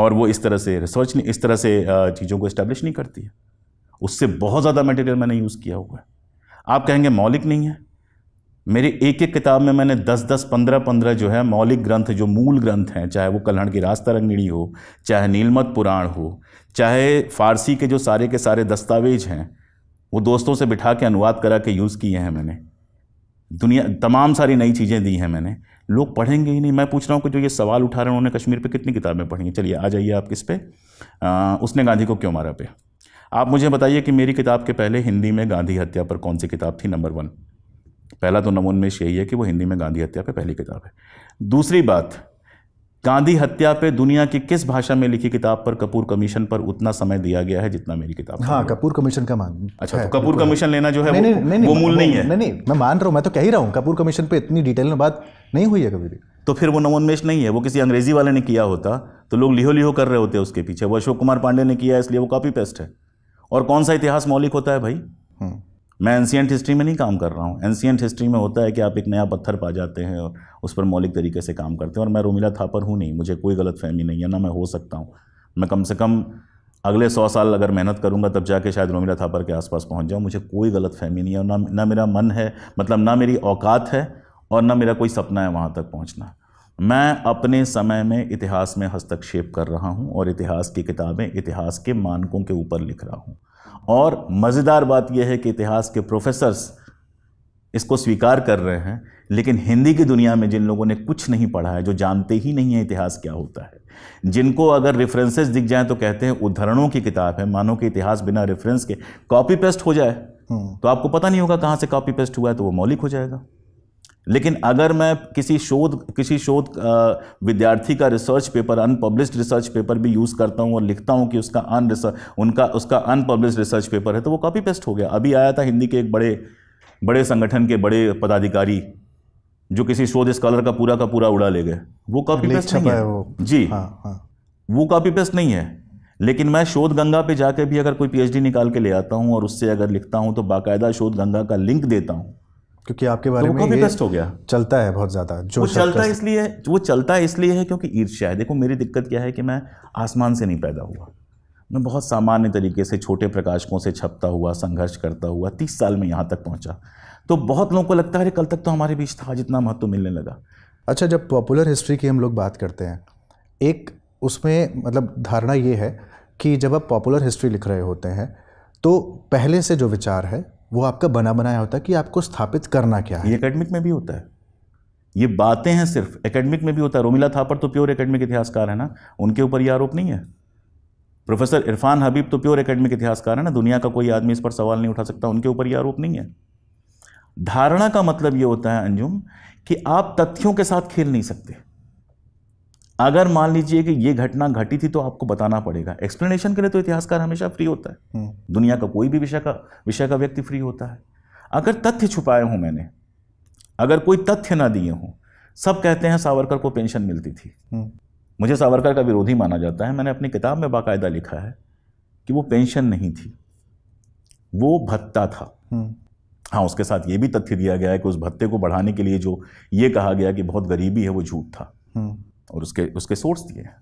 और वो इस तरह से रिसर्च नहीं इस तरह से चीज़ों को इस्टेब्लिश नहीं करती है उससे बहुत ज़्यादा मटेरियल मैंने यूज़ किया हुआ है आप कहेंगे मौलिक नहीं है मेरी एक एक किताब में मैंने 10 10 15 15 जो है मौलिक ग्रंथ जो मूल ग्रंथ हैं चाहे वो कलहण की रास्ता रंगिणी हो चाहे नीलमत पुराण हो चाहे फारसी के जो सारे के सारे दस्तावेज हैं वो दोस्तों से बिठा के अनुवाद करा के यूज़ किए हैं मैंने दुनिया तमाम सारी नई चीज़ें दी हैं मैंने लोग पढ़ेंगे ही नहीं मैं पूछ रहा हूँ कि जो ये सवाल उठा रहे हैं उन्होंने कश्मीर पे कितनी किताबें पढ़ी हैं चलिए आ जाइए आप किस पे उसने गांधी को क्यों मारा पे आप मुझे बताइए कि मेरी किताब के पहले हिंदी में गांधी हत्या पर कौन सी किताब थी नंबर वन पहला तो नमोन्मेश यही है कि वो हिंदी में गांधी हत्या पर पहली किताब है दूसरी बात गांधी हत्या पे दुनिया की किस भाषा में लिखी किताब पर कपूर कमीशन पर उतना समय दिया गया है जितना मेरी किताब हाँ कपूर कमीशन का मान अच्छा तो कपूर कमीशन लेना जो है नहीं, वो, नहीं, वो मूल नहीं है नहीं नहीं मैं मान रहा हूँ मैं तो कह ही रहा हूँ कपूर कमीशन पे इतनी डिटेल में बात नहीं हुई है कभी भी तो फिर वो नवोन्मेश नहीं है वो किसी अंग्रेजी वाले ने किया होता तो लोग लिहो लिहो कर रहे होते उसके पीछे वो अशोक कुमार पांडे ने किया इसलिए वो कॉपी पेस्ट है और कौन सा इतिहास मौलिक होता है भाई हम्म। मैं एंशियंट हिस्ट्री में नहीं काम कर रहा हूँ एंशियंट हिस्ट्री में होता है कि आप एक नया पत्थर पा जाते हैं और उस पर मौलिक तरीके से काम करते हैं और मैं रोमिला थापर हूँ नहीं मुझे कोई गलत फहमी नहीं है ना मैं हो सकता हूँ मैं कम से कम अगले सौ साल अगर मेहनत करूँगा तब जाके शायद रोमिला थापर के आसपास पहुँच जाऊँ मुझे कोई गलत फहमी नहीं है ना ना मेरा मन है मतलब ना मेरी औकात है और ना मेरा कोई सपना है वहाँ तक पहुँचना मैं अपने समय में इतिहास में हस्तक्षेप कर रहा हूँ और इतिहास की किताबें इतिहास के मानकों के ऊपर लिख रहा हूँ और मज़ेदार बात यह है कि इतिहास के प्रोफेसर्स इसको स्वीकार कर रहे हैं लेकिन हिंदी की दुनिया में जिन लोगों ने कुछ नहीं पढ़ा है जो जानते ही नहीं है इतिहास क्या होता है जिनको अगर रेफरेंसेस दिख जाए तो कहते हैं उदाहरणों की किताब है मानो कि इतिहास बिना रेफरेंस के कॉपी पेस्ट हो जाए हम्म। तो आपको पता नहीं होगा कहाँ से कॉपी पेस्ट हुआ है तो वो मौलिक हो जाएगा लेकिन अगर मैं किसी शोध किसी शोध विद्यार्थी का research paper unpublished research paper भी यूज़ करता हूँ और लिखता हूँ कि उसका अन उनका उसका अनपब्लिश रिसर्च पेपर है तो वो कॉपी पेस्ट हो गया अभी आया था हिंदी के एक बड़े बड़े संगठन के बड़े पदाधिकारी जो किसी शोध स्कॉलर का पूरा का पूरा उड़ा ले गए वो कॉपी पेस्ट नहीं है वो जी हाँ, हाँ। वो कॉपी पेस्ट नहीं है लेकिन मैं शोध गंगा पे जाके भी अगर कोई पीएचडी निकाल के ले आता हूँ और उससे अगर लिखता हूँ तो बाकायदा शोध गंगा का लिंक देता हूँ क्योंकि आपके बारे तो में कॉपी हो गया चलता है बहुत ज़्यादा जो वो चलता इसलिए वो चलता इसलिए है क्योंकि ईर्ष्या है देखो मेरी दिक्कत क्या है कि मैं आसमान से नहीं पैदा हुआ मैं बहुत सामान्य तरीके से छोटे प्रकाशकों से छपता हुआ संघर्ष करता हुआ तीस साल में यहाँ तक पहुँचा तो बहुत लोगों को लगता है अरे कल तक तो हमारे बीच था जितना महत्व मिलने लगा अच्छा जब पॉपुलर हिस्ट्री की हम लोग बात करते हैं एक उसमें मतलब धारणा ये है कि जब आप पॉपुलर हिस्ट्री लिख रहे होते हैं तो पहले से जो विचार है वो आपका बना बनाया होता है कि आपको स्थापित करना क्या है ये एकेडमिक में भी होता है ये बातें हैं सिर्फ एकेडमिक में भी होता है रोमिला थापर तो प्योर एकेडमिक इतिहासकार है ना उनके ऊपर ये आरोप नहीं है प्रोफेसर इरफान हबीब तो प्योर एकेडमिक इतिहासकार है ना दुनिया का कोई आदमी इस पर सवाल नहीं उठा सकता उनके ऊपर ये आरोप नहीं है धारणा का मतलब ये होता है अंजुम कि आप तथ्यों के साथ खेल नहीं सकते अगर मान लीजिए कि ये घटना घटी थी तो आपको बताना पड़ेगा एक्सप्लेनेशन के लिए तो इतिहासकार हमेशा फ्री होता है हम्म। दुनिया का कोई भी विषय का विषय का व्यक्ति फ्री होता है अगर तथ्य छुपाए हों मैंने अगर कोई तथ्य ना दिए हों सब कहते हैं सावरकर को पेंशन मिलती थी हम्म। मुझे सावरकर का विरोधी माना जाता है मैंने अपनी किताब में बाकायदा लिखा है कि वो पेंशन नहीं थी वो भत्ता था हम्म। हाँ उसके साथ ये भी तथ्य दिया गया है कि उस भत्ते को बढ़ाने के लिए जो ये कहा गया कि बहुत गरीबी है वो झूठ था और उसके उसके सोर्स दिए हैं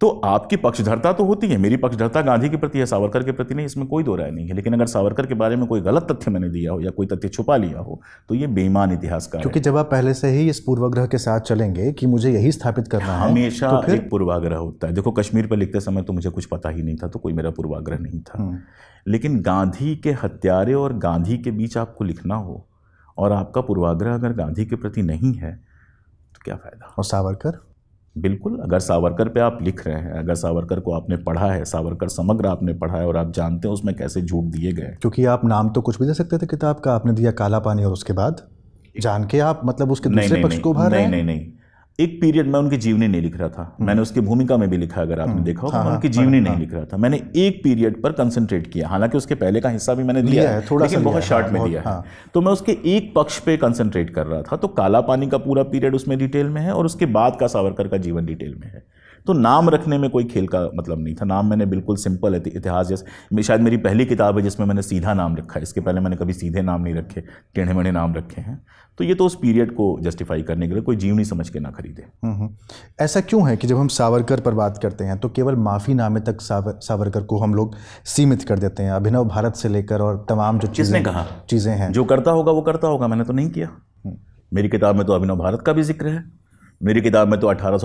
तो आपकी पक्षधरता तो होती है मेरी पक्षधरता गांधी के प्रति है सावरकर के प्रति नहीं इसमें कोई दो राय नहीं है लेकिन अगर सावरकर के बारे में कोई गलत तथ्य मैंने दिया हो या कोई तथ्य छुपा लिया हो तो ये बेईमान इतिहास का क्योंकि जब आप पहले से ही इस पूर्वाग्रह के साथ चलेंगे कि मुझे यही स्थापित करना है हमेशा तो फिर... एक पूर्वाग्रह होता है देखो कश्मीर पर लिखते समय तो मुझे कुछ पता ही नहीं था तो कोई मेरा पूर्वाग्रह नहीं था हम्म। लेकिन गांधी के हत्यारे और गांधी के बीच आपको लिखना हो और आपका पूर्वाग्रह अगर गांधी के प्रति नहीं है तो क्या फ़ायदा और सावरकर बिल्कुल अगर सावरकर पे आप लिख रहे हैं अगर सावरकर को आपने पढ़ा है सावरकर समग्र आपने पढ़ा है और आप जानते हैं उसमें कैसे झूठ दिए गए क्योंकि आप नाम तो कुछ भी दे सकते थे किताब का आपने दिया काला पानी और उसके बाद जान के आप मतलब उसके दूसरे पक्ष को भर नहीं नहीं नहीं एक पीरियड में उनकी जीवनी नहीं लिख रहा था हम्म। मैंने उसकी भूमिका में भी लिखा अगर आपने हम्म। देखा हाँ, तो हाँ। उनकी जीवनी हाँ, नहीं हाँ। लिख रहा था मैंने एक पीरियड पर कंसंट्रेट किया हालांकि उसके पहले का हिस्सा भी मैंने दिया है थोड़ा लेकिन बहुत शॉर्ट में दिया है तो मैं उसके एक पक्ष पे कंसंट्रेट कर रहा था तो काला पानी का पूरा पीरियड उसमें डिटेल में है और उसके बाद का सावरकर का जीवन डिटेल में है तो नाम रखने में कोई खेल का मतलब नहीं था नाम मैंने बिल्कुल सिंपल है इतिहास जैसे शायद मेरी पहली किताब है जिसमें मैंने सीधा नाम रखा है इसके पहले मैंने कभी सीधे नाम नहीं रखे टेढ़े मेढ़े नाम रखे हैं तो ये तो उस पीरियड को जस्टिफाई करने के लिए कोई जीवनी समझ के ना खरीदे हम्म, हम्म। ऐसा क्यों है कि जब हम सावरकर पर बात करते हैं तो केवल माफ़ीनामे तक सावर सावरकर को हम लोग सीमित कर देते हैं अभिनव भारत से लेकर और तमाम जो चीज़ें कहा चीज़ें हैं जो करता होगा वो करता होगा मैंने तो नहीं किया हम्म। मेरी किताब में तो अभिनव भारत का भी जिक्र है मेरी किताब में तो अठारह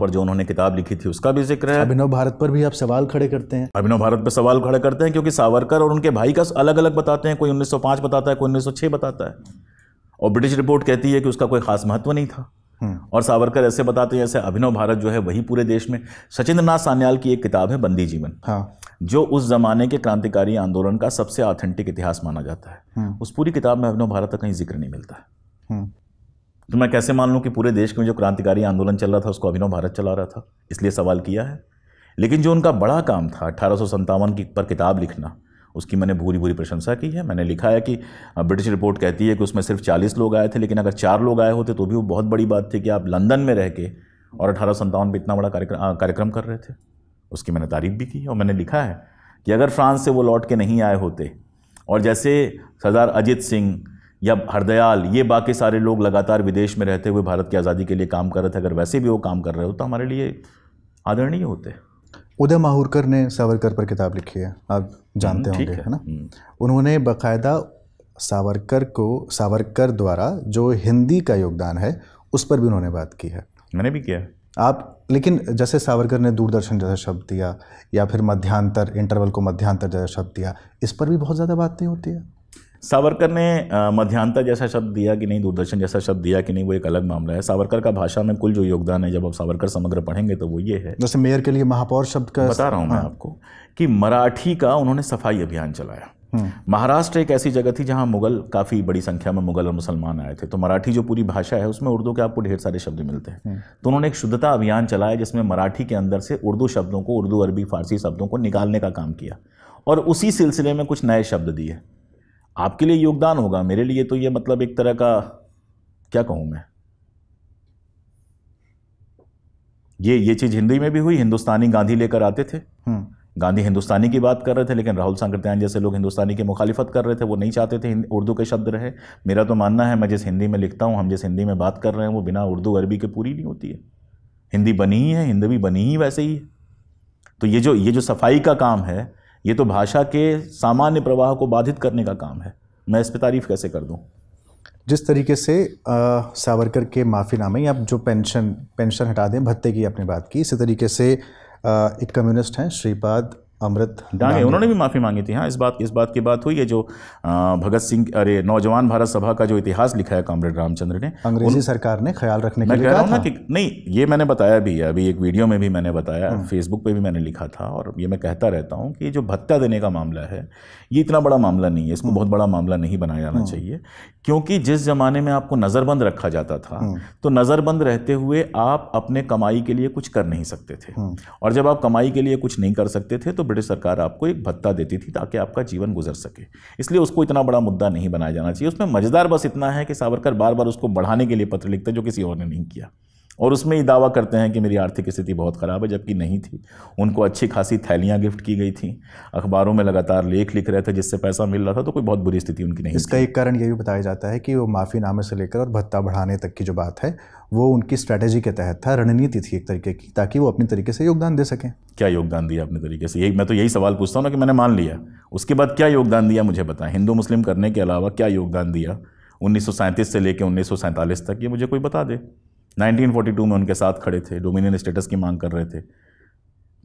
पर जो उन्होंने किताब लिखी थी उसका भी जिक्र है अभिनव भारत पर भी आप सवाल खड़े करते हैं अभिनव भारत पर सवाल खड़े करते हैं क्योंकि सावरकर और उनके भाई का अलग अलग बताते हैं कोई 1905 बताता है कोई 1906 बताता है और ब्रिटिश रिपोर्ट कहती है कि उसका कोई खास महत्व नहीं था हम्म। और सावरकर ऐसे बताते हैं जैसे अभिनव भारत जो है वही पूरे देश में सचिंद्रनाथ सान्याल की एक किताब है बंदी जीवन हाँ। जो उस जमाने के क्रांतिकारी आंदोलन का सबसे ऑथेंटिक इतिहास माना जाता है हम्म। उस पूरी किताब में अभिनव भारत का कहीं जिक्र नहीं मिलता है हम्म। तो मैं कैसे मान लूँ कि पूरे देश में जो क्रांतिकारी आंदोलन चल रहा था उसको अभिनव भारत चला रहा था इसलिए सवाल किया है लेकिन जो उनका बड़ा काम था अठारह की पर किताब लिखना उसकी मैंने भूरी भूरी प्रशंसा की है मैंने लिखा है कि ब्रिटिश रिपोर्ट कहती है कि उसमें सिर्फ 40 लोग आए थे लेकिन अगर चार लोग आए होते तो भी वो बहुत बड़ी बात थी कि आप लंदन में रह के और अठारह सन्तावन पर इतना बड़ा कार्यक्रम कार्यक्रम कर रहे थे उसकी मैंने तारीफ भी की और मैंने लिखा है कि अगर फ्रांस से वो लौट के नहीं आए होते और जैसे सरदार अजीत सिंह या हरदयाल ये बाकी सारे लोग लगातार विदेश में रहते हुए भारत की आज़ादी के लिए काम कर रहे थे अगर वैसे भी वो काम कर रहे हो तो हमारे लिए आदरणीय होते उदय माहूरकर ने सावरकर पर किताब लिखी है आप हम्म, जानते होंगे है, है ना हम्म। उन्होंने बाकायदा सावरकर को सावरकर द्वारा जो हिंदी का योगदान है उस पर भी उन्होंने बात की है मैंने भी किया आप लेकिन जैसे सावरकर ने दूरदर्शन जैसा शब्द दिया या फिर मध्यांतर इंटरवल को मध्यांतर जैसा शब्द दिया इस पर भी बहुत ज़्यादा बात नहीं होती है सावरकर ने मध्यांतर जैसा शब्द दिया कि नहीं दूरदर्शन जैसा शब्द दिया कि नहीं वो एक अलग मामला है सावरकर का भाषा में कुल जो योगदान है जब आप सावरकर समग्र पढ़ेंगे तो वो ये है जैसे मेयर के लिए महापौर शब्द का बता रहा हूँ हाँ। मैं आपको कि मराठी का उन्होंने सफाई अभियान चलाया हम्म। महाराष्ट्र एक ऐसी जगह थी जहाँ मुगल काफ़ी बड़ी संख्या में मुगल और मुसलमान आए थे तो मराठी जो पूरी भाषा है उसमें उर्दू के आपको ढेर सारे शब्द मिलते हैं हम्म। तो उन्होंने एक शुद्धता अभियान चलाया जिसमें मराठी के अंदर से उर्दू शब्दों को उर्दू अरबी फारसी शब्दों को निकालने का काम किया और उसी सिलसिले में कुछ नए शब्द दिए आपके लिए योगदान होगा मेरे लिए तो ये मतलब एक तरह का क्या कहूँ मैं ये ये चीज़ हिंदी में भी हुई हिंदुस्तानी गांधी लेकर आते थे हम्म। गांधी हिंदुस्तानी की बात कर रहे थे लेकिन राहुल सांकृत्यान जैसे लोग हिंदुस्तानी की मुखालिफत कर रहे थे वो नहीं चाहते थे उर्दू के शब्द रहे मेरा तो मानना है मैं जिस हिंदी में लिखता हूँ हम जिस हिंदी में बात कर रहे हैं वो बिना उर्दू अरबी के पूरी नहीं होती है हिंदी बनी ही है हिंदी भी बनी ही वैसे ही है तो ये जो ये जो सफाई का काम है ये तो भाषा के सामान्य प्रवाह को बाधित करने का काम है मैं इस पर तारीफ़ कैसे कर दूँ जिस तरीके से सावरकर के माफ़ीनामे या जो पेंशन पेंशन हटा दें भत्ते की आपने बात की इसी तरीके से आ, एक कम्युनिस्ट हैं श्रीपाद अमृत डांगे उन्होंने भी माफ़ी मांगी थी हाँ इस बात इस बात की बात हुई है जो भगत सिंह अरे नौजवान भारत सभा का जो इतिहास लिखा है कॉमरेड रामचंद्र ने अंग्रेजी सरकार ने ख्याल रखने मैं के लिए कहा था कि नहीं ये मैंने बताया भी है अभी एक वीडियो में भी मैंने बताया हम्म। फेसबुक पर भी मैंने लिखा था और ये मैं कहता रहता हूँ कि जो भत्ता देने का मामला है ये इतना बड़ा मामला नहीं है इसको हम्म। बहुत बड़ा मामला नहीं बनाया जाना हम्म। चाहिए क्योंकि जिस ज़माने में आपको नज़रबंद रखा जाता था तो नज़रबंद रहते हुए आप अपने कमाई के लिए कुछ कर नहीं सकते थे और जब आप कमाई के लिए कुछ नहीं कर सकते थे तो ब्रिटिश सरकार आपको एक भत्ता देती थी ताकि आपका जीवन गुजर सके इसलिए उसको इतना बड़ा मुद्दा नहीं बनाया जाना चाहिए उसमें मज़ेदार बस इतना है कि सावरकर बार बार उसको बढ़ाने के लिए पत्र लिखते जो किसी और ने नहीं किया और उसमें ये दावा करते हैं कि मेरी आर्थिक स्थिति बहुत ख़राब है जबकि नहीं थी उनको अच्छी खासी थैलियाँ गिफ्ट की गई थी अखबारों में लगातार लेख लिख रहे थे जिससे पैसा मिल रहा था तो कोई बहुत बुरी स्थिति उनकी नहीं इसका एक कारण ये भी बताया जाता है कि वो माफ़ीनामे से लेकर और भत्ता बढ़ाने तक की जो बात है वो उनकी स्ट्रैटेजी के तहत था रणनीति थी एक तरीके की ताकि वो अपने तरीके से योगदान दे सकें क्या योगदान दिया अपने तरीके से यही मैं तो यही सवाल पूछता हूँ ना कि मैंने मान लिया उसके बाद क्या योगदान दिया मुझे बताएं हिंदू मुस्लिम करने के अलावा क्या योगदान दिया उन्नीस से लेकर उन्नीस तक ये मुझे कोई बता दे 1942 में उनके साथ खड़े थे डोमिनियन स्टेटस की मांग कर रहे थे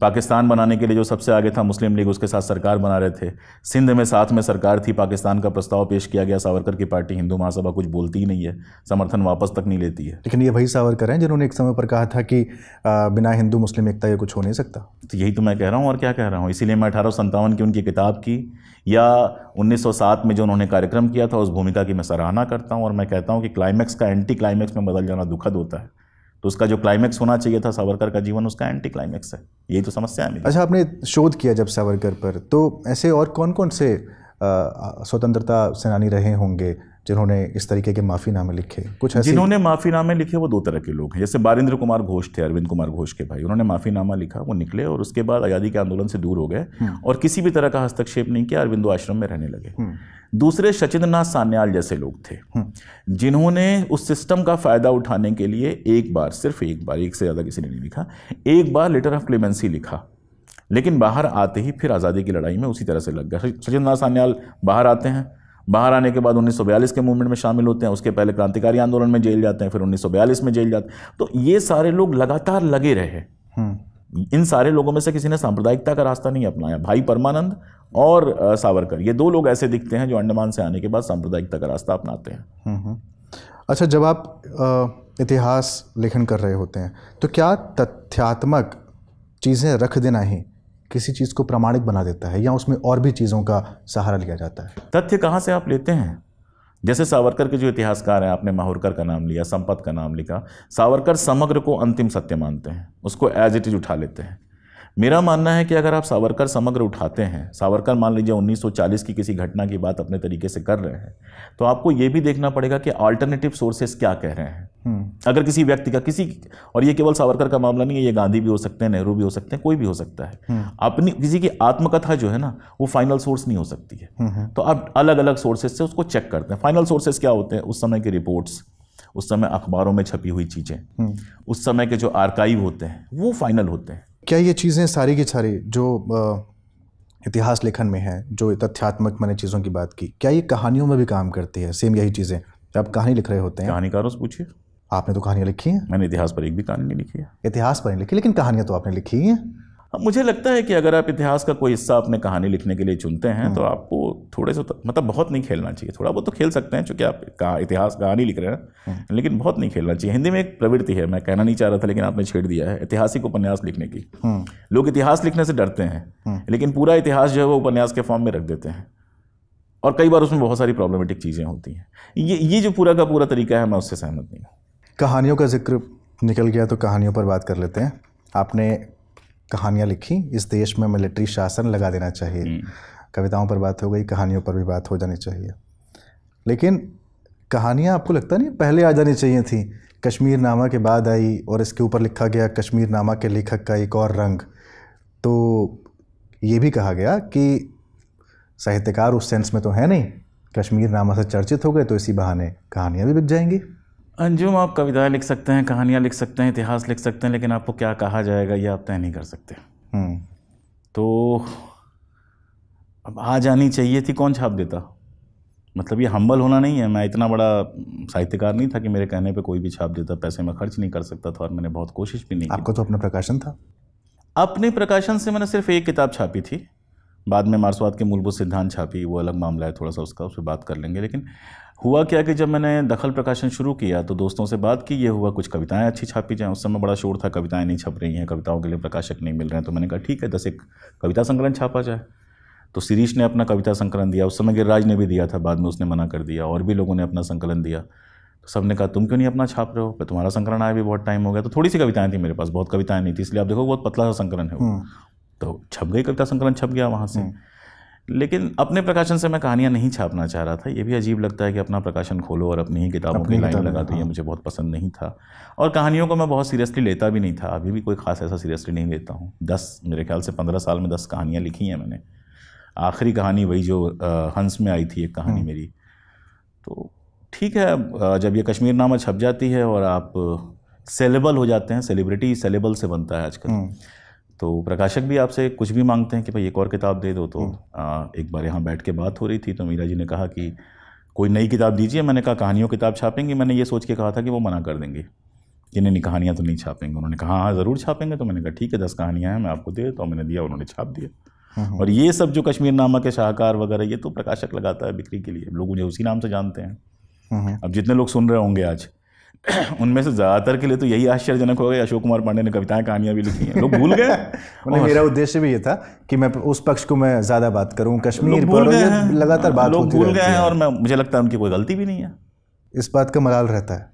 पाकिस्तान बनाने के लिए जो सबसे आगे था मुस्लिम लीग उसके साथ सरकार बना रहे थे सिंध में साथ में सरकार थी पाकिस्तान का प्रस्ताव पेश किया गया सावरकर की पार्टी हिंदू महासभा कुछ बोलती ही नहीं है समर्थन वापस तक नहीं लेती है लेकिन ये वही सावरकर हैं जिन्होंने एक समय पर कहा था कि बिना हिंदू मुस्लिम एकता ये कुछ हो नहीं सकता तो यही तो मैं कह रहा हूँ और क्या कह रहा हूँ इसीलिए मैं अठारह की उनकी किताब की या 1907 में जो उन्होंने कार्यक्रम किया था उस भूमिका की मैं सराहना करता हूँ और मैं कहता हूँ कि क्लाइमैक्स का एंटी क्लाइमैक्स में बदल जाना दुखद होता है तो उसका जो क्लाइमैक्स होना चाहिए था सावरकर का जीवन उसका एंटी क्लाइमैक्स है यही तो समस्या है मेरी अच्छा आपने शोध किया जब सावरकर पर तो ऐसे और कौन कौन से स्वतंत्रता सेनानी रहे होंगे जिन्होंने इस तरीके के माफ़ीनामे लिखे कुछ ऐसे जिन्होंने माफ़ीनामे लिखे वो दो तरह के लोग हैं जैसे बारिंद्र कुमार घोष थे अरविंद कुमार घोष के भाई उन्होंने माफ़ीनामा लिखा वो निकले और उसके बाद आज़ादी के आंदोलन से दूर हो गए हम्म। और किसी भी तरह का हस्तक्षेप नहीं किया अरविंदो आश्रम में रहने लगे हम्म। दूसरे सचिंद्रनाथ सान्याल जैसे लोग थे हम्म। जिन्होंने उस सिस्टम का फ़ायदा उठाने के लिए एक बार सिर्फ एक बार एक से ज़्यादा किसी ने नहीं लिखा एक बार लेटर ऑफ क्लेमेंसी लिखा लेकिन बाहर आते ही फिर आज़ादी की लड़ाई में उसी तरह से लग गया सचिंद्रनाथ सान्याल बाहर आते हैं बाहर आने के बाद 1942 के मूवमेंट में शामिल होते हैं उसके पहले क्रांतिकारी आंदोलन में जेल जाते हैं फिर 1942 में जेल जाते हैं तो ये सारे लोग लगातार लगे रहे हम्म। इन सारे लोगों में से किसी ने सांप्रदायिकता का रास्ता नहीं अपनाया भाई परमानंद और सावरकर ये दो लोग ऐसे दिखते हैं जो अंडमान से आने के बाद सांप्रदायिकता का रास्ता अपनाते हैं हम्म, हम्म। अच्छा जब आप इतिहास लेखन कर रहे होते हैं तो क्या तथ्यात्मक चीज़ें रख देना ही किसी चीज़ को प्रामाणिक बना देता है या उसमें और भी चीज़ों का सहारा लिया जाता है तथ्य कहाँ से आप लेते हैं जैसे सावरकर के जो इतिहासकार हैं आपने माहौरकर का नाम लिया संपत का नाम लिखा सावरकर समग्र को अंतिम सत्य मानते हैं उसको एज इट इज उठा लेते हैं मेरा मानना है कि अगर आप सावरकर समग्र उठाते हैं सावरकर मान लीजिए 1940 की किसी घटना की बात अपने तरीके से कर रहे हैं तो आपको ये भी देखना पड़ेगा कि अल्टरनेटिव सोर्सेज क्या कह रहे हैं हम्म। अगर किसी व्यक्ति का किसी और ये केवल सावरकर का मामला नहीं है ये गांधी भी हो सकते हैं नेहरू भी हो सकते हैं कोई भी हो सकता है हम्म। अपनी किसी की आत्मकथा जो है ना वो फाइनल सोर्स नहीं हो सकती है हम्म, तो आप अलग अलग सोर्सेज से उसको चेक करते हैं फाइनल सोर्सेज क्या होते हैं उस समय की रिपोर्ट्स उस समय अखबारों में छपी हुई चीज़ें उस समय के जो आर्काइव होते हैं वो फाइनल होते हैं क्या ये चीज़ें सारी की सारी जो इतिहास लेखन में है जो तथ्यात्मक मैंने चीज़ों की बात की क्या ये कहानियों में भी काम करती है सेम यही चीज़ें आप कहानी लिख रहे होते हैं कहानीकारों से पूछिए आपने तो कहानियाँ लिखी हैं मैंने इतिहास पर एक भी कहानी नहीं लिखी है इतिहास पर नहीं लिखी लेकिन कहानियाँ तो आपने लिखी हैं मुझे लगता है कि अगर आप इतिहास का कोई हिस्सा अपने कहानी लिखने के लिए चुनते हैं हम्म। तो आपको थोड़े से तो, मतलब बहुत नहीं खेलना चाहिए थोड़ा बहुत तो खेल सकते हैं चूँकि आप कहा इतिहास कहानी लिख रहे हैं हम्म। लेकिन बहुत नहीं खेलना चाहिए हिंदी में एक प्रवृत्ति है मैं कहना नहीं चाह रहा था लेकिन आपने छेड़ दिया है ऐतिहासिक उपन्यास लिखने की हम्म। लोग इतिहास लिखने से डरते हैं लेकिन पूरा इतिहास जो है वो उपन्यास के फॉर्म में रख देते हैं और कई बार उसमें बहुत सारी प्रॉब्लमेटिक चीज़ें होती हैं ये ये जो पूरा का पूरा तरीका है मैं उससे सहमत नहीं हूँ कहानियों का जिक्र निकल गया तो कहानियों पर बात कर लेते हैं आपने कहानियाँ लिखी इस देश में मिलिट्री शासन लगा देना चाहिए हम्म। कविताओं पर बात हो गई कहानियों पर भी बात हो जानी चाहिए लेकिन कहानियाँ आपको लगता नहीं पहले आ जानी चाहिए थी कश्मीर नामा के बाद आई और इसके ऊपर लिखा गया कश्मीर नामा के लेखक का एक और रंग तो ये भी कहा गया कि साहित्यकार उस सेंस में तो है नहीं कश्मीर नामा से चर्चित हो गए तो इसी बहाने कहानियाँ भी बिक जाएंगी अंजुम आप कविताएं लिख सकते हैं कहानियाँ लिख सकते हैं इतिहास लिख सकते हैं लेकिन आपको क्या कहा जाएगा ये आप तय नहीं कर सकते हम्म। तो अब आ जानी चाहिए थी कौन छाप देता मतलब ये हम्बल होना नहीं है मैं इतना बड़ा साहित्यकार नहीं था कि मेरे कहने पे कोई भी छाप देता पैसे मैं खर्च नहीं कर सकता था और मैंने बहुत कोशिश भी नहीं आपको तो अपना प्रकाशन था अपने प्रकाशन से मैंने सिर्फ एक किताब छापी थी बाद में मार्सवाद के मूलभूत सिद्धांत छापी वो अलग मामला है थोड़ा सा उसका उस पर बात कर लेंगे लेकिन हुआ क्या कि जब मैंने दखल प्रकाशन शुरू किया तो दोस्तों से बात की ये हुआ कुछ कविताएं अच्छी छापी जाएँ उस समय बड़ा शोर था कविताएं नहीं छप रही हैं कविताओं के लिए प्रकाशक नहीं मिल रहे हैं तो मैंने कहा ठीक है दस एक कविता संकलन छापा जाए तो शिरीष ने अपना कविता संकलन दिया उस समय गिरिराज ने भी दिया था बाद में उसने मना कर दिया और भी लोगों ने अपना संकलन दिया तो सब ने कहा तुम क्यों नहीं अपना छाप रहे हो पर तुम्हारा संकलन आया भी बहुत टाइम हो गया तो थोड़ी सी कविताएं थी मेरे पास बहुत कविताएं नहीं थी इसलिए आप देखो बहुत पतला सा संकलन है हम्म। तो छप गई कविता संकलन छप गया वहाँ से हम्म। लेकिन अपने प्रकाशन से मैं कहानियाँ नहीं छापना चाह रहा था ये भी अजीब लगता है कि अपना प्रकाशन खोलो और अपनी ही किताबों की लाइन लगा दो ये हाँ। मुझे बहुत पसंद नहीं था और कहानियों को मैं बहुत सीरियसली लेता भी नहीं था अभी भी कोई ख़ास ऐसा सीरियसली नहीं लेता हूँ दस मेरे ख्याल से पंद्रह साल में दस कहानियाँ लिखी हैं मैंने आखिरी कहानी वही जो हंस में आई थी एक कहानी हाँ। मेरी तो ठीक है जब ये कश्मीर नामा छप जाती है और आप सेलेबल हो जाते हैं सेलिब्रिटी सेलेबल से बनता है आजकल हाँ। तो प्रकाशक भी आपसे कुछ भी मांगते हैं कि भाई एक और किताब दे दो तो हम्म। आ, एक बार यहाँ बैठ के बात हो रही थी तो मीरा जी ने कहा कि कोई नई किताब दीजिए मैंने कहा कहानियों किताब छापेंगी मैंने ये सोच के कहा था कि वो मना कर देंगे कि नहीं कहानियाँ तो नहीं छापेंगे उन्होंने कहा हाँ ज़रूर छापेंगे तो मैंने कहा ठीक है दस कहानियाँ हैं मैं आपको दे तो मैंने दिया उन्होंने छाप दिया हाँ, हाँ। और ये सब जो कश्मीर नामा के शाहकार वगैरह ये तो प्रकाशक लगाता है बिक्री के लिए लोग मुझे उसी नाम से जानते हैं हाँ, अब जितने लोग सुन रहे होंगे आज उनमें से ज़्यादातर के लिए तो यही आश्चर्यजनक हो गया अशोक कुमार पांडे ने कविताएं कहानियां भी लिखी हैं लोग भूल गए और... मेरा उद्देश्य भी ये था कि मैं उस पक्ष को मैं ज़्यादा बात करूं कश्मीर पर लगातार बात लोग भूल गए हैं और मैं मुझे लगता है उनकी कोई गलती भी नहीं है इस बात का मलाल रहता है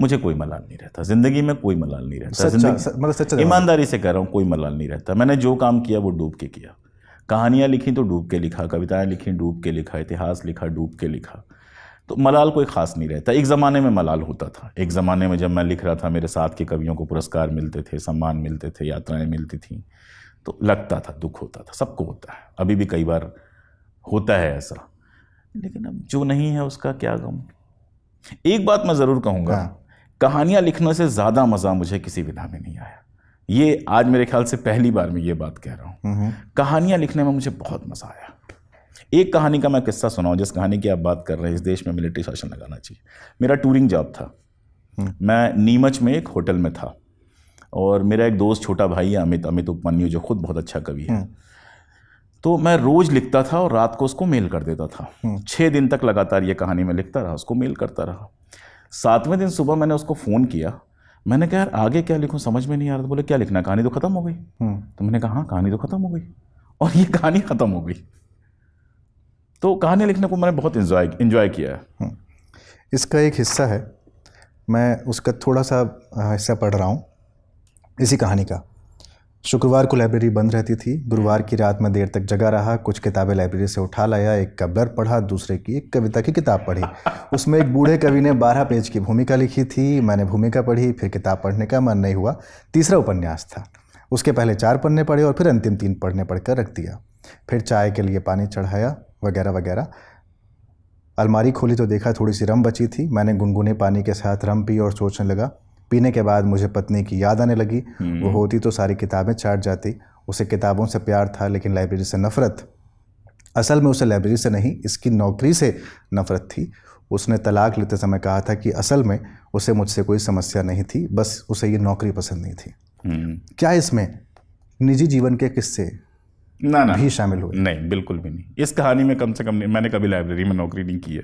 मुझे कोई मलाल नहीं रहता ज़िंदगी में कोई मलाल नहीं रहता मतलब ईमानदारी से कह रहा हूँ कोई मलाल नहीं रहता मैंने जो काम किया वो डूब के किया कहानियाँ लिखी तो डूब के लिखा कविताएँ लिखी डूब के लिखा इतिहास लिखा डूब के लिखा तो मलाल कोई ख़ास नहीं रहता एक ज़माने में मलाल होता था एक ज़माने में जब मैं लिख रहा था मेरे साथ के कवियों को पुरस्कार मिलते थे सम्मान मिलते थे यात्राएं मिलती थीं तो लगता था दुख होता था सबको होता है अभी भी कई बार होता है ऐसा लेकिन अब जो नहीं है उसका क्या गम एक बात मैं ज़रूर कहूँगा हाँ। कहानियाँ लिखने से ज़्यादा मज़ा मुझे किसी विधा में नहीं आया ये आज मेरे ख्याल से पहली बार मैं ये बात कह रहा हूँ हम्म। कहानियाँ लिखने में मुझे बहुत मज़ा आया एक कहानी का मैं किस्सा सुनाऊँ जिस कहानी की आप बात कर रहे हैं इस देश में मिलिट्री शासन लगाना चाहिए मेरा टूरिंग जॉब था हम्म। मैं नीमच में एक होटल में था और मेरा एक दोस्त छोटा भाई है अमित अमित उपमान्यू जो खुद बहुत अच्छा कवि है हम्म। तो मैं रोज़ लिखता था और रात को उसको मेल कर देता था हम्म। छः दिन तक लगातार ये कहानी मैं लिखता रहा उसको मेल करता रहा सातवें दिन सुबह मैंने उसको फ़ोन किया मैंने कहा यार आगे क्या लिखूँ समझ में नहीं आ रहा था तो बोले क्या लिखना कहानी तो ख़त्म हो गई तो मैंने कहा हाँ कहानी तो ख़त्म हो गई और ये कहानी ख़त्म हो गई तो कहानी लिखने को मैंने बहुत इन्जॉय इन्जॉय किया है हम्म। इसका एक हिस्सा है मैं उसका थोड़ा सा हिस्सा पढ़ रहा हूँ इसी कहानी का शुक्रवार को लाइब्रेरी बंद रहती थी गुरुवार की रात में देर तक जगा रहा कुछ किताबें लाइब्रेरी से उठा लाया एक कब्लर पढ़ा दूसरे की एक कविता की किताब पढ़ी उसमें एक बूढ़े कवि ने बारह पेज की भूमिका लिखी थी मैंने भूमिका पढ़ी फिर किताब पढ़ने का मन नहीं हुआ तीसरा उपन्यास था उसके पहले चार पन्ने पढ़े और फिर अंतिम तीन पढ़ने पढ़कर रख दिया फिर चाय के लिए पानी चढ़ाया वगैरह वगैरह अलमारी खोली तो देखा थोड़ी सी रम बची थी मैंने गुनगुने पानी के साथ रम पी और सोचने लगा पीने के बाद मुझे पत्नी की याद आने लगी वो हम्म। होती तो सारी किताबें चाट जाती उसे किताबों से प्यार था लेकिन लाइब्रेरी से नफ़रत असल में उसे लाइब्रेरी से नहीं इसकी नौकरी से नफ़रत थी उसने तलाक लेते समय कहा था कि असल में उसे मुझसे कोई समस्या नहीं थी बस उसे ये नौकरी पसंद नहीं थी हम्म। क्या इसमें निजी जीवन के किस्से ना ना भी शामिल हुए नहीं बिल्कुल भी नहीं इस कहानी में कम से कम नहीं मैंने कभी लाइब्रेरी में नौकरी नहीं की है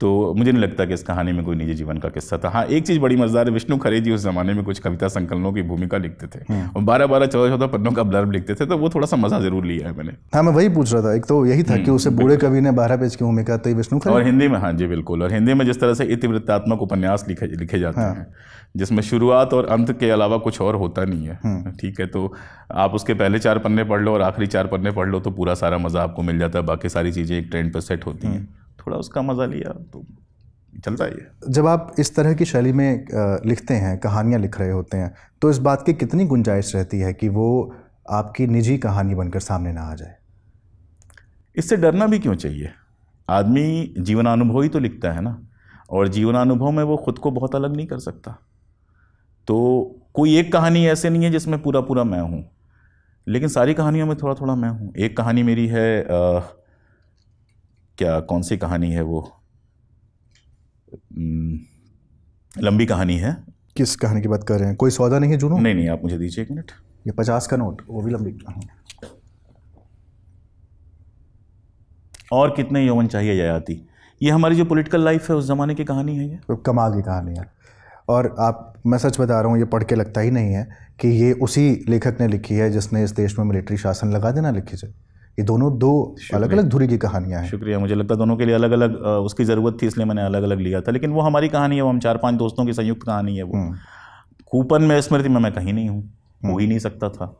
तो मुझे नहीं लगता कि इस कहानी में कोई निजी जीवन का किस्सा था हाँ एक चीज़ बड़ी मज़ेदार है विष्णु खरे जी उस ज़माने में कुछ कविता संकलनों की भूमिका लिखते थे हम्म। और बारह बारह चौदह चौदह पन्नों का ब्लर्ब लिखते थे तो वो थोड़ा सा मज़ा जरूर लिया है मैंने हाँ मैं वही पूछ रहा था एक तो यही था कि हम्म, उसे बूढ़े कवि ने बारह पेज की भूमिका थी विष्णु खरे और हिंदी में हाँ जी बिल्कुल और हिंदी में जिस तरह से इतिवृत्तात्मक उपन्यास लिखे लिखे जाते हाँ। हैं जिसमें शुरुआत और अंत के अलावा कुछ और होता नहीं है हम्म। ठीक है तो आप उसके पहले चार पन्ने पढ़ लो और आखिरी चार पन्ने पढ़ लो तो पूरा सारा मज़ा आपको मिल जाता है बाकी सारी चीज़ें एक ट्रेंड पर सेट होती हैं थोड़ा उसका मज़ा लिया तो चलता ही है जब आप इस तरह की शैली में लिखते हैं कहानियाँ लिख रहे होते हैं तो इस बात की कितनी गुंजाइश रहती है कि वो आपकी निजी कहानी बनकर सामने ना आ जाए इससे डरना भी क्यों चाहिए आदमी जीवनानुभव ही तो लिखता है ना और जीवनानुभव में वो खुद को बहुत अलग नहीं कर सकता तो कोई एक कहानी ऐसे नहीं है जिसमें पूरा पूरा मैं हूँ लेकिन सारी कहानियों में थोड़ा थोड़ा मैं हूँ एक कहानी मेरी है आ, क्या कौन सी कहानी है वो लंबी कहानी है किस कहानी की बात कर रहे हैं कोई सौदा नहीं है जुनू नहीं नहीं आप मुझे दीजिए एक मिनट ये पचास का नोट वो भी लंबी कहानी और कितने यौवन चाहिए ययाती ये हमारी जो पॉलिटिकल लाइफ है उस ज़माने की कहानी है ये कमाल की कहानी है और आप मैं सच बता रहा हूँ ये पढ़ के लगता ही नहीं है कि ये उसी लेखक ने लिखी है जिसने इस देश में मिलिट्री शासन लगा देना लिखी है ये दोनों दो अलग अलग धुरी की कहानियाँ हैं शुक्रिया मुझे लगता है दोनों के लिए अलग अलग उसकी ज़रूरत थी इसलिए मैंने अलग अलग लिया था लेकिन वो हमारी कहानी है वो हम चार पांच दोस्तों की संयुक्त कहानी है वो हम्म। कूपन में स्मृति में मैं कहीं नहीं हूँ हो ही हम्म। नहीं सकता था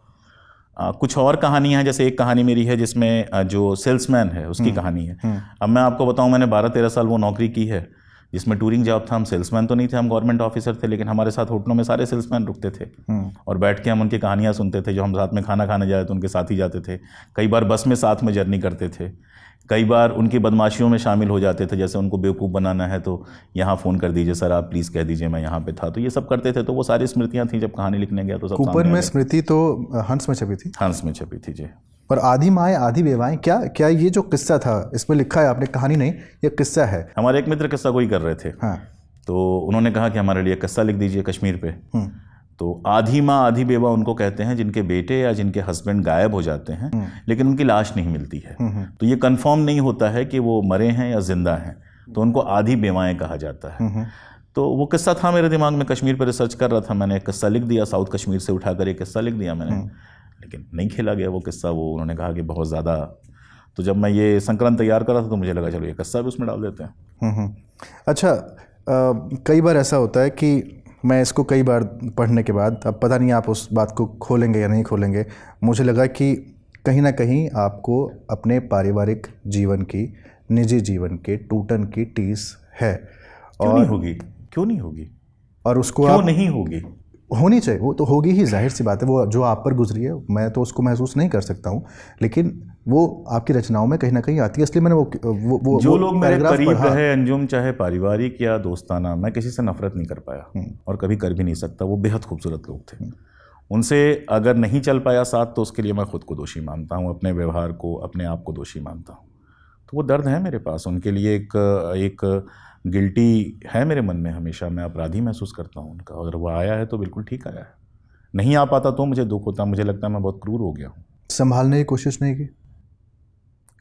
आ, कुछ और कहानियाँ हैं जैसे एक कहानी मेरी है जिसमें जो सेल्समैन है उसकी हम्म। कहानी है अब मैं आपको बताऊँ मैंने बारह तेरह साल वो नौकरी की है जिसमें टूरिंग जॉब था हम सेल्समैन तो नहीं थे हम गवर्नमेंट ऑफिसर थे लेकिन हमारे साथ होटलों में सारे सेल्समैन रुकते थे हम्म। और बैठ के हम उनकी कहानियाँ सुनते थे जो हम साथ में खाना खाने जाए तो उनके साथ ही जाते थे कई बार बस में साथ में जर्नी करते थे कई बार उनकी बदमाशियों में शामिल हो जाते थे जैसे उनको बेवकूफ़ बनाना है तो यहाँ फ़ोन कर दीजिए सर आप प्लीज़ कह दीजिए मैं यहाँ पे था तो ये सब करते थे तो वो सारी स्मृतियाँ थी जब कहानी लिखने गया तो सब कूपन में स्मृति तो हंस में छपी थी हंस में छपी थी जी और आधी माए आधी बेवाएं क्या क्या ये जो किस्सा था इसमें लिखा है आपने कहानी नहीं ये किस्सा है हमारे एक मित्र किस्सा कोई कर रहे थे हाँ तो उन्होंने कहा कि हमारे लिए किस्सा लिख दीजिए कश्मीर पे हम्म। तो आधी माँ आधी बेवा उनको कहते हैं जिनके बेटे या जिनके हस्बैंड गायब हो जाते हैं हम्म। लेकिन उनकी लाश नहीं मिलती है हम्म, तो ये कंफर्म नहीं होता है कि वो मरे हैं या जिंदा हैं तो उनको आधी बेवाएँ कहा जाता है तो वो किस्सा था मेरे दिमाग में कश्मीर पर रिसर्च कर रहा था मैंने एक किस्सा लिख दिया साउथ कश्मीर से उठाकर एक किस्सा लिख दिया मैंने लेकिन नहीं खेला गया वो किस्सा वो उन्होंने कहा कि बहुत ज़्यादा तो जब मैं ये संकलन तैयार कर रहा था तो मुझे लगा चलो ये किस्सा भी उसमें डाल देते हैं हम्म, हम्म। अच्छा कई बार ऐसा होता है कि मैं इसको कई बार पढ़ने के बाद अब पता नहीं आप उस बात को खोलेंगे या नहीं खोलेंगे मुझे लगा कि कहीं ना कहीं आपको अपने पारिवारिक जीवन की निजी जीवन के टूटन की टीस है और नहीं होगी क्यों नहीं होगी और उसको क्यों आप, नहीं होगी होनी चाहिए वो तो होगी ही जाहिर सी बात है वो जो आप पर गुजरी है मैं तो उसको महसूस नहीं कर सकता हूँ लेकिन वो आपकी रचनाओं में कहीं ना कहीं आती है इसलिए मैंने वो वो वो जो लोग मेरे करीब है अंजुम चाहे पारिवारिक या दोस्ताना मैं किसी से नफरत नहीं कर पाया हम्म। और कभी कर भी नहीं सकता वो बेहद खूबसूरत लोग थे हम्म। उनसे अगर नहीं चल पाया साथ तो उसके लिए मैं खुद को दोषी मानता हूँ अपने व्यवहार को अपने आप को दोषी मानता हूँ तो वो दर्द है मेरे पास उनके लिए एक एक गिल्टी है मेरे मन में हमेशा मैं अपराधी महसूस करता हूँ उनका अगर वह आया है तो बिल्कुल ठीक आया है नहीं आ पाता तो मुझे दुख होता मुझे लगता है मैं बहुत क्रूर हो गया हूँ संभालने की कोशिश नहीं की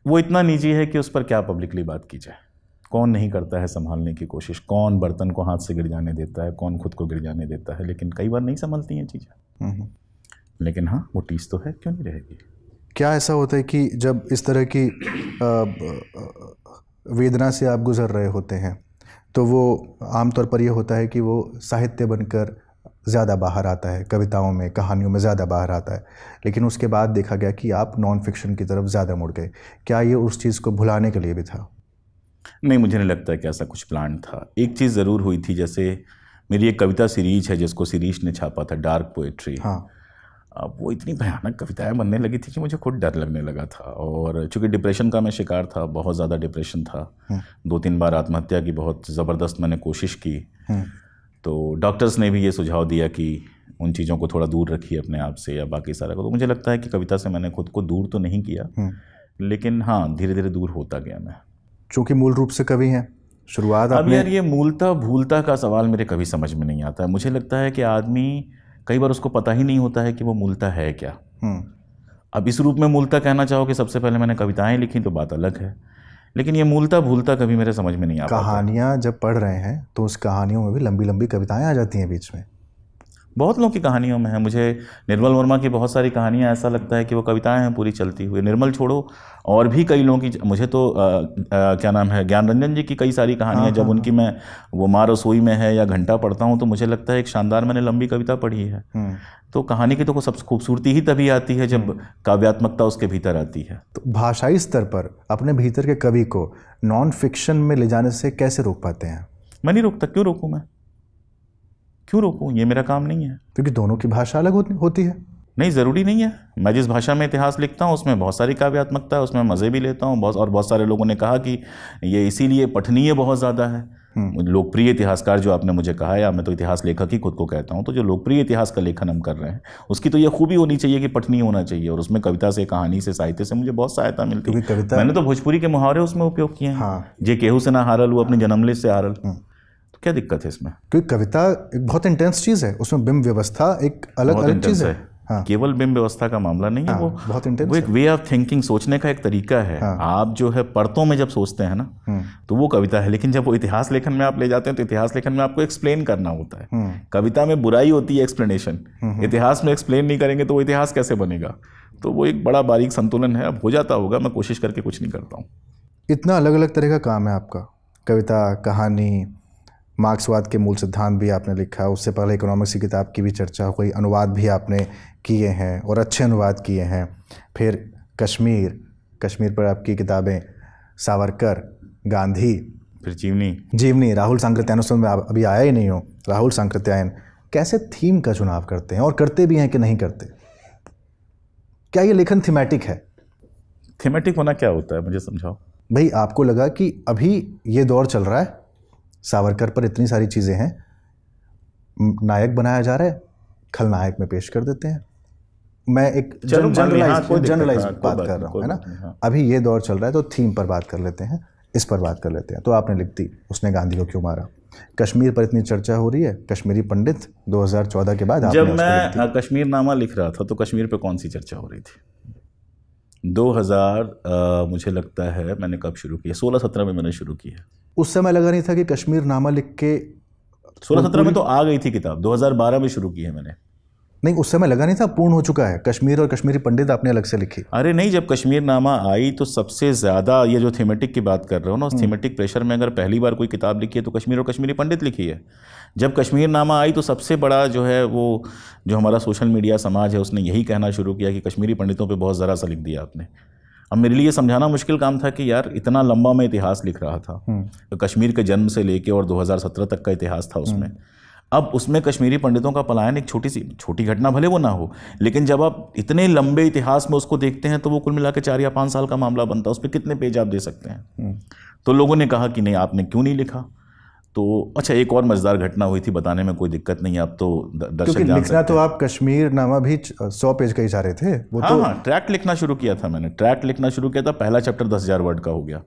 वो इतना निजी है कि उस पर क्या पब्लिकली बात की जाए कौन नहीं करता है संभालने की कोशिश कौन बर्तन को हाथ से गिर जाने देता है कौन खुद को गिर जाने देता है लेकिन कई बार नहीं संभलती हैं चीज़ें हम्म, हम्म। लेकिन हाँ वो टीस तो है क्यों नहीं रहेगी क्या ऐसा होता है कि जब इस तरह की वेदना से आप गुजर रहे होते हैं तो वो आमतौर पर ये होता है कि वो साहित्य बनकर ज़्यादा बाहर आता है कविताओं में कहानियों में ज़्यादा बाहर आता है लेकिन उसके बाद देखा गया कि आप नॉन फिक्शन की तरफ ज़्यादा मुड़ गए क्या ये उस चीज़ को भुलाने के लिए भी था नहीं मुझे नहीं लगता कि ऐसा कुछ प्लान था एक चीज़ ज़रूर हुई थी जैसे मेरी एक कविता सीरीज है जिसको सीरीज ने छापा था डार्क पोएट्री हाँ अब वो इतनी भयानक कविताएं बनने लगी थी कि मुझे खुद डर लगने लगा था और चूँकि डिप्रेशन का मैं शिकार था बहुत ज़्यादा डिप्रेशन था हम्म। दो तीन बार आत्महत्या की बहुत ज़बरदस्त मैंने कोशिश की हम्म। तो डॉक्टर्स ने भी ये सुझाव दिया कि उन चीज़ों को थोड़ा दूर रखिए अपने आप से या बाकी सारा को तो मुझे लगता है कि कविता से मैंने खुद को दूर तो नहीं किया हम्म। लेकिन हाँ धीरे धीरे दूर होता गया मैं चूँकि मूल रूप से कवि हैं शुरुआत अब यार ये मूलता भूलता का सवाल मेरे कभी समझ में नहीं आता मुझे लगता है कि आदमी कई बार उसको पता ही नहीं होता है कि वो मूलता है क्या हम्म। अब इस रूप में मूलता कहना चाहो कि सबसे पहले मैंने कविताएं लिखी तो बात अलग है लेकिन ये मूलता भूलता कभी मेरे समझ में नहीं आता कहानियाँ जब पढ़ रहे हैं तो उस कहानियों में भी लंबी लंबी कविताएं आ जाती हैं बीच में बहुत लोगों की कहानियों में है मुझे निर्मल वर्मा की बहुत सारी कहानियाँ ऐसा लगता है कि वो कविताएं हैं पूरी चलती हुई निर्मल छोड़ो और भी कई लोगों की मुझे तो आ, आ, क्या नाम है ज्ञान रंजन जी की कई सारी कहानियाँ हाँ, जब हाँ, उनकी हाँ। मैं वो माँ रसोई में है या घंटा पढ़ता हूँ तो मुझे लगता है एक शानदार मैंने लंबी कविता पढ़ी है हम्म। तो कहानी की तो सबसे खूबसूरती ही तभी आती है जब हम्म। काव्यात्मकता उसके भीतर आती है तो भाषाई स्तर पर अपने भीतर के कवि को नॉन फिक्शन में ले जाने से कैसे रोक पाते हैं मैं नहीं रोकता क्यों रोकूँ मैं क्यों रोकूँ ये मेरा काम नहीं है क्योंकि दोनों की भाषा अलग होती है नहीं ज़रूरी नहीं है मैं जिस भाषा में इतिहास लिखता हूँ उसमें बहुत सारी काव्यात्मकता है उसमें मज़े भी लेता हूँ बहुत और बहुत सारे लोगों ने कहा कि ये इसीलिए पठनीय बहुत ज़्यादा है हम्म। लोकप्रिय इतिहासकार जो आपने मुझे कहा या मैं तो इतिहास लेखक ही खुद को कहता हूँ तो जो लोकप्रिय इतिहास का लेखन हम कर रहे हैं उसकी तो ये खूबी होनी चाहिए कि पठनीय होना चाहिए और उसमें कविता से कहानी से साहित्य से मुझे बहुत सहायता मिलती है मैंने तो भोजपुरी के मुहावरे उसमें उपयोग किए हैं हाँ। जे केहू से ना हारल वो अपने जन्मले से हारल हम्म। तो क्या दिक्कत है इसमें क्योंकि कविता एक बहुत इंटेंस चीज़ है उसमें बिंब व्यवस्था एक अलग अलग चीज़ है, हाँ। केवल बिंब व्यवस्था का मामला नहीं है हाँ, वो बहुत वो एक वे ऑफ थिंकिंग सोचने का एक तरीका है हाँ। आप जो है परतों में जब सोचते हैं ना हम्म। तो वो कविता है लेकिन जब वो इतिहास लेखन में आप ले जाते हैं तो इतिहास लेखन में आपको एक्सप्लेन करना होता है हम्म। कविता में बुराई होती है एक्सप्लेनेशन हम्म। इतिहास में एक्सप्लेन नहीं करेंगे तो वो इतिहास कैसे बनेगा तो वो एक बड़ा बारीक संतुलन है अब हो जाता होगा मैं कोशिश करके कुछ नहीं करता हूँ इतना अलग अलग तरह का काम है आपका कविता कहानी मार्क्सवाद के मूल सिद्धांत भी आपने लिखा उससे पहले इकोनॉमिक्स की किताब की भी चर्चा हुई अनुवाद भी आपने किए हैं और अच्छे अनुवाद किए हैं फिर कश्मीर कश्मीर पर आपकी किताबें सावरकर गांधी फिर जीवनी जीवनी राहुल सांकृत्यायन में अभी आया ही नहीं हो राहुल सांकृत्यायन कैसे थीम का चुनाव करते हैं और करते भी हैं कि नहीं करते क्या ये लेखन थीमेटिक है थीमेटिक होना क्या होता है मुझे समझाओ भाई आपको लगा कि अभी ये दौर चल रहा है सावरकर पर इतनी सारी चीज़ें हैं नायक बनाया जा रहा है खलनायक में पेश कर देते हैं मैं एक जनरलाइज जनरलाइज बात कर रहा हूँ है ना हाँ। अभी ये दौर चल रहा है तो थीम पर बात कर लेते हैं इस पर बात कर लेते हैं तो आपने लिख दी उसने गांधी को क्यों मारा कश्मीर पर इतनी चर्चा हो रही है कश्मीरी पंडित 2014 के बाद जब मैं हाँ, कश्मीर नामा लिख रहा था तो कश्मीर पर कौन सी चर्चा हो रही थी 2000 आ, मुझे लगता है मैंने कब शुरू किया 16-17 में मैंने शुरू किया उस समय लगा नहीं था कि कश्मीर नामा लिख के सोलह सत्रह में तो आ गई थी किताब 2012 में शुरू की है मैंने नहीं उस समय लगा नहीं था पूर्ण हो चुका है कश्मीर और कश्मीरी पंडित आपने अलग से लिखी अरे नहीं जब कश्मीर नामा आई तो सबसे ज़्यादा ये जो थीमेटिक की बात कर रहे हो ना उस थीमेटिक हम्म। प्रेशर में अगर पहली बार कोई किताब लिखी है तो कश्मीर और कश्मीरी पंडित लिखी है जब कश्मीर नामा आई तो सबसे बड़ा जो है वो जो हमारा सोशल मीडिया समाज है उसने यही कहना शुरू किया कि कश्मीरी पंडितों पर बहुत ज़रा सा लिख दिया आपने अब मेरे लिए समझाना मुश्किल काम था कि यार इतना लंबा मैं इतिहास लिख रहा था हम्म। तो कश्मीर के जन्म से लेके और 2017 तक का इतिहास था हम्म। उसमें अब उसमें कश्मीरी पंडितों का पलायन एक छोटी सी छोटी घटना भले वो ना हो लेकिन जब आप इतने लंबे इतिहास में उसको देखते हैं तो वो कुल मिला के चार या पाँच साल का मामला बनता है उस पर कितने पेज आप दे सकते हैं हम्म। तो लोगों ने कहा कि नहीं आपने क्यों नहीं लिखा तो अच्छा एक और मज़ेदार घटना हुई थी बताने में कोई दिक्कत नहीं आप अब तो दर्शक क्योंकि लिखना तो आप कश्मीर नामा भी सौ पेज का ही जा रहे थे वो हाँ तो... हाँ ट्रैक लिखना शुरू किया था मैंने ट्रैक लिखना शुरू किया था पहला चैप्टर दस हज़ार वर्ड का हो गया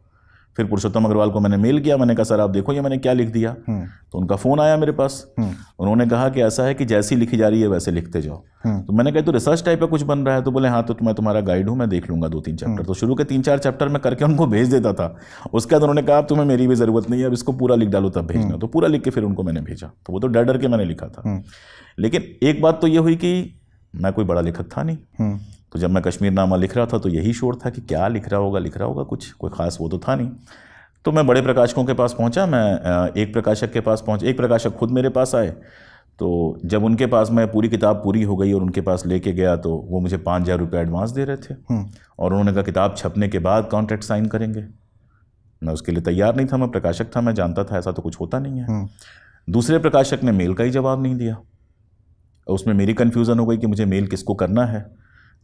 फिर पुरुषोत्तम अग्रवाल को मैंने मेल किया मैंने कहा सर आप देखो ये मैंने क्या लिख दिया हम्म। तो उनका फ़ोन आया मेरे पास हम्म। उन्होंने कहा कि ऐसा है कि जैसी लिखी जा रही है वैसे लिखते जाओ हम्म। तो मैंने कहा तो रिसर्च टाइप का कुछ बन रहा है तो बोले हाँ तो मैं तुम्हारा गाइड हूँ मैं देख लूंगा दो तीन चैप्टर तो शुरू के तीन चार चैप्टर में करके उनको भेज देता था उसके बाद उन्होंने कहा अब तुम्हें मेरी भी ज़रूरत नहीं है अब इसको पूरा लिख डालो तब भेजना तो पूरा लिख के फिर उनको मैंने भेजा तो वो तो डर डर के मैंने लिखा था लेकिन एक बात तो ये हुई कि मैं कोई बड़ा लेखक था नहीं तो जब मैं कश्मीर नामा लिख रहा था तो यही शोर था कि क्या लिख रहा होगा लिख रहा होगा कुछ कोई ख़ास वो तो था नहीं तो मैं बड़े प्रकाशकों के पास पहुंचा मैं एक प्रकाशक के पास पहुंच एक प्रकाशक खुद मेरे पास आए तो जब उनके पास मैं पूरी किताब पूरी हो गई और उनके पास लेके गया तो वो मुझे पाँच हज़ार रुपये एडवांस दे रहे थे हम्म। और उन्होंने कहा किताब छपने के बाद कॉन्ट्रैक्ट साइन करेंगे मैं उसके लिए तैयार नहीं था मैं प्रकाशक था मैं जानता था ऐसा तो कुछ होता नहीं है हम्म। दूसरे प्रकाशक ने मेल का ही जवाब नहीं दिया उसमें मेरी कन्फ्यूज़न हो गई कि मुझे मेल किसको करना है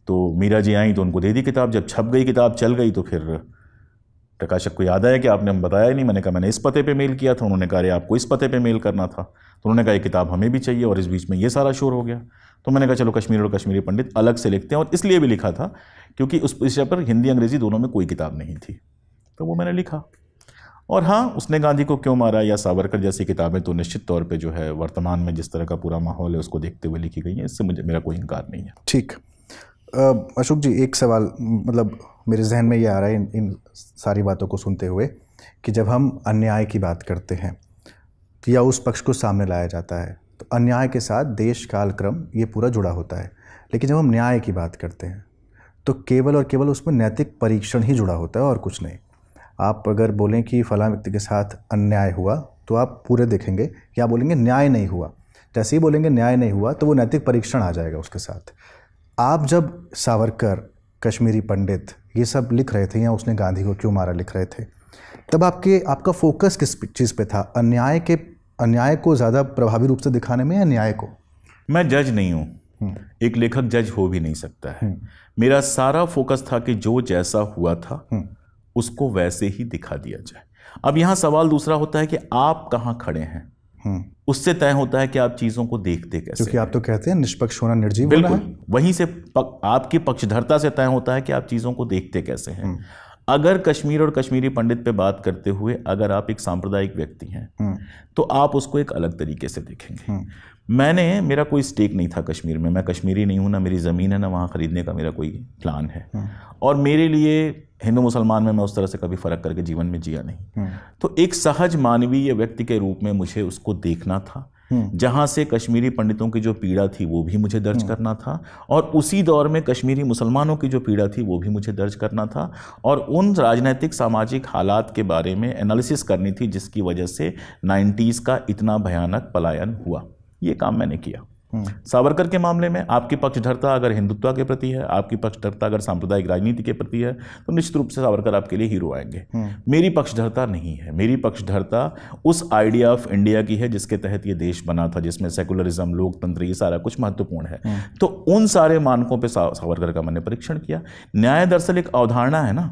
तो मीरा जी आई तो उनको दे दी किताब जब छप गई किताब चल गई तो फिर प्रकाशक को याद आया कि आपने हम बताया नहीं मैंने कहा मैंने इस पते पे मेल किया था उन्होंने कहा अरे आपको इस पते पे मेल करना था तो उन्होंने कहा ये किताब हमें भी चाहिए और इस बीच में ये सारा शोर हो गया तो मैंने कहा चलो कश्मीर और कश्मीरी पंडित अलग से लिखते हैं और इसलिए भी लिखा था क्योंकि उस विषय पर हिंदी अंग्रेज़ी दोनों में कोई किताब नहीं थी तो वो मैंने लिखा और हाँ उसने गांधी को क्यों मारा या सावरकर जैसी किताबें तो निश्चित तौर पर जो है वर्तमान में जिस तरह का पूरा माहौल है उसको देखते हुए लिखी गई हैं इससे मुझे मेरा कोई इनकार नहीं है ठीक अशोक जी एक सवाल मतलब मेरे जहन में ये आ रहा है इन, इन सारी बातों को सुनते हुए कि जब हम अन्याय की बात करते हैं या उस पक्ष को सामने लाया जाता है तो अन्याय के साथ देश काल क्रम ये पूरा जुड़ा होता है लेकिन जब हम न्याय की बात करते हैं तो केवल और केवल उसमें नैतिक परीक्षण ही जुड़ा होता है और कुछ नहीं आप अगर बोलें कि फला व्यक्ति के साथ अन्याय हुआ तो आप पूरे देखेंगे या बोलेंगे न्याय नहीं हुआ जैसे तो ही बोलेंगे न्याय नहीं हुआ तो वो नैतिक परीक्षण आ जाएगा उसके साथ आप जब सावरकर कश्मीरी पंडित ये सब लिख रहे थे या उसने गांधी को क्यों मारा लिख रहे थे तब आपके आपका फोकस किस चीज़ पे था अन्याय के अन्याय को ज़्यादा प्रभावी रूप से दिखाने में या न्याय को मैं जज नहीं हूँ हम्म। एक लेखक जज हो भी नहीं सकता है हम्म। मेरा सारा फोकस था कि जो जैसा हुआ था हम्म। उसको वैसे ही दिखा दिया जाए अब यहाँ सवाल दूसरा होता है कि आप कहाँ खड़े हैं उससे तय होता है कि आप चीजों को देखते कैसे क्योंकि आप तो कहते हैं निष्पक्ष होना निर्जीव बिल्कुल होना है। वहीं से पक, आपकी पक्षधरता से तय होता है कि आप चीजों को देखते कैसे हैं हम्म। अगर कश्मीर और कश्मीरी पंडित पे बात करते हुए अगर आप एक सांप्रदायिक व्यक्ति हैं हम्म। तो आप उसको एक अलग तरीके से देखेंगे हम्म। मैंने मेरा कोई स्टेक नहीं था कश्मीर में मैं कश्मीरी नहीं हूँ ना मेरी ज़मीन है ना वहाँ ख़रीदने का मेरा कोई प्लान है हम्म। और मेरे लिए हिंदू मुसलमान में मैं उस तरह से कभी फ़र्क करके जीवन में जिया नहीं हम्म। तो एक सहज मानवीय व्यक्ति के रूप में मुझे उसको देखना था हम्म। जहाँ से कश्मीरी पंडितों की जो पीड़ा थी वो भी मुझे दर्ज करना था और उसी दौर में कश्मीरी मुसलमानों की जो पीड़ा थी वो भी मुझे दर्ज करना था और उन राजनीतिक सामाजिक हालात के बारे में एनालिसिस करनी थी जिसकी वजह से 90s का इतना भयानक पलायन हुआ ये काम मैंने किया हम्म। सावरकर के मामले में आपकी पक्षधरता अगर हिंदुत्व के प्रति है आपकी पक्षधरता अगर सांप्रदायिक राजनीति के प्रति है तो निश्चित रूप से सावरकर आपके लिए हीरो आएंगे हम्म। मेरी पक्षधरता नहीं है मेरी पक्षधरता उस आइडिया ऑफ इंडिया की है जिसके तहत ये देश बना था जिसमें सेकुलरिज्म लोकतंत्र ये सारा कुछ महत्वपूर्ण है हम्म। तो उन सारे मानकों पर सावरकर का मैंने परीक्षण किया न्याय दरअसल एक अवधारणा है ना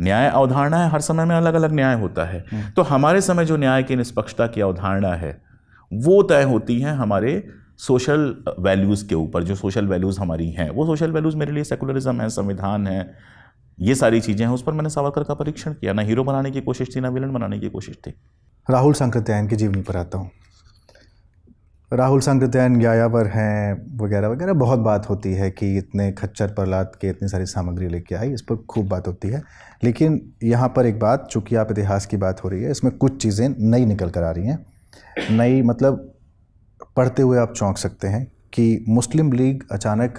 न्याय अवधारणा है हर समय में अलग अलग न्याय होता है तो हमारे समय जो न्याय की निष्पक्षता की अवधारणा है वो तय होती हैं हमारे सोशल वैल्यूज़ के ऊपर जो सोशल वैल्यूज़ हमारी हैं वो सोशल वैल्यूज़ मेरे लिए सेकुलरिज्म है संविधान है ये सारी चीज़ें हैं उस पर मैंने सावरकर का परीक्षण किया ना हीरो बनाने की कोशिश थी ना विलन बनाने की कोशिश थी राहुल संक्रत्यायन की जीवनी पर आता हूँ राहुल सांकृत्यायन यायावर हैं वगैरह वगैरह बहुत बात होती है कि इतने खच्चर प्रहलाद के इतनी सारी सामग्री लेके आई इस पर खूब बात होती है लेकिन यहाँ पर एक बात चूँकि आप इतिहास की बात हो रही है इसमें कुछ चीज़ें नई निकल कर आ रही हैं नई मतलब पढ़ते हुए आप चौंक सकते हैं कि मुस्लिम लीग अचानक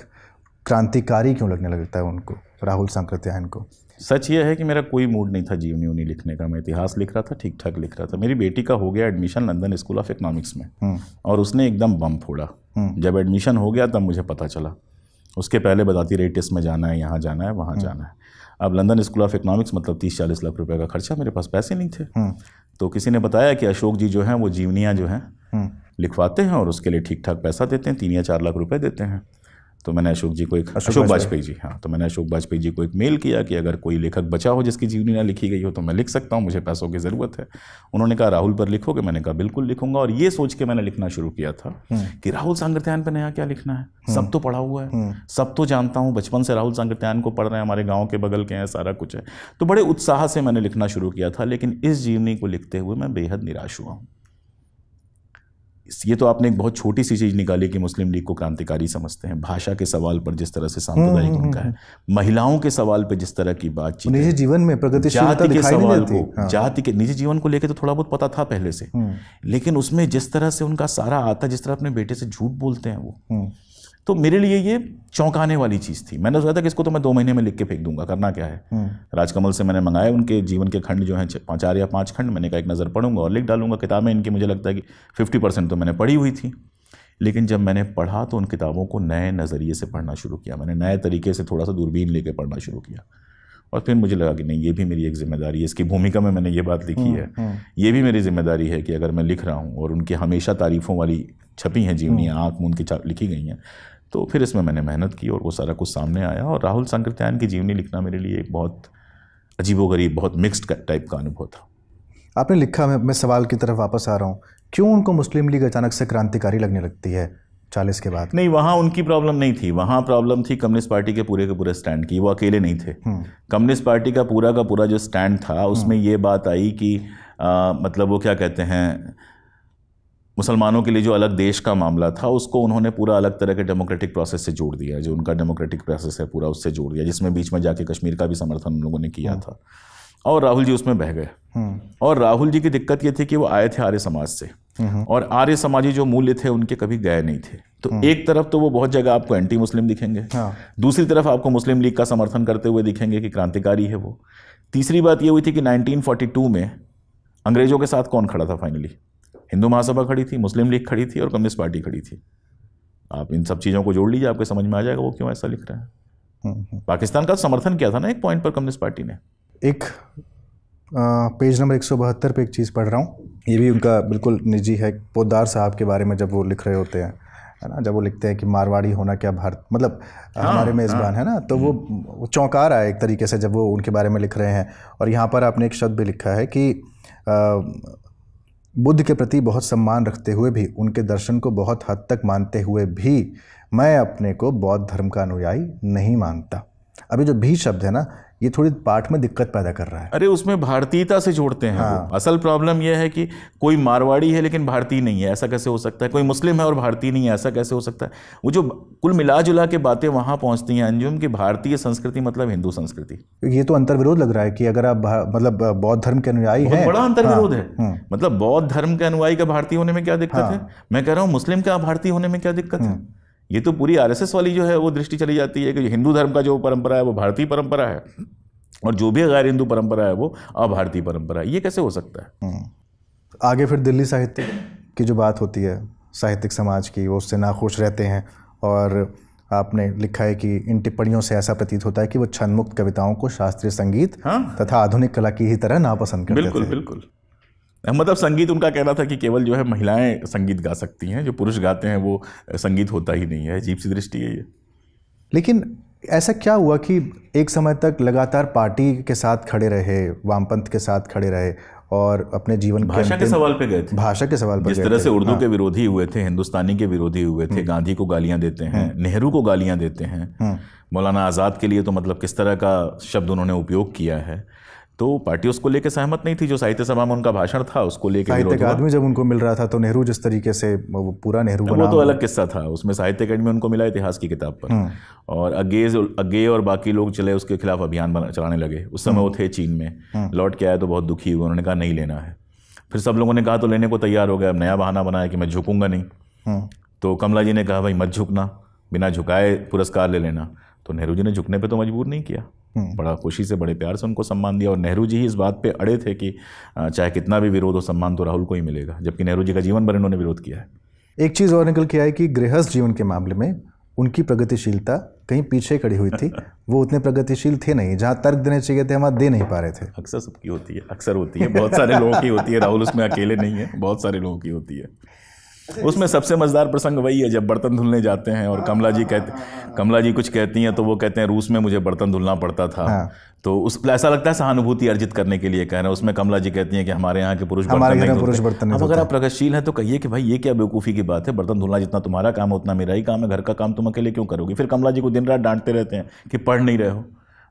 क्रांतिकारी क्यों लगने लगता है उनको राहुल सांकृत्यायन को सच यह है कि मेरा कोई मूड नहीं था जीवनी उन्हीं लिखने का मैं इतिहास लिख रहा था ठीक ठाक लिख रहा था मेरी बेटी का हो गया admission London School of Economics में हम्म। और उसने एकदम बम फोड़ा हम्म। जब एडमिशन हो गया तब मुझे पता चला उसके पहले बताती रही टेस्ट में जाना है यहाँ जाना है वहाँ हम्म। जाना है अब लंदन स्कूल ऑफ इकोनॉमिक्स मतलब तीस चालीस लाख रुपए का खर्चा मेरे पास पैसे नहीं थे हम्म। तो किसी ने बताया कि अशोक जी जो हैं वो जीवनियाँ जो हैं हम्म। लिखवाते हैं और उसके लिए ठीक ठाक पैसा देते हैं तीन या चार लाख रुपए देते हैं तो मैंने अशोक जी को एक अशोक वाजपेयी जी हाँ तो मैंने अशोक वाजपेयी जी को एक मेल किया कि अगर कोई लेखक बचा हो जिसकी जीवनी ना लिखी गई हो तो मैं लिख सकता हूँ मुझे पैसों की ज़रूरत है उन्होंने कहा राहुल पर लिखोगे मैंने कहा बिल्कुल लिखूंगा और ये सोच के मैंने लिखना शुरू किया था हम्म। कि राहुल सांग्रत्यान पर नया क्या लिखना है हम्म। सब तो पढ़ा हुआ है हम्म। सब तो जानता हूँ बचपन से राहुल सांग्रत्यान को पढ़ रहे हैं हमारे गाँव के बगल के हैं सारा कुछ है तो बड़े उत्साह से मैंने लिखना शुरू किया था लेकिन इस जीवनी को लिखते हुए मैं बेहद निराश हुआ हूँ ये तो आपने एक बहुत छोटी सी चीज़ निकाली कि मुस्लिम लीग को क्रांतिकारी समझते हैं भाषा के सवाल पर जिस तरह से सांप्रदायिक हम्म, उनका है हम्म, हम्म। महिलाओं के सवाल पर जिस तरह की बातचीत निजी जीवन में जाति के सवाल को हाँ। जाति के निजी जीवन को लेकर तो थोड़ा बहुत पता था पहले से लेकिन उसमें जिस तरह से उनका सारा आता जिस तरह अपने बेटे से झूठ बोलते हैं वो तो मेरे लिए ये चौंकाने वाली चीज़ थी मैंने सोचा था कि इसको तो मैं दो महीने में लिख के फेंक दूंगा करना क्या है हम्म। राजकमल से मैंने मंगाए उनके जीवन के खंड जो हैं चार या पाँच खंड मैंने कहा एक नज़र पढ़ूंगा और लिख डालूंगा किताबें इनकी मुझे लगता है कि फिफ्टी परसेंट तो मैंने पढ़ी हुई थी लेकिन जब मैंने पढ़ा तो उन किताबों को नए नज़रिए से पढ़ना शुरू किया मैंने नए तरीके से थोड़ा सा दूरबीन लेके पढ़ना शुरू किया और फिर मुझे लगा कि नहीं ये भी मेरी एक जिम्मेदारी है इसकी भूमिका में मैंने ये बात लिखी हम्म, है हम्म। ये भी मेरी जिम्मेदारी है कि अगर मैं लिख रहा हूँ और उनकी हमेशा तारीफ़ों वाली छपी हैं जीवनियाँ आँख मुँह की लिखी गई हैं तो फिर इसमें मैंने मेहनत की और वो सारा कुछ सामने आया और राहुल संकृत्यायन की जीवनी लिखना मेरे लिए एक बहुत अजीबोगरीब बहुत मिक्स्ड टाइप का अनुभव था आपने लिखा मैं मैं सवाल की तरफ वापस आ रहा हूँ क्यों उनको मुस्लिम लीग अचानक से क्रांतिकारी लगने लगती है चालीस के बाद नहीं वहाँ उनकी प्रॉब्लम नहीं थी वहाँ प्रॉब्लम थी कम्युनिस्ट पार्टी के पूरे के पूरे स्टैंड की वो अकेले नहीं थे हम्म। कम्युनिस्ट पार्टी का पूरा का पूरा जो स्टैंड था हम्म। उसमें ये बात आई कि आ, मतलब वो क्या कहते हैं मुसलमानों के लिए जो अलग देश का मामला था उसको उन्होंने पूरा अलग तरह के डेमोक्रेटिक प्रोसेस से जोड़ दिया जो उनका डेमोक्रेटिक प्रोसेस है पूरा उससे जोड़ दिया जिसमें बीच में जाके कश्मीर का भी समर्थन उन लोगों ने किया हम्म। था और राहुल जी उसमें बह गए हम्म। और राहुल जी की दिक्कत ये थी कि वो आए थे आर्य समाज से हम्म। और आर्य समाजी जो मूल्य थे उनके कभी गए नहीं थे तो एक तरफ तो वो बहुत जगह आपको एंटी मुस्लिम दिखेंगे हाँ। दूसरी तरफ आपको मुस्लिम लीग का समर्थन करते हुए दिखेंगे कि क्रांतिकारी है वो तीसरी बात ये हुई थी कि 1942 में अंग्रेजों के साथ कौन खड़ा था फाइनली हिंदू महासभा खड़ी थी मुस्लिम लीग खड़ी थी और कम्युनिस्ट पार्टी खड़ी थी आप इन सब चीज़ों को जोड़ लीजिए आपको समझ में आ जाएगा वो क्यों ऐसा लिख रहा है हम्म, हम्म। पाकिस्तान का समर्थन किया था ना एक पॉइंट पर कम्युनिस्ट पार्टी ने एक आ, पेज नंबर एक सौ बहत्तर पर एक चीज़ पढ़ रहा हूँ ये भी उनका बिल्कुल निजी है पोदार साहब के बारे में जब वो लिख रहे होते हैं है ना जब वो लिखते हैं कि मारवाड़ी होना क्या भारत मतलब हाँ, हमारे मेज़बान हाँ, है ना तो वो, हम्म। चौंका रहा है एक तरीके से जब वो उनके बारे में लिख रहे हैं और यहाँ पर आपने एक शब्द भी लिखा है कि बुद्ध के प्रति बहुत सम्मान रखते हुए भी उनके दर्शन को बहुत हद तक मानते हुए भी मैं अपने को बौद्ध धर्म का अनुयायी नहीं मानता अभी जो भी शब्द है ना ये थोड़ी पाठ में दिक्कत पैदा कर रहा है अरे उसमें भारतीयता से जोड़ते हैं हाँ। असल प्रॉब्लम यह है कि कोई मारवाड़ी है लेकिन भारतीय नहीं है ऐसा कैसे हो सकता है कोई मुस्लिम है और भारतीय नहीं है ऐसा कैसे हो सकता है वो जो कुल मिला जुला के बातें वहाँ पहुँचती हैं अंजुम की भारतीय संस्कृति मतलब हिंदू संस्कृति ये तो अंतर्विरोध लग रहा है कि अगर आप मतलब बौद्ध धर्म के अनुयायी है बड़ा अंतर्विरोध हाँ, है हम्म। मतलब बौद्ध धर्म के अनुयायी का भारतीय होने में क्या दिक्कत हाँ। है मैं कह रहा हूँ मुस्लिम का भारतीय होने में क्या दिक्कत है हाँ। ये तो पूरी आरएसएस वाली जो है वो दृष्टि चली जाती है कि हिंदू धर्म का जो परंपरा है वो भारतीय परंपरा है और जो भी गैर हिंदू परंपरा है वो अभारतीय परंपरा है ये कैसे हो सकता है हम्म। आगे फिर दिल्ली साहित्य की जो बात होती है साहित्यिक समाज की वो उससे नाखुश रहते हैं और आपने लिखा है कि इन टिप्पणियों से ऐसा प्रतीत होता है कि वो छन्मुक्त कविताओं को शास्त्रीय संगीत हाँ? तथा आधुनिक कला की ही तरह नापसंद करते बिल्कुल बिल्कुल मतलब संगीत उनका कहना था कि केवल जो है महिलाएं संगीत गा सकती हैं जो पुरुष गाते हैं वो संगीत होता ही नहीं है अजीब सी दृष्टि है ये लेकिन ऐसा क्या हुआ कि एक समय तक लगातार पार्टी के साथ खड़े रहे वामपंथ के साथ खड़े रहे और अपने जीवन भाषा के सवाल पे गए थे भाषा के सवाल पे जिस तरह से उर्दू हाँ। के विरोधी हुए थे हिंदुस्तानी के विरोधी हुए थे हम्म। गांधी को गालियां देते हैं हम्म। नेहरू को गालियां देते हैं हम्म। मौलाना आज़ाद के लिए तो मतलब किस तरह का शब्द उन्होंने उपयोग किया है तो पार्टी उसको लेकर सहमत नहीं थी जो साहित्य सभा में उनका भाषण था उसको लेकर साहित्य अकादमी जब उनको मिल रहा था तो नेहरू जिस तरीके से वो पूरा नेहरू वो तो अलग किस्सा था उसमें साहित्य अकादमी उनको मिला इतिहास की किताब पर हम्म। और अगे अगे और बाकी लोग चले उसके खिलाफ अभियान चलाने लगे उस समय वो हम्म। थे चीन में हम्म। लौट के आया तो बहुत दुखी हुए उन्होंने कहा नहीं लेना है फिर सब लोगों ने कहा तो लेने को तैयार हो गया अब नया बहाना बनाया कि मैं झुकूंगा नहीं तो कमला जी ने कहा भाई मत झुकना बिना झुकाए पुरस्कार ले लेना तो नेहरू जी ने झुकने पर तो मजबूर नहीं किया हम्म। बड़ा खुशी से बड़े प्यार से उनको सम्मान दिया और नेहरू जी ही इस बात पे अड़े थे कि चाहे कितना भी विरोध हो सम्मान तो राहुल को ही मिलेगा जबकि नेहरू जी का जीवन भर इन्होंने विरोध किया है एक चीज़ और निकल के आई कि गृहस्थ जीवन के मामले में उनकी प्रगतिशीलता कहीं पीछे खड़ी हुई थी वो उतने प्रगतिशील थे नहीं जहाँ तर्क देने चाहिए थे वहाँ दे नहीं पा रहे थे अक्सर सबकी होती है अक्सर होती है बहुत सारे लोगों की होती है राहुल उसमें अकेले नहीं है बहुत सारे लोगों की होती है उसमें सबसे मज़ेदार प्रसंग वही है जब बर्तन धुलने जाते हैं और कमला जी कहते कमला जी कुछ कहती हैं तो वो कहते हैं रूस में मुझे बर्तन धुलना पड़ता था हाँ। तो उस ऐसा लगता है सहानुभूति अर्जित करने के लिए कह रहे हैं उसमें कमला जी कहती हैं कि हमारे यहाँ के पुरुष बर्तन पुरुष बर्तन अब अगर आप प्रगतिशील हैं तो कहिए कि भाई ये क्या बेवकूफ़ी की बात है बर्तन धुलना जितना तुम्हारा काम है उतना मेरा ही काम है घर का काम तुम अकेले क्यों करोगे फिर कमला जी को दिन रात डांटते रहते हैं कि पढ़ नहीं रहे हो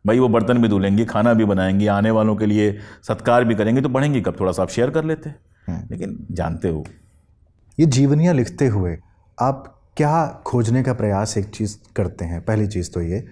भाई वो बर्तन भी धुलेंगी खाना भी बनाएंगी आने वालों के लिए सत्कार भी करेंगे तो पढ़ेंगी कब थोड़ा सा आप शेयर कर लेते हैं हम्म। लेकिन जानते हो ये जीवनियाँ लिखते हुए आप क्या खोजने का प्रयास एक चीज़ करते हैं पहली चीज़ तो ये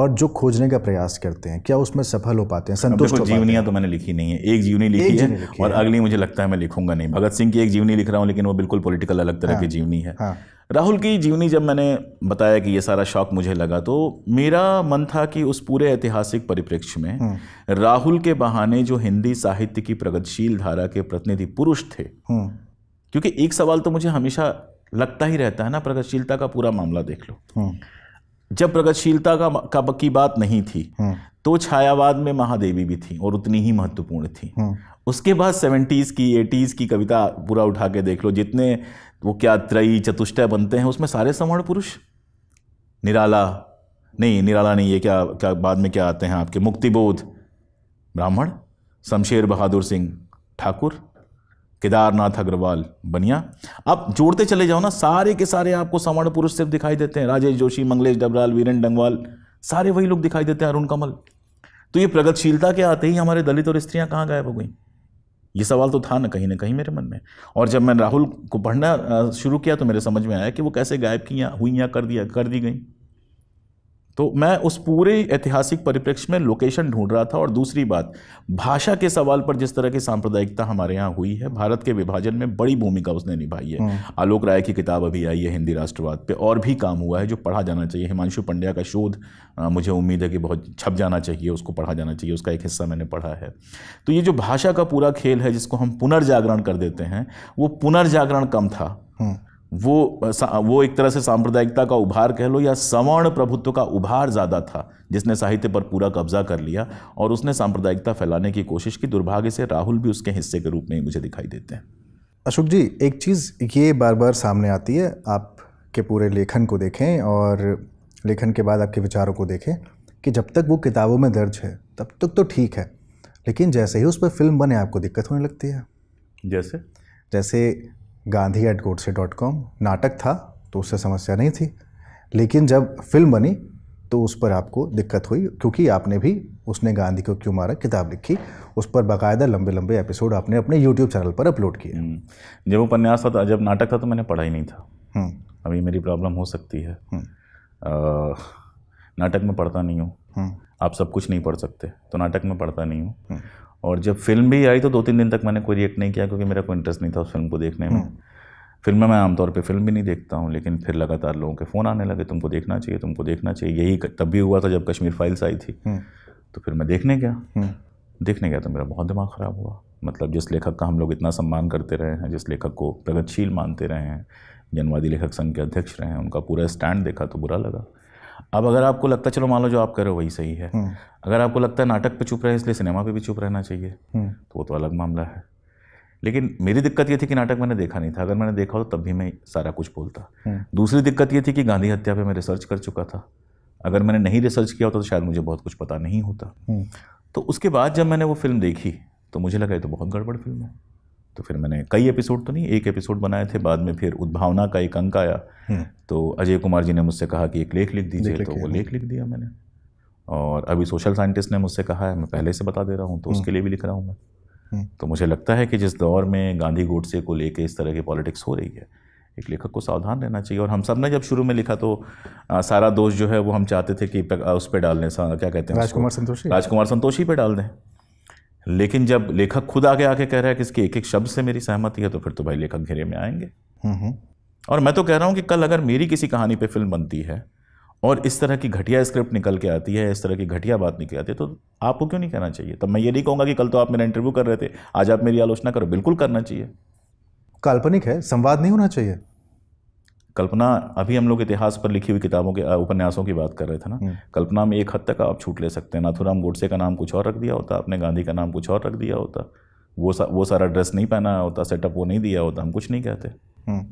और जो खोजने का प्रयास करते हैं क्या उसमें सफल हो पाते हैं संतोष देखो जीवनियाँ तो मैंने लिखी नहीं है एक जीवनी लिखी एक जीवनी है लिखी और है। अगली मुझे लगता है मैं लिखूंगा नहीं भगत सिंह की एक जीवनी लिख रहा हूँ लेकिन वो बिल्कुल पॉलिटिकल अलग तरह हाँ, की जीवनी है हाँ। राहुल की जीवनी जब मैंने बताया कि ये सारा शौक मुझे लगा तो मेरा मन था कि उस पूरे ऐतिहासिक परिप्रेक्ष्य में हम्म। राहुल के बहाने जो हिंदी साहित्य की प्रगतिशील धारा के प्रतिनिधि पुरुष थे हम्म। क्योंकि एक सवाल तो मुझे हमेशा लगता ही रहता है ना प्रगतिशीलता का पूरा मामला देख लो हाँ। जब प्रगतिशीलता का, का की बात नहीं थी हाँ। तो छायावाद में महादेवी भी थी और उतनी ही महत्वपूर्ण थी हाँ। उसके बाद सेवेंटीज़ की एटीज़ की कविता पूरा उठा के देख लो जितने वो क्या त्रयी चतुष्टय बनते हैं उसमें सारे समर्ण पुरुष निराला नहीं निराला नहीं ये क्या क्या बाद में क्या आते हैं आपके मुक्तिबोध ब्राह्मण शमशेर बहादुर सिंह ठाकुर केदारनाथ अग्रवाल बनिया आप जोड़ते चले जाओ ना सारे के सारे आपको सवर्ण पुरुष सिर्फ दिखाई देते हैं राजेश जोशी मंगलेश डबराल वीरेन डंगवाल सारे वही लोग दिखाई देते हैं अरुण कमल तो ये प्रगतिशीलता के आते ही हमारे दलित और स्त्रियाँ कहाँ गायब हो गई ये सवाल तो था ना कहीं ना कहीं मेरे मन में और जब मैंने राहुल को पढ़ना शुरू किया तो मेरे समझ में आया कि वो कैसे गायब किया हुई या कर दिया कर दी गई तो मैं उस पूरे ऐतिहासिक परिप्रेक्ष्य में लोकेशन ढूंढ रहा था और दूसरी बात भाषा के सवाल पर जिस तरह की सांप्रदायिकता हमारे यहाँ हुई है भारत के विभाजन में बड़ी भूमिका उसने निभाई है हम्म। आलोक राय की किताब अभी आई है हिंदी राष्ट्रवाद पे और भी काम हुआ है जो पढ़ा जाना चाहिए हिमांशु पंड्या का शोध मुझे उम्मीद है कि बहुत छप जाना चाहिए उसको पढ़ा जाना चाहिए उसका एक हिस्सा मैंने पढ़ा है तो ये जो भाषा का पूरा खेल है जिसको हम पुनर्जागरण कर देते हैं वो पुनर्जागरण कम था हम्म। वो वो एक तरह से सांप्रदायिकता का उभार कह लो या सवर्ण प्रभुत्व का उभार ज़्यादा था जिसने साहित्य पर पूरा कब्जा कर लिया और उसने सांप्रदायिकता फैलाने की कोशिश की दुर्भाग्य से राहुल भी उसके हिस्से के रूप में मुझे दिखाई देते हैं अशोक जी एक चीज़ ये बार बार सामने आती है आपके पूरे लेखन को देखें और लेखन के बाद आपके विचारों को देखें कि जब तक वो किताबों में दर्ज है तब तक तो ठीक है लेकिन जैसे ही उस पर फिल्म बने आपको दिक्कत होने लगती है जैसे जैसे Gandhi at Godse dot com नाटक था तो उससे समस्या नहीं थी लेकिन जब फिल्म बनी तो उस पर आपको दिक्कत हुई क्योंकि आपने भी उसने गांधी को क्यों मारा किताब लिखी उस पर बाकायदा लंबे लंबे एपिसोड आपने अपने यूट्यूब चैनल पर अपलोड किए हम्म, जब उपन्यास था तो जब नाटक था तो मैंने पढ़ा ही नहीं था हम्म। अभी मेरी प्रॉब्लम हो सकती है हम्म। नाटक में पढ़ता नहीं हूँ आप सब कुछ नहीं पढ़ सकते तो नाटक में पढ़ता नहीं हूँ और जब फिल्म भी आई तो दो तीन दिन तक मैंने कोई रिएक्ट नहीं किया क्योंकि मेरा कोई इंटरेस्ट नहीं था उस फिल्म को देखने में हम्म। फिल्म में मैं आमतौर पे फिल्म भी नहीं देखता हूँ लेकिन फिर लगातार लोगों के फ़ोन आने लगे तुमको देखना चाहिए तुमको देखना चाहिए यही तब भी हुआ था जब कश्मीर फाइल्स आई थी हम्म। तो फिर मैं देखने गया हम्म। देखने गया तो मेरा बहुत दिमाग ख़राब हुआ मतलब जिस लेखक का हम लोग इतना सम्मान करते रहे हैं जिस लेखक को प्रगतिशील मानते रहे हैं जनवादी लेखक संघ के अध्यक्ष रहे हैं उनका पूरा स्टैंड देखा तो बुरा लगा अब अगर आपको लगता है चलो मान लो जो आप कर रहे हो वही सही है हम्म। अगर आपको लगता है नाटक पे चुप रहे इसलिए सिनेमा पे भी चुप रहना चाहिए हम्म। तो वो तो अलग मामला है लेकिन मेरी दिक्कत ये थी कि नाटक मैंने देखा नहीं था अगर मैंने देखा हो तब भी मैं सारा कुछ बोलता हम्म। दूसरी दिक्कत ये थी कि गांधी हत्या पे मैं रिसर्च कर चुका था अगर मैंने नहीं रिसर्च किया होता तो शायद मुझे बहुत कुछ पता नहीं होता तो उसके बाद जब मैंने वो फिल्म देखी तो मुझे लगा ये तो बहुत गड़बड़ फिल्म है तो फिर मैंने कई एपिसोड तो नहीं एक एपिसोड बनाए थे बाद में फिर उद्भावना का एक अंक आया हम्म। तो अजय कुमार जी ने मुझसे कहा कि एक लेख लिख दीजिए तो वो हम्म। लेख लिख दिया मैंने और अभी सोशल साइंटिस्ट ने मुझसे कहा है मैं पहले से बता दे रहा हूँ तो हम्म। उसके लिए भी लिख रहा हूँ मैं तो मुझे लगता है कि जिस दौर में गांधी गोडसे को लेके इस तरह की पॉलिटिक्स हो रही है एक लेखक को सावधान रहना चाहिए और हम सब ने जब शुरू में लिखा तो आ, सारा दोष जो है वो हम चाहते थे कि उस पर डाल दें क्या कहते हैं राजकुमार संतोषी राजकुमार संतोषी पे डाल दें लेकिन जब लेखक खुद आगे आके कह रहा है कि इसके एक एक शब्द से मेरी सहमति है तो फिर तो भाई लेखक घेरे में आएंगे हम्म, हम्म। और मैं तो कह रहा हूँ कि कल अगर मेरी किसी कहानी पे फिल्म बनती है और इस तरह की घटिया स्क्रिप्ट निकल के आती है इस तरह की घटिया बात निकल आती है तो आपको क्यों नहीं कहना चाहिए तब मैं ये नहीं कहूँगा कि कल तो आप मेरा इंटरव्यू कर रहे थे आज आप मेरी आलोचना करो बिल्कुल करना चाहिए काल्पनिक है संवाद नहीं होना चाहिए कल्पना अभी हम लोग इतिहास पर लिखी हुई किताबों के उपन्यासों की बात कर रहे थे ना हम्म। कल्पना में एक हद तक आप छूट ले सकते हैं नाथुराम गोडसे का नाम कुछ और रख दिया होता आपने गांधी का नाम कुछ और रख दिया होता वो सा, वो सारा ड्रेस नहीं पहना होता सेटअप वो नहीं दिया होता हम कुछ नहीं कहते हम्म।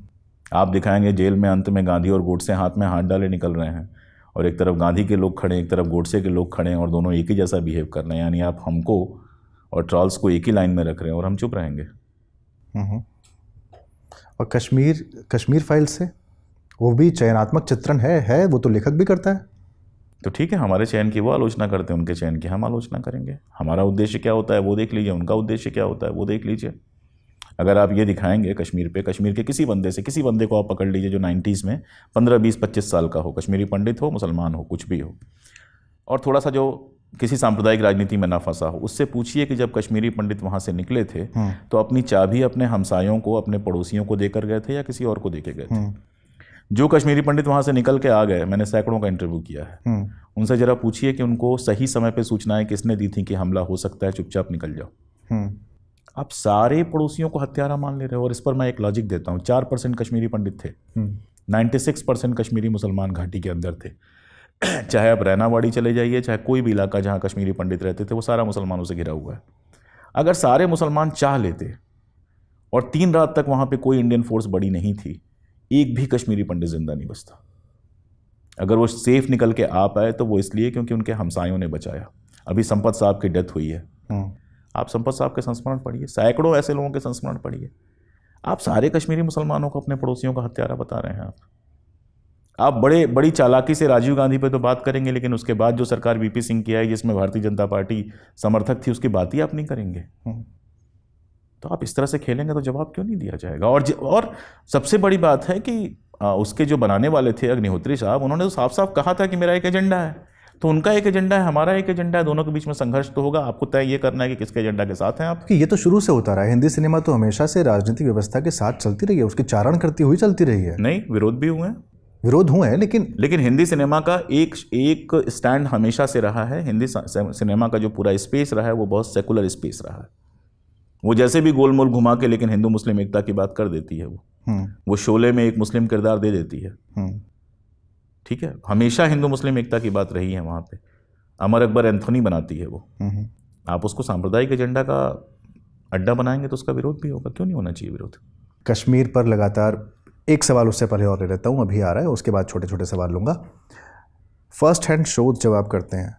आप दिखाएंगे जेल में अंत में गांधी और गोडसे हाथ में हाथ डाले निकल रहे हैं और एक तरफ गांधी के लोग खड़े एक तरफ गोडसे के लोग खड़े हैं और दोनों एक ही जैसा बिहेव कर रहे हैं यानी आप हमको और ट्रॉल्स को एक ही लाइन में रख रहे हैं और हम चुप रहेंगे हम्म। और कश्मीर कश्मीर फाइल से वो भी चयनात्मक चित्रण है है वो तो लेखक भी करता है तो ठीक है हमारे चयन की वो आलोचना करते हैं उनके चयन की हम आलोचना करेंगे हमारा उद्देश्य क्या होता है वो देख लीजिए उनका उद्देश्य क्या होता है वो देख लीजिए अगर आप ये दिखाएंगे कश्मीर पे कश्मीर के किसी बंदे से किसी बंदे को आप पकड़ लीजिए जो नाइन्टीज़ में पंद्रह बीस पच्चीस साल का हो कश्मीरी पंडित हो मुसलमान हो कुछ भी हो और थोड़ा सा जो किसी सांप्रदायिक राजनीति में ना फंसा हो उससे पूछिए कि जब कश्मीरी पंडित वहाँ से निकले थे हम्म। तो अपनी चाबी अपने हमसायों को अपने पड़ोसियों को देकर गए थे या किसी और को देके गए थे हम्म। जो कश्मीरी पंडित वहाँ से निकल के आ गए मैंने सैकड़ों का इंटरव्यू किया है हम्म। उनसे जरा पूछिए कि उनको सही समय पर सूचनाएं किसने दी थी कि हमला हो सकता है चुपचाप निकल जाओ हम्म। आप सारे पड़ोसियों को हत्यारा मान ले रहे हो और इस पर मैं एक लॉजिक देता हूँ चार परसेंट कश्मीरी पंडित थे हम्म। नाइन्टी सिक्स परसेंट कश्मीरी मुसलमान घाटी के अंदर थे चाहे आप रैनावाड़ी चले जाइए चाहे कोई भी इलाका जहाँ कश्मीरी पंडित रहते थे वो सारा मुसलमानों से घिरा हुआ है अगर सारे मुसलमान चाह लेते और तीन रात तक वहाँ पे कोई इंडियन फोर्स बड़ी नहीं थी एक भी कश्मीरी पंडित ज़िंदा नहीं बचता अगर वो सेफ निकल के आ पाए तो वो इसलिए क्योंकि उनके हमसायों ने बचाया अभी संपत साहब की डेथ हुई है हाँ। आप संपत साहब के संस्मरण पढ़िए सैकड़ों ऐसे लोगों के संस्मरण पढ़िए आप सारे कश्मीरी मुसलमानों को अपने पड़ोसियों का हत्यारा बता रहे हैं आप आप बड़े बड़ी चालाकी से राजीव गांधी पे तो बात करेंगे लेकिन उसके बाद जो सरकार वीपी सिंह की आई जिसमें भारतीय जनता पार्टी समर्थक थी उसकी बात ही आप नहीं करेंगे हाँ। तो आप इस तरह से खेलेंगे तो जवाब क्यों नहीं दिया जाएगा और और सबसे बड़ी बात है कि आ, उसके जो बनाने वाले थे अग्निहोत्री साहब उन्होंने तो साफ साफ कहा था कि मेरा एक एजेंडा है तो उनका एक एजेंडा है हमारा एक एजेंडा है दोनों के बीच में संघर्ष तो होगा आपको तय ये करना है कि किसके एजेंडा के साथ हैं आप कि ये तो शुरू से होता रहा है हिंदी सिनेमा तो हमेशा से राजनीतिक व्यवस्था के साथ चलती रही है उसके चारण करती हुई चलती रही है नहीं विरोध भी हुए हैं विरोध हुए हैं लेकिन लेकिन हिंदी सिनेमा का एक एक स्टैंड हमेशा से रहा है हिंदी सिनेमा का जो पूरा स्पेस रहा है वो बहुत सेकुलर स्पेस रहा है वो जैसे भी गोलमोल घुमा के लेकिन हिंदू मुस्लिम एकता की बात कर देती है वो हम्म। वो शोले में एक मुस्लिम किरदार दे देती है हम्म। ठीक है हमेशा हिंदू मुस्लिम एकता की बात रही है वहाँ पे अमर अकबर एंथोनी बनाती है वो हम्म। आप उसको सांप्रदायिक एजेंडा का अड्डा बनाएंगे तो उसका विरोध भी होगा क्यों नहीं होना चाहिए विरोध कश्मीर पर लगातार एक सवाल उससे पहले और ले रहता हूँ अभी आ रहा है उसके बाद छोटे छोटे सवाल लूँगा फर्स्ट हैंड शोध जब आप करते हैं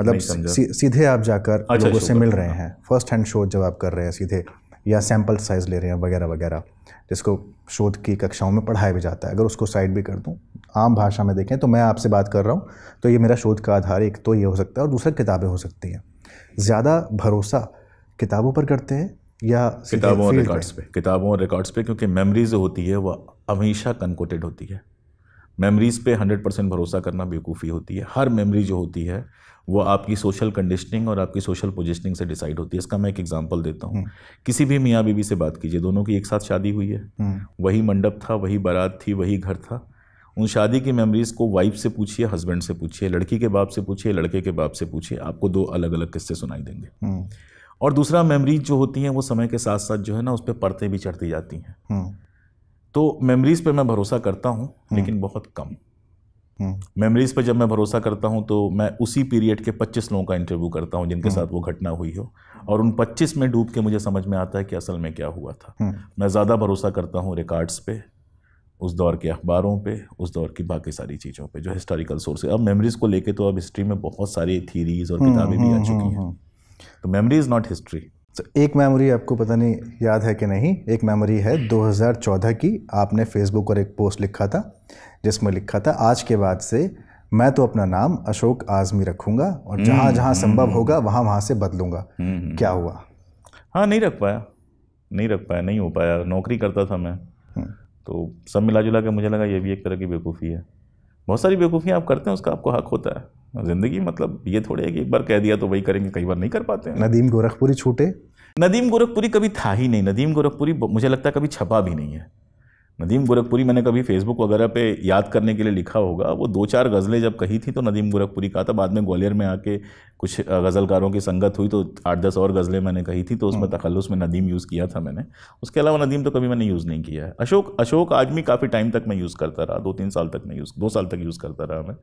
मतलब सी, सीधे आप जाकर अच्छा, लोगों अच्छा, से अच्छा। मिल रहे हैं फर्स्ट हैंड शोध जब आप कर रहे हैं सीधे या सैम्पल साइज़ ले रहे हैं वगैरह वगैरह जिसको शोध की कक्षाओं में पढ़ाया भी जाता है अगर उसको साइड भी कर दूँ आम भाषा में देखें तो मैं आपसे बात कर रहा हूँ तो ये मेरा शोध का आधार एक तो ये हो सकता है और दूसरा किताबें हो सकती हैं ज़्यादा भरोसा किताबों पर करते हैं या किताबों और रिकॉर्ड्स पे किताबों और रिकॉर्ड्स पे क्योंकि मेमोरीज जो होती है वह हमेशा कनकोटेड होती है मेमोरीज पे हंड्रेड परसेंट भरोसा करना बेवकूफ़ी होती है हर मेमोरी जो होती है वो आपकी सोशल कंडीशनिंग और आपकी सोशल पोजिशनिंग से डिसाइड होती है इसका मैं एक एग्जाम्पल देता हूँ हम्म। किसी भी मियाँ बीबी से बात कीजिए दोनों की एक साथ शादी हुई है हम्म। वही मंडप था वही बारात थी वही घर था उन शादी की मेमोरीज़ को वाइफ से पूछिए हस्बैंड से पूछिए लड़की के बाप से पूछिए लड़के के बाप से पूछिए आपको दो अलग अलग किस्से सुनाई देंगे हम्म। और दूसरा मेमोरीज जो होती हैं वो समय के साथ साथ जो है ना उस पर परतें भी चढ़ती जाती हैं तो मेमोरीज पे मैं भरोसा करता हूँ लेकिन बहुत कम मेमोरीज हम्म। पर जब मैं भरोसा करता हूँ तो मैं उसी पीरियड के 25 लोगों का इंटरव्यू करता हूँ जिनके हम्म। साथ वो घटना हुई हो और उन 25 में डूब के मुझे समझ में आता है कि असल में क्या हुआ था हम्म। मैं ज़्यादा भरोसा करता हूँ रिकॉर्ड्स पे उस दौर के अखबारों पे उस दौर की बाकी सारी चीज़ों पे जो हिस्टोरिकल सोर्स है अब मेमोरीज को लेके तो अब हिस्ट्री में बहुत सारी थीरीज और किताबें भी आ चुकी हैं तो मेमोरी इज़ नॉट हिस्ट्री तो एक मेमोरी आपको पता नहीं याद है कि नहीं एक मेमोरी है 2014 की आपने फेसबुक पर एक पोस्ट लिखा था जिसमें लिखा था आज के बाद से मैं तो अपना नाम अशोक आज़मी रखूँगा और जहाँ जहाँ हम्म, संभव हम्म। होगा वहाँ वहाँ से बदलूँगा हम्म, क्या हुआ हाँ नहीं रख पाया नहीं रख पाया नहीं हो पाया नौकरी करता था मैं तो सब मिला जुला के मुझे लगा ये भी एक तरह की बेवकूफ़ी है बहुत सारी बेवकूफ़ियाँ आप करते हैं उसका आपको हक होता है ज़िंदगी मतलब ये थोड़े है कि एक बार कह दिया तो वही करेंगे कई बार नहीं कर पाते हैं नदीम गोरखपुरी छूटे नदीम गोरखपुरी कभी था ही नहीं नदीम गोरखपुरी मुझे लगता है कभी छपा भी नहीं है नदीम गोरखपुरी मैंने कभी फेसबुक वगैरह पे याद करने के लिए लिखा होगा वो दो चार गज़लें जब कही थी तो नदीम गोरखपुरी का था बाद में ग्वालियर में आके कुछ गज़लकारों की संगत हुई तो आठ दस और गज़लें मैंने कही थी तो उसमें हम्म। तखलस में नदीम यूज़ किया था मैंने उसके अलावा नदीम तो कभी मैंने यूज़ नहीं किया है अशोक अशोक आदमी काफ़ी टाइम तक मैं यूज़ करता रहा दो तीन साल तक मैं यूज़ दो साल तक यूज़ करता रहा मैं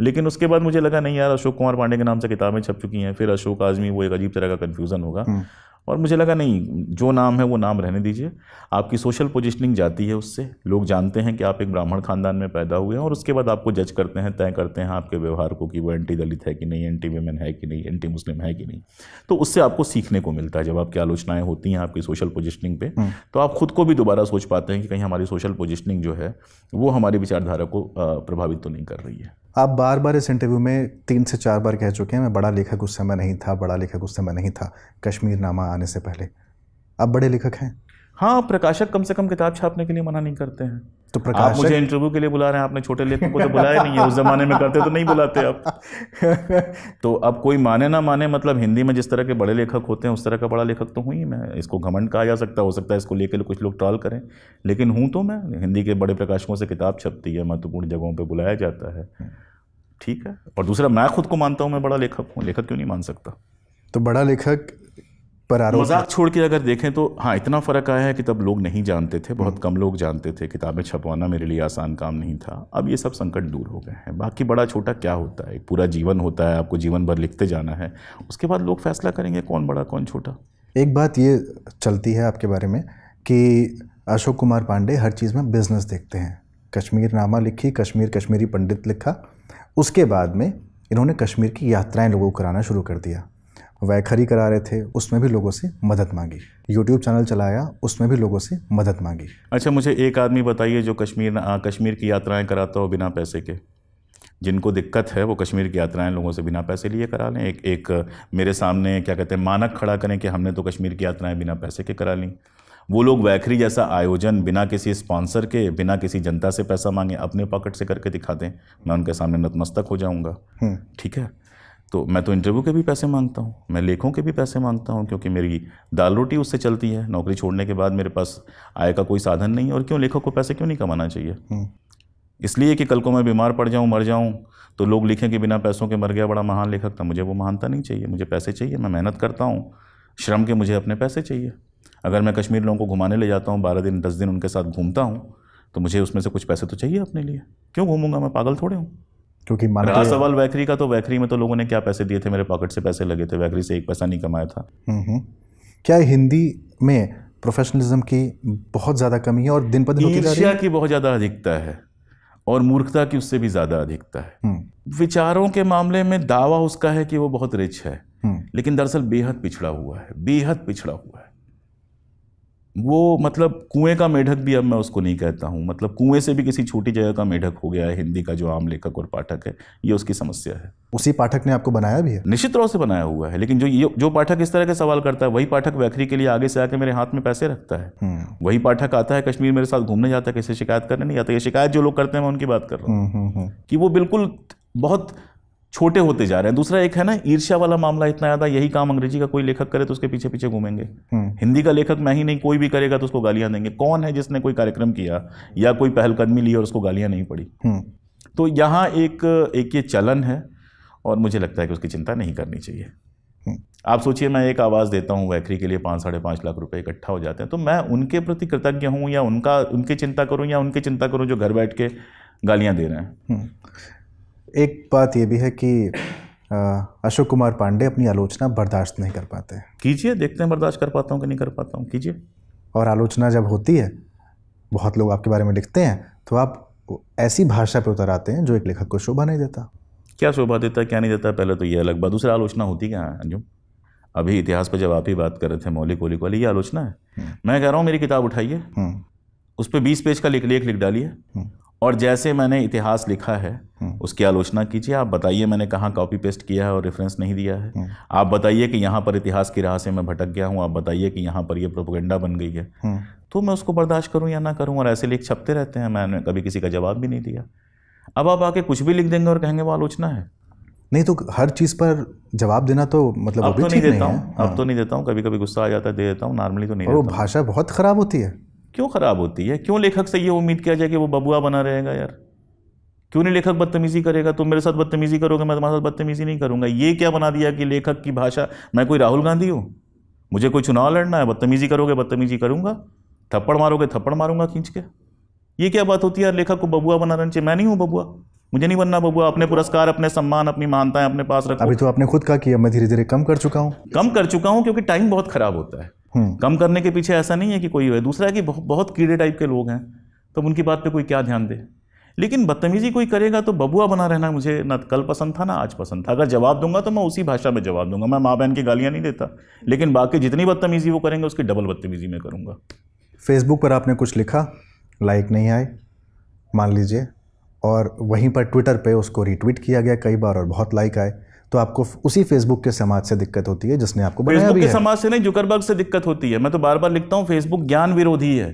लेकिन उसके बाद मुझे लगा नहीं यार अशोक कुमार पांडे के नाम से किताबें छप चुकी हैं फिर अशोक आजमी वो एक अजीब तरह का कन्फ्यूज़न होगा हम्म। और मुझे लगा नहीं जो नाम है वो नाम रहने दीजिए आपकी सोशल पोजिशनिंग जाती है उससे लोग जानते हैं कि आप एक ब्राह्मण खानदान में पैदा हुए हैं और उसके बाद आपको जज करते हैं तय करते हैं आपके व्यवहार को कि वो एंटी दलित है कि नहीं एंटी वेमेन है कि नहीं एंटी मुस्लिम है कि नहीं तो उससे आपको सीखने को मिलता है जब आपकी आलोचनाएँ होती हैं आपकी सोशल पोजिशनिंग पर तो आप खुद को भी दोबारा सोच पाते हैं कि कहीं हमारी सोशल पोजिशनिंग जो है वो हमारी विचारधारा को प्रभावित तो नहीं कर रही है आप बार बार इस इंटरव्यू में तीन से चार बार कह चुके हैं मैं बड़ा लेखक उस समय नहीं था बड़ा लेखक उस समय नहीं था कश्मीर नामा आने से पहले आप बड़े लेखक हैं हाँ प्रकाशक कम से कम किताब छापने के लिए मना नहीं करते हैं तो प्रकाश मुझे इंटरव्यू के लिए बुला रहे हैं आपने छोटे लेखकों को तो बुलाया नहीं है उस जमाने में करते तो नहीं बुलाते आप तो अब कोई माने ना माने मतलब हिंदी में जिस तरह के बड़े लेखक होते हैं उस तरह का बड़ा लेखक तो हूँ ही मैं इसको घमंड कहा जा सकता हो सकता है इसको लेकर कुछ लोग ट्रॉल करें लेकिन हूँ तो मैं हिंदी के बड़े प्रकाशकों से किताब छपती है महत्वपूर्ण जगहों पर बुलाया जाता है हम्म। ठीक है और दूसरा मैं खुद को मानता हूँ मैं बड़ा लेखक हूँ लेखक क्यों नहीं मान सकता तो बड़ा लेखक पर आरोप मजाक छोड़ के अगर देखें तो हाँ इतना फ़र्क आया है कि तब लोग नहीं जानते थे बहुत हम्म। कम लोग जानते थे किताबें छपवाना मेरे लिए आसान काम नहीं था अब ये सब संकट दूर हो गए हैं बाकी बड़ा छोटा क्या होता है पूरा जीवन होता है आपको जीवन भर लिखते जाना है उसके बाद लोग फैसला करेंगे कौन बड़ा कौन छोटा एक बात ये चलती है आपके बारे में कि अशोक कुमार पांडे हर चीज़ में बिज़नेस देखते हैं कश्मीर नामा लिखी कश्मीर कश्मीरी पंडित लिखा उसके बाद में इन्होंने कश्मीर की यात्राएं लोगों को कराना शुरू कर दिया वैखरी करा रहे थे उसमें भी लोगों से मदद मांगी यूट्यूब चैनल चलाया उसमें भी लोगों से मदद मांगी अच्छा मुझे एक आदमी बताइए जो कश्मीर आ, कश्मीर की यात्राएं कराता हो बिना पैसे के जिनको दिक्कत है वो कश्मीर की यात्राएं लोगों से बिना पैसे लिए करा लें एक एक मेरे सामने क्या कहते हैं मानक खड़ा करें कि हमने तो कश्मीर की यात्राएं बिना पैसे के करा लीं वो लोग वैखरी जैसा आयोजन बिना किसी स्पॉन्सर के बिना किसी जनता से पैसा मांगे अपने पॉकेट से करके दिखा दें मैं उनके सामने नतमस्तक हो जाऊंगा हम्म। ठीक है तो मैं तो इंटरव्यू के भी पैसे मांगता हूँ मैं लेखों के भी पैसे मांगता हूँ क्योंकि मेरी दाल रोटी उससे चलती है नौकरी छोड़ने के बाद मेरे पास आय का कोई साधन नहीं और क्यों लेखक को पैसे क्यों नहीं कमाना चाहिए हम्म। इसलिए कि कल को मैं बीमार पड़ जाऊँ मर जाऊँ तो लोग लिखें कि बिना पैसों के मर गया बड़ा महान लेखक था मुझे वो महानता नहीं चाहिए मुझे पैसे चाहिए मैं मेहनत करता हूँ श्रम के मुझे अपने पैसे चाहिए अगर मैं कश्मीर लोगों को घुमाने ले जाता हूँ बारह दिन दस दिन उनके साथ घूमता हूँ तो मुझे उसमें से कुछ पैसे तो चाहिए अपने लिए क्यों घूमूंगा मैं पागल थोड़े हूँ क्योंकि रहा सवाल वैखरी का तो वैखरी में तो लोगों ने क्या पैसे दिए थे मेरे पॉकेट से पैसे लगे थे वैखरी से एक पैसा नहीं कमाया था क्या हिंदी में प्रोफेशनलिज्म की बहुत ज़्यादा कमी है और दिन पर दिन ईर्ष्या की बहुत ज़्यादा अधिकता है और मूर्खता की उससे भी ज़्यादा अधिकता है हम्म। विचारों के मामले में दावा उसका है कि वो बहुत रिच है हम्म। लेकिन दरअसल बेहद पिछड़ा हुआ है बेहद पिछड़ा हुआ है वो मतलब कुएं का मेढक भी अब मैं उसको नहीं कहता हूँ मतलब कुएं से भी किसी छोटी जगह का मेढक हो गया है हिंदी का जो आम लेखक और पाठक है ये उसकी समस्या है उसी पाठक ने आपको बनाया भी है निश्चित रूप से बनाया हुआ है लेकिन जो ये जो पाठक इस तरह के सवाल करता है वही पाठक वैखरी के लिए आगे से आके मेरे हाथ में पैसे रखता है हम्म। वही पाठक आता है कश्मीर मेरे साथ घूमने जाता है किसी शिकायत करने नहीं आता ये शिकायत जो लोग करते हैं मैं उनकी बात कर रहा हूँ हम्म, हम्म, कि वो बिल्कुल बहुत छोटे होते जा रहे हैं दूसरा एक है ना ईर्ष्या वाला मामला इतना ज़्यादा यही काम अंग्रेजी का कोई लेखक करे तो उसके पीछे पीछे घूमेंगे हम्म। हिंदी का लेखक मैं ही नहीं कोई भी करेगा तो उसको गालियां देंगे कौन है जिसने कोई कार्यक्रम किया या कोई पहलकदमी ली और उसको गालियां नहीं पड़ी हम्म। तो यहाँ एक एक ये चलन है और मुझे लगता है कि उसकी चिंता नहीं करनी चाहिए हम्म। आप सोचिए मैं एक आवाज़ देता हूँ वैखरी के लिए पाँच साढ़े पाँच लाख रुपए इकट्ठा हो जाते हैं तो मैं उनके प्रति कृतज्ञ हूँ या उनका उनकी चिंता करूँ या उनकी चिंता करूँ जो घर बैठ के गालियाँ दे रहे हैं एक बात ये भी है कि अशोक कुमार पांडे अपनी आलोचना बर्दाश्त नहीं कर पाते कीजिए देखते हैं बर्दाश्त कर पाता हूँ कि नहीं कर पाता हूँ कीजिए और आलोचना जब होती है बहुत लोग आपके बारे में लिखते हैं तो आप ऐसी भाषा पर उतर आते हैं जो एक लेखक को शोभा नहीं देता क्या शोभा देता क्या नहीं देता पहले तो ये अलग बात दूसरा आलोचना होती क्या अंजुम अभी इतिहास पर जब आप ही बात कर रहे थे मौलिक वोलिक वाली ये आलोचना है हम्म। मैं कह रहा हूँ मेरी किताब उठाइए हम्म। उस पर बीस पेज का लेख लेख लिख डालिए हम्म। और जैसे मैंने इतिहास लिखा है हम्म। उसकी आलोचना कीजिए आप बताइए मैंने कहाँ कॉपी पेस्ट किया है और रेफरेंस नहीं दिया है हम्म। आप बताइए कि यहाँ पर इतिहास की राह से मैं भटक गया हूँ आप बताइए कि यहाँ पर यह प्रोपोगंडा बन गई है हम्म। तो मैं उसको बर्दाश्त करूँ या ना करूँ और ऐसे लेख छपते रहते हैं मैंने कभी किसी का जवाब भी नहीं दिया अब आप आके कुछ भी लिख देंगे और कहेंगे वो आलोचना है नहीं तो हर चीज़ पर जवाब देना तो मतलब अब तो नहीं देता हूँ अब तो हाँ। नहीं देता हूँ कभी कभी गुस्सा आ जाता है दे देता हूँ नॉर्मली तो नहीं वो भाषा बहुत ख़राब होती है क्यों ख़राब होती है क्यों लेखक से ये उम्मीद किया जाए कि वो बबुआ बना रहेगा यार क्यों नहीं लेखक बदतमीजी करेगा तुम मेरे साथ बदतमीजी करोगे मैं तुम्हारे साथ बदतमीजी नहीं करूंगा ये क्या बना दिया कि लेखक की भाषा मैं कोई राहुल गांधी हूँ मुझे कोई चुनाव लड़ना है बदतमीजी करोगे बदतमीजी करूंगा थप्पड़ मारोगे थप्पड़ मारूंगा खींच के ये क्या बात होती है यार लेखक को बबुआ रहना चाहिए मैं नहीं हूँ बबुआ मुझे नहीं बनना बबुआ अपने पुरस्कार अपने सम्मान अपनी मानताएं अपने पास रखो अभी तो आपने खुद कहा कि मैं धीरे धीरे कम कर चुका हूँ कम कर चुका हूँ क्योंकि टाइम बहुत खराब होता है हम्म। कम करने के पीछे ऐसा नहीं है कि कोई है दूसरा है कि बहुत, बहुत कीड़े टाइप के लोग हैं तब तो उनकी बात पे कोई क्या ध्यान दे लेकिन बदतमीजी कोई करेगा तो बबुआ बना रहना मुझे ना कल पसंद था ना आज पसंद था अगर जवाब दूंगा तो मैं उसी भाषा में जवाब दूंगा मैं माँ बहन की गालियाँ नहीं देता लेकिन बाकी जितनी बदतमीजी वो करेंगे उसकी डबल बदतमीजी मैं करूँगा फेसबुक पर आपने कुछ लिखा लाइक नहीं आए मान लीजिए और वहीं पर ट्विटर पे उसको रीट्वीट किया गया कई बार और बहुत लाइक आए तो आपको उसी फेसबुक के समाज से दिक्कत होती है जिसने आपको बनाया फेसबुक के समाज से नहीं जुकरबर्ग से दिक्कत होती है मैं तो बार बार लिखता हूँ फेसबुक ज्ञान विरोधी है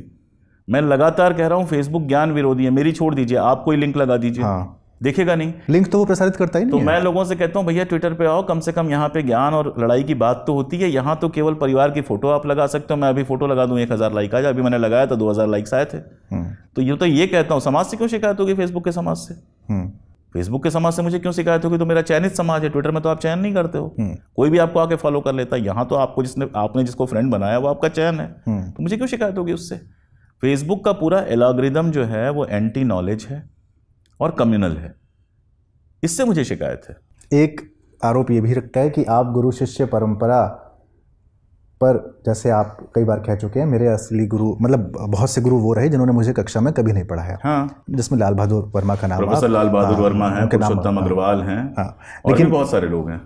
मैं लगातार कह रहा हूँ फेसबुक ज्ञान विरोधी है मेरी छोड़ दीजिए आप कोई लिंक लगा दीजिए हाँ देखेगा नहीं लिंक तो वो प्रसारित करता ही नहीं तो मैं लोगों से कहता हूँ भैया ट्विटर पे आओ कम से कम यहाँ पे ज्ञान और लड़ाई की बात तो होती है यहाँ तो केवल परिवार की फोटो आप लगा सकते हो मैं अभी फोटो लगा दूँ एक हज़ार लाइक आ जाए अभी मैंने लगाया था दो हज़ार लाइक्स आए थे हम्म। तो ये तो ये कहता हूँ समाज से क्यों शिकायत होगी फेसबुक के समाज से हम्म। फेसबुक के समाज से मुझे क्यों शिकायत होगी तो मेरा चयनित समाज है ट्विटर में तो आप चयन नहीं करते हो हम्म। कोई भी आपको आके फॉलो कर लेता है यहाँ तो आपको जिसने आपने जिसको फ्रेंड बनाया वो आपका चयन है हम्म। तो मुझे क्यों शिकायत होगी उससे फेसबुक का पूरा एलाग्रिदम जो है वो एंटी नॉलेज है और कम्युनल है इससे मुझे शिकायत है एक आरोप ये भी रखता है कि आप गुरु शिष्य परंपरा पर जैसे आप कई बार कह चुके हैं मेरे असली गुरु मतलब बहुत से गुरु वो रहे जिन्होंने मुझे कक्षा में कभी नहीं पढ़ाया हाँ। जिसमें लाल बहादुर वर्मा का नाम प्रोफेसर लाल बहादुर हाँ, वर्मा है पुरुषोत्तम अग्रवाल हैं हाँ, लेकिन बहुत सारे लोग हैं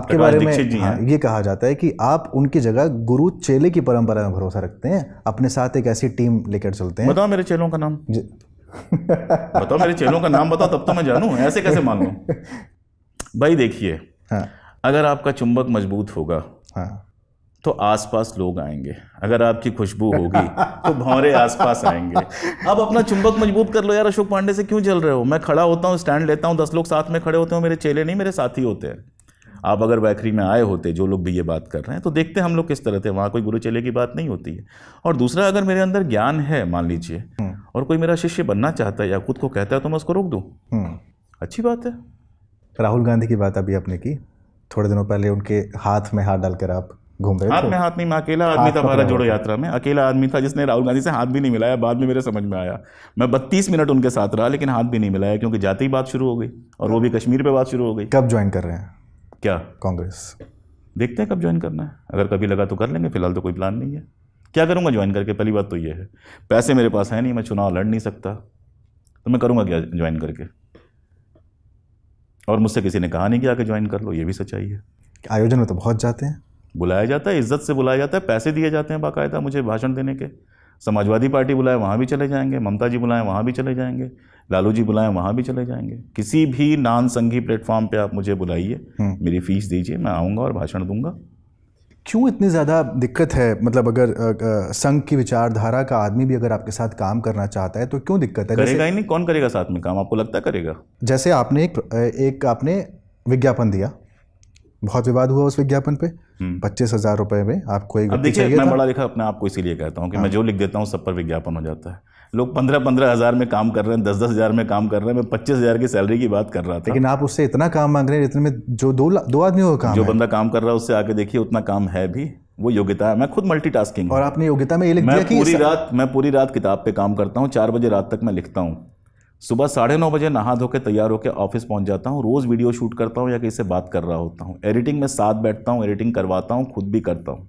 आपके बारे में हाँ, ये कहा जाता है कि आप उनकी जगह गुरु चेले की परंपरा में भरोसा रखते हैं अपने साथ एक ऐसी टीम लेकर चलते हैं बताओ मेरे चेलों का नाम बताओ मेरे चेलों का नाम बताओ तब तो मैं जानू ऐसे कैसे मान लू भाई देखिए हाँ। अगर आपका चुंबक मजबूत होगा हाँ। तो आसपास लोग आएंगे अगर आपकी खुशबू होगी तो भौरे आसपास आएंगे अब अपना चुंबक मजबूत कर लो यार अशोक पांडे से क्यों चल रहे हो मैं खड़ा होता हूँ स्टैंड लेता हूँ दस लोग साथ में खड़े होते हो मेरे चेले नहीं मेरे साथी होते हैं आप अगर वैखरी में आए होते जो लोग भी ये बात कर रहे हैं तो देखते हम लोग किस तरह थे वहाँ कोई गुरु चेले की बात नहीं होती है और दूसरा अगर मेरे अंदर ज्ञान है मान लीजिए हम्म। और कोई मेरा शिष्य बनना चाहता है या खुद को कहता है तो मैं उसको रोक दूँ हम्म। अच्छी बात है राहुल गांधी की बात अभी आपने की थोड़े दिनों पहले उनके हाथ में हाथ डालकर आप घूम रहे हाथ में हाथ नहीं मैं अकेला आदमी था भारत जोड़ो यात्रा में अकेला आदमी था जिसने राहुल गांधी से हाथ भी नहीं मिलाया बाद में मेरे समझ में आया मैं बत्तीस मिनट उनके साथ रहा लेकिन हाथ भी नहीं मिलाया क्योंकि जाते ही बात शुरू हो गई और वो भी कश्मीर पर बात शुरू हो गई कब ज्वाइन कर रहे हैं क्या कांग्रेस देखते हैं कब ज्वाइन करना है अगर कभी लगा तो कर लेंगे फिलहाल तो कोई प्लान नहीं है क्या करूँगा ज्वाइन करके पहली बात तो ये है पैसे मेरे पास है नहीं मैं चुनाव लड़ नहीं सकता तो मैं करूँगा क्या ज्वाइन करके और मुझसे किसी ने कहा नहीं कि आके ज्वाइन कर लो ये भी सच्चाई है आयोजन में तो बहुत जाते हैं बुलाया जाता है इज्जत से बुलाया जाता है पैसे दिए जाते हैं बाकायदा मुझे भाषण देने के समाजवादी पार्टी बुलाए वहाँ भी चले जाएंगे ममता जी बुलाएं वहाँ भी चले जाएंगे लालू जी बुलाएं वहाँ भी चले जाएंगे किसी भी नान संघी प्लेटफॉर्म पे आप मुझे बुलाइए हम्म। मेरी फीस दीजिए मैं आऊँगा और भाषण दूंगा क्यों इतनी ज़्यादा दिक्कत है मतलब अगर संघ की विचारधारा का आदमी भी अगर आपके साथ काम करना चाहता है तो क्यों दिक्कत है करेगा ही नहीं कौन करेगा साथ में काम आपको लगता है करेगा जैसे आपने एक एक आपने विज्ञापन दिया बहुत विवाद हुआ उस विज्ञापन पे हम्म। पच्चीस हजार रुपये में आपको एक देखिए मैं बड़ा लिखा अपने आप को इसीलिए कहता हूँ कि मैं हाँ। जो लिख देता हूँ सब पर विज्ञापन हो जाता है लोग पंद्रह पंद्रह हज़ार में काम कर रहे हैं दस दस हज़ार में काम कर रहे हैं मैं पच्चीस हज़ार की सैलरी की बात कर रहा था लेकिन आप उससे इतना काम मांग रहे हैं जितने में जो दो दो आदमी हो काम जो बंदा काम कर रहा है उससे आके देखिए उतना काम है भी वो योग्यता है मैं खुद मल्टीटास्किंग और आपने योग्यता में ये लिख दिया कि पूरी रात मैं पूरी रात किताब पे काम करता हूँ चार बजे रात तक मैं लिखता हूँ सुबह साढ़े नौ बजे नहा धो के तैयार होकर ऑफिस पहुंच जाता हूँ रोज़ वीडियो शूट करता हूँ या किसी से बात कर रहा होता हूँ एडिटिंग में साथ बैठता हूँ एडिटिंग करवाता हूँ खुद भी करता हूँ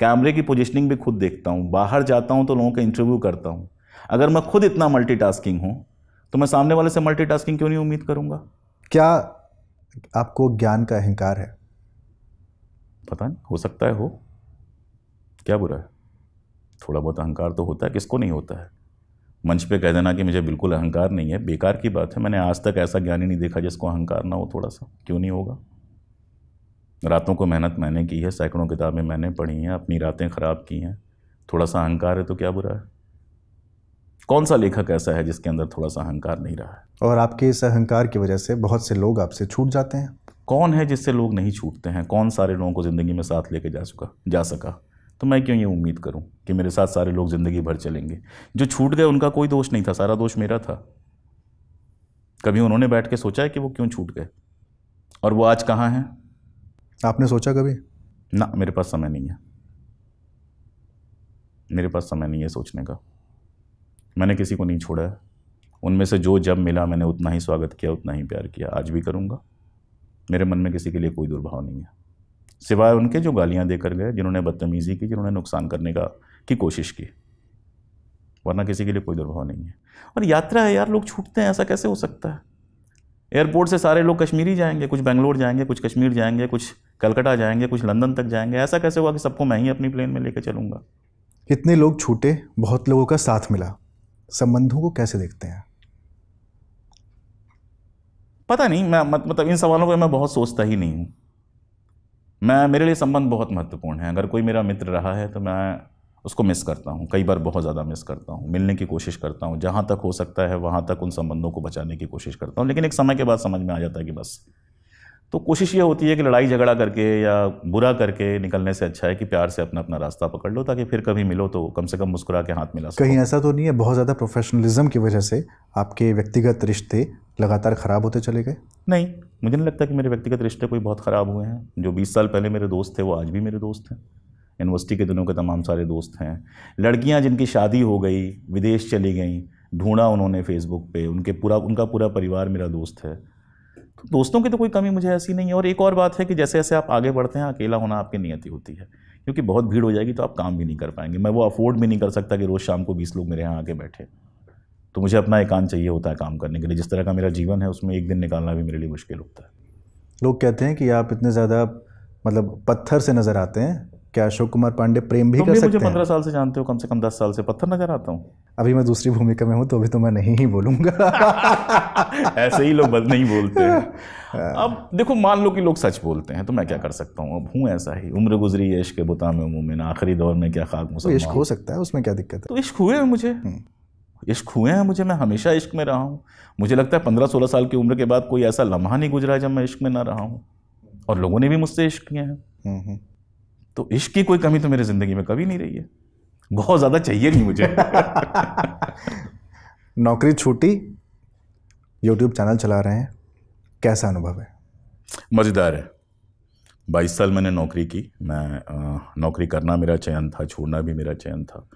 कैमरे की पोजिशनिंग भी खुद देखता हूँ बाहर जाता हूँ तो लोगों का इंटरव्यू करता हूँ अगर मैं खुद इतना मल्टी टास्किंग हूँ तो मैं सामने वाले से मल्टी टास्किंग क्यों नहीं उम्मीद करूँगा क्या आपको ज्ञान का अहंकार है पता नहीं हो सकता है हो क्या बुरा है थोड़ा बहुत अहंकार तो होता है किसको नहीं होता है मंच पे कह देना कि मुझे बिल्कुल अहंकार नहीं है बेकार की बात है मैंने आज तक ऐसा ज्ञानी नहीं देखा जिसको अहंकार ना हो थोड़ा सा क्यों नहीं होगा रातों को मेहनत मैंने की है सैकड़ों किताबें मैंने पढ़ी हैं अपनी रातें ख़राब की हैं थोड़ा सा अहंकार है तो क्या बुरा है कौन सा लेखक ऐसा है जिसके अंदर थोड़ा सा अहंकार नहीं रहा है और आपके इस अहंकार की वजह से बहुत से लोग आपसे छूट जाते हैं कौन है जिससे लोग नहीं छूटते हैं कौन सारे लोगों को ज़िंदगी में साथ लेके जा चुका जा सका तो मैं क्यों ये उम्मीद करूँ कि मेरे साथ सारे लोग ज़िंदगी भर चलेंगे जो छूट गए उनका कोई दोष नहीं था सारा दोष मेरा था कभी उन्होंने बैठ के सोचा है कि वो क्यों छूट गए और वो आज कहाँ हैं आपने सोचा कभी ना मेरे पास समय नहीं है मेरे पास समय नहीं है सोचने का मैंने किसी को नहीं छोड़ा है उनमें से जो जब मिला मैंने उतना ही स्वागत किया उतना ही प्यार किया आज भी करूँगा मेरे मन में किसी के लिए कोई दुर्भाव नहीं है सिवाय उनके जो गालियाँ देकर गए जिन्होंने बदतमीज़ी की जिन्होंने नुकसान करने का की कोशिश की वरना किसी के लिए कोई दुर्भाव नहीं है और यात्रा है यार लोग छूटते हैं ऐसा कैसे हो सकता है एयरपोर्ट से सारे लोग कश्मीर ही जाएंगे कुछ बेंगलोर जाएंगे कुछ कश्मीर जाएंगे कुछ कलकत्ता जाएंगे कुछ लंदन तक जाएंगे ऐसा कैसे हुआ कि सबको मैं ही अपनी प्लेन में लेकर चलूँगा इतने लोग छूटे बहुत लोगों का साथ मिला संबंधों को कैसे देखते हैं पता नहीं मैं मतलब इन सवालों पर मैं बहुत सोचता ही नहीं हूँ मैं मेरे लिए संबंध बहुत महत्वपूर्ण है अगर कोई मेरा मित्र रहा है तो मैं उसको मिस करता हूँ कई बार बहुत ज़्यादा मिस करता हूँ मिलने की कोशिश करता हूँ जहाँ तक हो सकता है वहाँ तक उन संबंधों को बचाने की कोशिश करता हूँ लेकिन एक समय के बाद समझ में आ जाता है कि बस तो कोशिश ये होती है कि लड़ाई झगड़ा करके या बुरा करके निकलने से अच्छा है कि प्यार से अपना अपना रास्ता पकड़ लो ताकि फिर कभी मिलो तो कम से कम मुस्कुरा के हाथ मिला कहीं ऐसा तो नहीं है बहुत ज़्यादा प्रोफेशनलिज्म की वजह से आपके व्यक्तिगत रिश्ते लगातार ख़राब होते चले गए नहीं मुझे नहीं लगता कि मेरे व्यक्तिगत रिश्ते कोई बहुत ख़राब हुए हैं जो बीस साल पहले मेरे दोस्त थे वो आज भी मेरे दोस्त हैं यूनिवर्सिटी के दिनों के तमाम सारे दोस्त हैं लड़कियाँ जिनकी शादी हो गई विदेश चली गई ढूंढा उन्होंने फेसबुक पे उनके पूरा उनका पूरा परिवार मेरा दोस्त है दोस्तों की तो कोई कमी मुझे ऐसी नहीं है और एक और बात है कि जैसे जैसे आप आगे बढ़ते हैं अकेला होना आपकी नियति होती है क्योंकि बहुत भीड़ हो जाएगी तो आप काम भी नहीं कर पाएंगे मैं वो अफोर्ड भी नहीं कर सकता कि रोज़ शाम को बीस लोग मेरे यहाँ आके बैठे तो मुझे अपना एकांत चाहिए होता है काम करने के लिए जिस तरह का मेरा जीवन है उसमें एक दिन निकालना भी मेरे लिए मुश्किल होता है लोग कहते हैं कि आप इतने ज़्यादा मतलब पत्थर से नज़र आते हैं क्या अशोक कुमार पांडे प्रेम भी कर सकते हैं मुझे पंद्रह साल से जानते हो कम से कम दस साल से पत्थर नज़र आता हूँ अभी मैं दूसरी भूमिका में हूँ तो अभी तो मैं नहीं ही बोलूँगा ऐसे ही लोग बद नहीं बोलते हैं हाँ। अब देखो मान लो कि लोग सच बोलते हैं तो मैं क्या कर सकता हूँ अब हूँ ऐसा ही उम्र गुजरी यश के बुता में मुमिन आखिरी दौर में क्या खाक मुझे तो इश्क हो सकता है उसमें क्या दिक्कत है तो इश्क हुए हैं मुझे हम्म। इश्क हुए हैं मुझे मैं हमेशा इश्क में रहा हूँ मुझे लगता है पंद्रह सोलह साल की उम्र के बाद कोई ऐसा लम्हा नहीं गुजरा जब मैं इश्क में ना रहा हूँ और लोगों ने भी मुझसे इश्क किए हैं हम्म, हम्म। तो इश्क की कोई कमी तो मेरी ज़िंदगी में कभी नहीं रही है बहुत ज़्यादा चाहिए नहीं मुझे नौकरी छूटी यूट्यूब चैनल चला रहे हैं कैसा अनुभव है मज़ेदार है बाईस साल मैंने नौकरी की मैं आ, नौकरी करना मेरा चयन था छोड़ना भी मेरा चयन था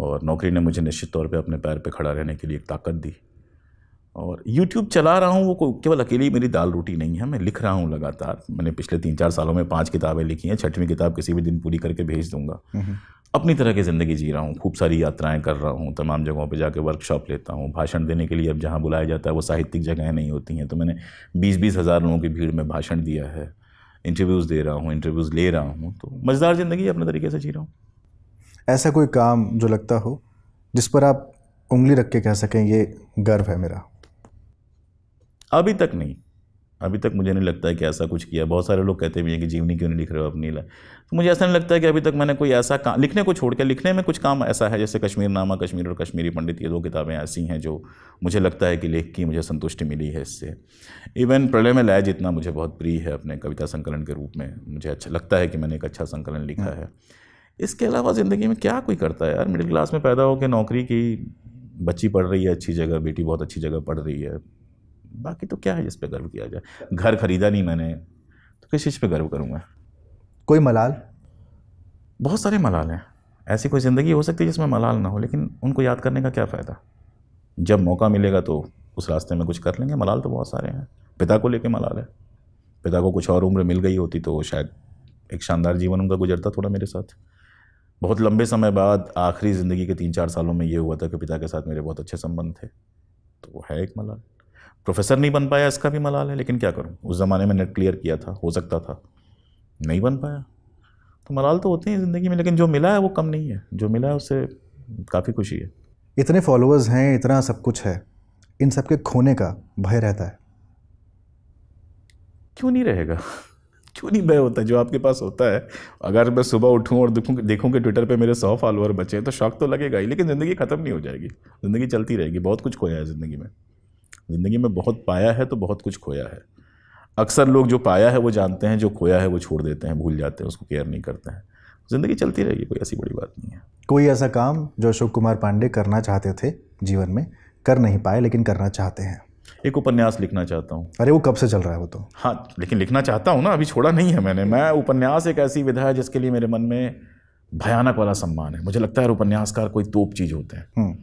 और नौकरी ने मुझे निश्चित तौर पे अपने पैर पे खड़ा रहने के लिए एक ताकत दी और YouTube चला रहा हूँ वो केवल अकेली मेरी दाल रोटी नहीं है मैं लिख रहा हूँ लगातार मैंने पिछले तीन चार सालों में पाँच किताबें लिखी हैं छठवीं किताब किसी भी दिन पूरी करके भेज दूँगा हम्म, हम्म। अपनी तरह की ज़िंदगी जी रहा हूँ खूब सारी यात्राएं कर रहा हूँ तमाम जगहों पे जाके वर्कशॉप लेता हूँ भाषण देने के लिए अब जहाँ बुलाया जाता है वो साहित्यिक जगहें नहीं होती हैं तो मैंने बीस बीस हज़ार लोगों की भीड़ में भाषण दिया है इंटरव्यूज़ दे रहा हूँ इंटरव्यूज़ ले रहा हूँ तो मज़ेदार ज़िंदगी अपने तरीके से जी रहा हूँ ऐसा कोई काम जो लगता हो जिस पर आप उंगली रख के कह सकें ये गर्व है मेरा अभी तक नहीं अभी तक मुझे नहीं लगता है कि ऐसा कुछ किया बहुत सारे लोग कहते भी हैं कि जीवनी क्यों नहीं लिख रहे हो अपनी ला तो मुझे ऐसा नहीं लगता है कि अभी तक मैंने कोई ऐसा काम लिखने को छोड़ के लिखने में कुछ काम ऐसा है जैसे कश्मीर नामा कश्मीर और कश्मीरी पंडित ये दो किताबें ऐसी हैं जो मुझे लगता है कि लेख की मुझे संतुष्टि मिली है इससे इवन प्रलय में लय जितना मुझे बहुत प्रिय है अपने कविता संकलन के रूप में मुझे अच्छा लगता है कि मैंने एक अच्छा संकलन लिखा हाँ। है इसके अलावा ज़िंदगी में क्या कोई करता है यार मिडिल क्लास में पैदा होकर नौकरी की बच्ची पढ़ रही है अच्छी जगह बेटी बहुत अच्छी जगह पढ़ रही है बाकी तो क्या है जिस पर गर्व किया जाए घर खरीदा नहीं मैंने तो किस चीज़ पर गर्व करूँगा कोई मलाल बहुत सारे मलाल हैं ऐसी कोई ज़िंदगी हो सकती है जिसमें मलाल ना हो लेकिन उनको याद करने का क्या फ़ायदा जब मौका मिलेगा तो उस रास्ते में कुछ कर लेंगे मलाल तो बहुत सारे हैं पिता को लेके मलाल है पिता को कुछ और उम्र मिल गई होती तो शायद एक शानदार जीवन उनका गुजरता थोड़ा मेरे साथ बहुत लंबे समय बाद आखिरी ज़िंदगी के तीन चार सालों में ये हुआ था कि पिता के साथ मेरे बहुत अच्छे संबंध थे तो वो है एक मलाल प्रोफेसर नहीं बन पाया इसका भी मलाल है लेकिन क्या करूँ उस ज़माने में नेट क्लियर किया था हो सकता था नहीं बन पाया तो मलाल तो होते हैं ज़िंदगी में लेकिन जो मिला है वो कम नहीं है जो मिला है उससे काफ़ी खुशी है इतने फॉलोअर्स हैं इतना सब कुछ है इन सब के खोने का भय रहता है क्यों नहीं रहेगा क्यों नहीं भय होता जो आपके पास होता है अगर मैं सुबह उठूं और देखूं देखूं कि ट्विटर पे मेरे सौ फॉलोअर बचे हैं तो शौक तो लगेगा ही लेकिन ज़िंदगी ख़त्म नहीं हो जाएगी ज़िंदगी चलती रहेगी बहुत कुछ खोया है ज़िंदगी में ज़िंदगी में बहुत पाया है तो बहुत कुछ खोया है अक्सर लोग जो पाया है वो जानते हैं जो खोया है वो छोड़ देते हैं भूल जाते हैं उसको केयर नहीं करते हैं ज़िंदगी चलती रहेगी कोई ऐसी बड़ी बात नहीं है कोई ऐसा काम जो अशोक कुमार पांडे करना चाहते थे जीवन में कर नहीं पाए लेकिन करना चाहते हैं एक उपन्यास लिखना चाहता हूँ अरे वो कब से चल रहा है वो तो हाँ लेकिन लिखना चाहता हूँ ना अभी छोड़ा नहीं है मैंने मैं उपन्यास एक ऐसी विधा है जिसके लिए मेरे मन में भयानक वाला सम्मान है मुझे लगता है उपन्यासकार कोई तोप चीज़ होते हैं हम्म।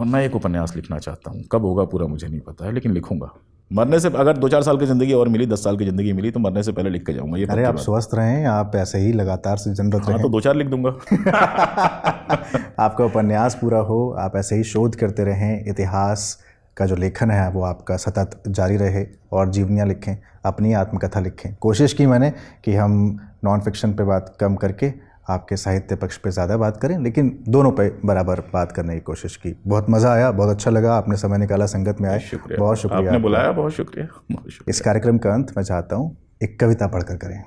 और मैं एक उपन्यास लिखना चाहता हूँ कब होगा पूरा मुझे नहीं पता है लेकिन लिखूंगा मरने से अगर दो चार साल की ज़िंदगी और मिली दस साल की ज़िंदगी मिली तो मरने से पहले लिख के जाऊँगा ये अरे आप स्वस्थ रहें आप ऐसे ही लगातार से जनरत हाँ, तो दो चार लिख दूंगा आपका उपन्यास पूरा हो आप ऐसे ही शोध करते रहें इतिहास का जो लेखन है वो आपका सतत जारी रहे और जीवनियाँ लिखें अपनी आत्मकथा लिखें कोशिश की मैंने कि हम नॉन फिक्शन पर बात कम करके आपके साहित्य पक्ष पे ज़्यादा बात करें लेकिन दोनों पे बराबर बात करने की कोशिश की बहुत मज़ा आया बहुत अच्छा लगा आपने समय निकाला संगत में आए शुक्रिया बहुत शुक्रिया आपने बुलाया बहुत शुक्रिया, बहुत शुक्रिया। इस कार्यक्रम का अंत मैं चाहता हूँ एक कविता पढ़कर करें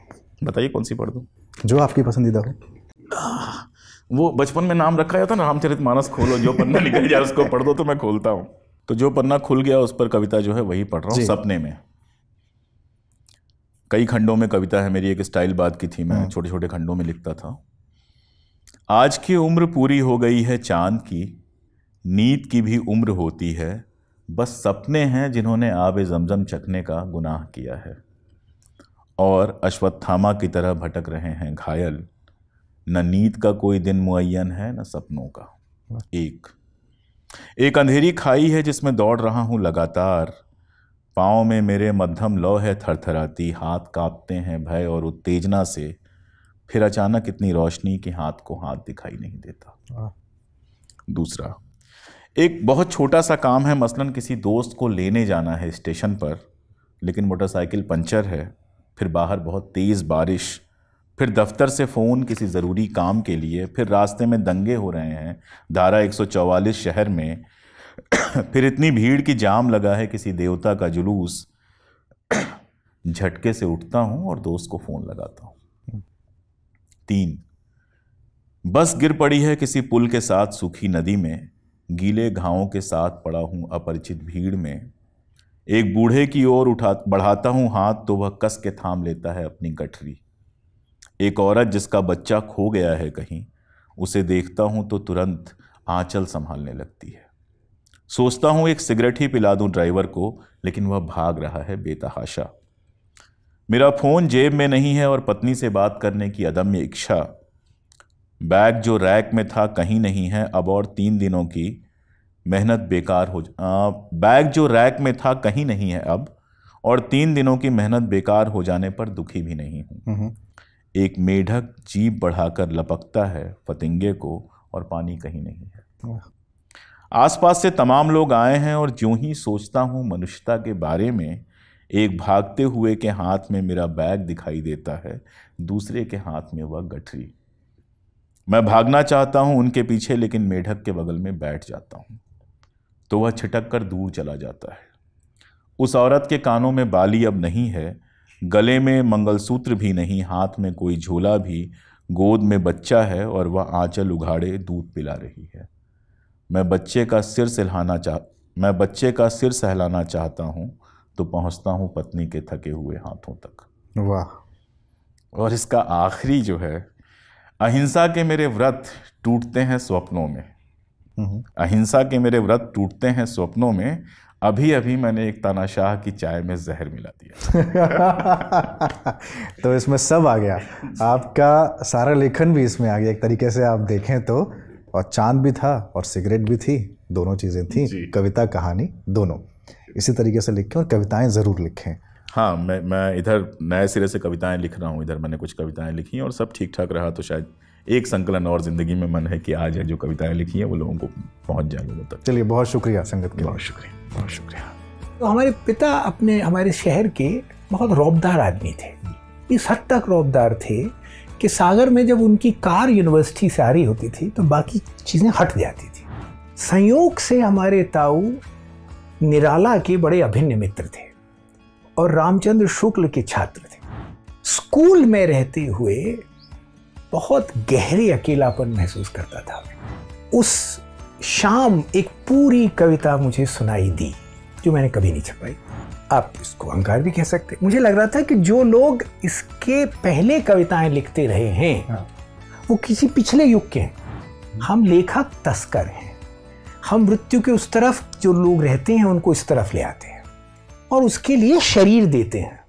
बताइए कौन सी पढ़ दूँ जो आपकी पसंदीदा हो वो बचपन में नाम रखा जाता ना रामचरित मानस खोलो जो पन्ना निकल जाए उसको पढ़ दो तो मैं खोलता हूँ तो जो पन्ना खुल गया उस पर कविता जो है वही पढ़ रहा हूँ सपने में कई खंडों में कविता है मेरी एक स्टाइल बात की थी मैं हाँ। छोटे छोटे खंडों में लिखता था आज की उम्र पूरी हो गई है चांद की नींद की भी उम्र होती है बस सपने हैं जिन्होंने आब जमजम चखने का गुनाह किया है और अश्वत्थामा की तरह भटक रहे हैं घायल न नींद का कोई दिन मुन है न सपनों का एक एक अंधेरी खाई है जिसमें दौड़ रहा हूँ लगातार पाँव में मेरे मध्यम लौ है थरथराती हाथ कांपते हैं भय और उत्तेजना से फिर अचानक इतनी रोशनी कि हाथ को हाथ दिखाई नहीं देता दूसरा एक बहुत छोटा सा काम है मसलन किसी दोस्त को लेने जाना है स्टेशन पर लेकिन मोटरसाइकिल पंचर है फिर बाहर बहुत तेज़ बारिश फिर दफ्तर से फ़ोन किसी ज़रूरी काम के लिए फिर रास्ते में दंगे हो रहे हैं धारा 144 शहर में फिर इतनी भीड़ की जाम लगा है किसी देवता का जुलूस झटके से उठता हूँ और दोस्त को फ़ोन लगाता हूँ तीन बस गिर पड़ी है किसी पुल के साथ सूखी नदी में गीले घावों के साथ पड़ा हूं अपरिचित भीड़ में एक बूढ़े की ओर उठा बढ़ाता हूँ हाथ तो वह कस के थाम लेता है अपनी गठरी एक औरत जिसका बच्चा खो गया है कहीं उसे देखता हूँ तो तुरंत आंचल संभालने लगती है सोचता हूँ एक सिगरेट ही पिला दूँ ड्राइवर को लेकिन वह भाग रहा है बेतहाशा मेरा फ़ोन जेब में नहीं है और पत्नी से बात करने की अदम्य इच्छा बैग जो रैक में था कहीं नहीं है अब और तीन दिनों की मेहनत बेकार हो आ, बैग जो रैक में था कहीं नहीं है अब और तीन दिनों की मेहनत बेकार हो जाने पर दुखी भी नहीं हूँ हम्म। एक मेढक जीप बढ़ाकर लपकता है फतिंगे को और पानी कहीं नहीं है आसपास से तमाम लोग आए हैं और ज्यों ही सोचता हूँ मनुष्यता के बारे में एक भागते हुए के हाथ में मेरा बैग दिखाई देता है दूसरे के हाथ में वह गठरी मैं भागना चाहता हूँ उनके पीछे लेकिन मेढक के बगल में बैठ जाता हूँ तो वह छिटक कर दूर चला जाता है उस औरत के कानों में बाली अब नहीं है गले में मंगलसूत्र भी नहीं हाथ में कोई झोला भी गोद में बच्चा है और वह आंचल उघाड़े दूध पिला रही है मैं बच्चे का सिर सहलाना चाह मैं बच्चे का सिर सहलाना चाहता हूँ तो पहुँचता हूँ पत्नी के थके हुए हाथों तक वाह और इसका आखिरी जो है अहिंसा के मेरे व्रत टूटते हैं स्वप्नों में हम्म। अहिंसा के मेरे व्रत टूटते हैं स्वप्नों में अभी अभी मैंने एक तानाशाह की चाय में जहर मिला दिया तो इसमें सब आ गया आपका सारा लेखन भी इसमें आ गया एक तरीके से आप देखें तो और चांद भी था और सिगरेट भी थी दोनों चीज़ें थी कविता कहानी दोनों इसी तरीके से लिखें और कविताएं ज़रूर लिखें हाँ मैं मैं इधर नए सिरे से कविताएं लिख रहा हूँ इधर मैंने कुछ कविताएं लिखी और सब ठीक ठाक रहा तो शायद एक संकलन और ज़िंदगी में मन है कि आज है जो कविताएं लिखी हैं वो लोगों को पहुँच जाए लोगों तक चलिए बहुत शुक्रिया संगत के बहुत शुक्रिया बहुत शुक्रिया तो हमारे पिता अपने हमारे शहर के बहुत रौबदार आदमी थे इस हद तक रौबदार थे कि सागर में जब उनकी कार यूनिवर्सिटी से आ रही होती थी तो बाकी चीज़ें हट जाती थी संयोग से हमारे ताऊ निराला के बड़े अभिन्न मित्र थे और रामचंद्र शुक्ल के छात्र थे स्कूल में रहते हुए बहुत गहरे अकेलापन महसूस करता था उस शाम एक पूरी कविता मुझे सुनाई दी जो मैंने कभी नहीं छपाई आप इसको अहंकार भी कह सकते मुझे लग रहा था कि जो लोग इसके पहले कविताएं लिखते रहे हैं हाँ। वो किसी पिछले युग के हैं हम लेखक तस्कर हैं हम मृत्यु के उस तरफ जो लोग रहते हैं उनको इस तरफ ले आते हैं और उसके लिए शरीर देते हैं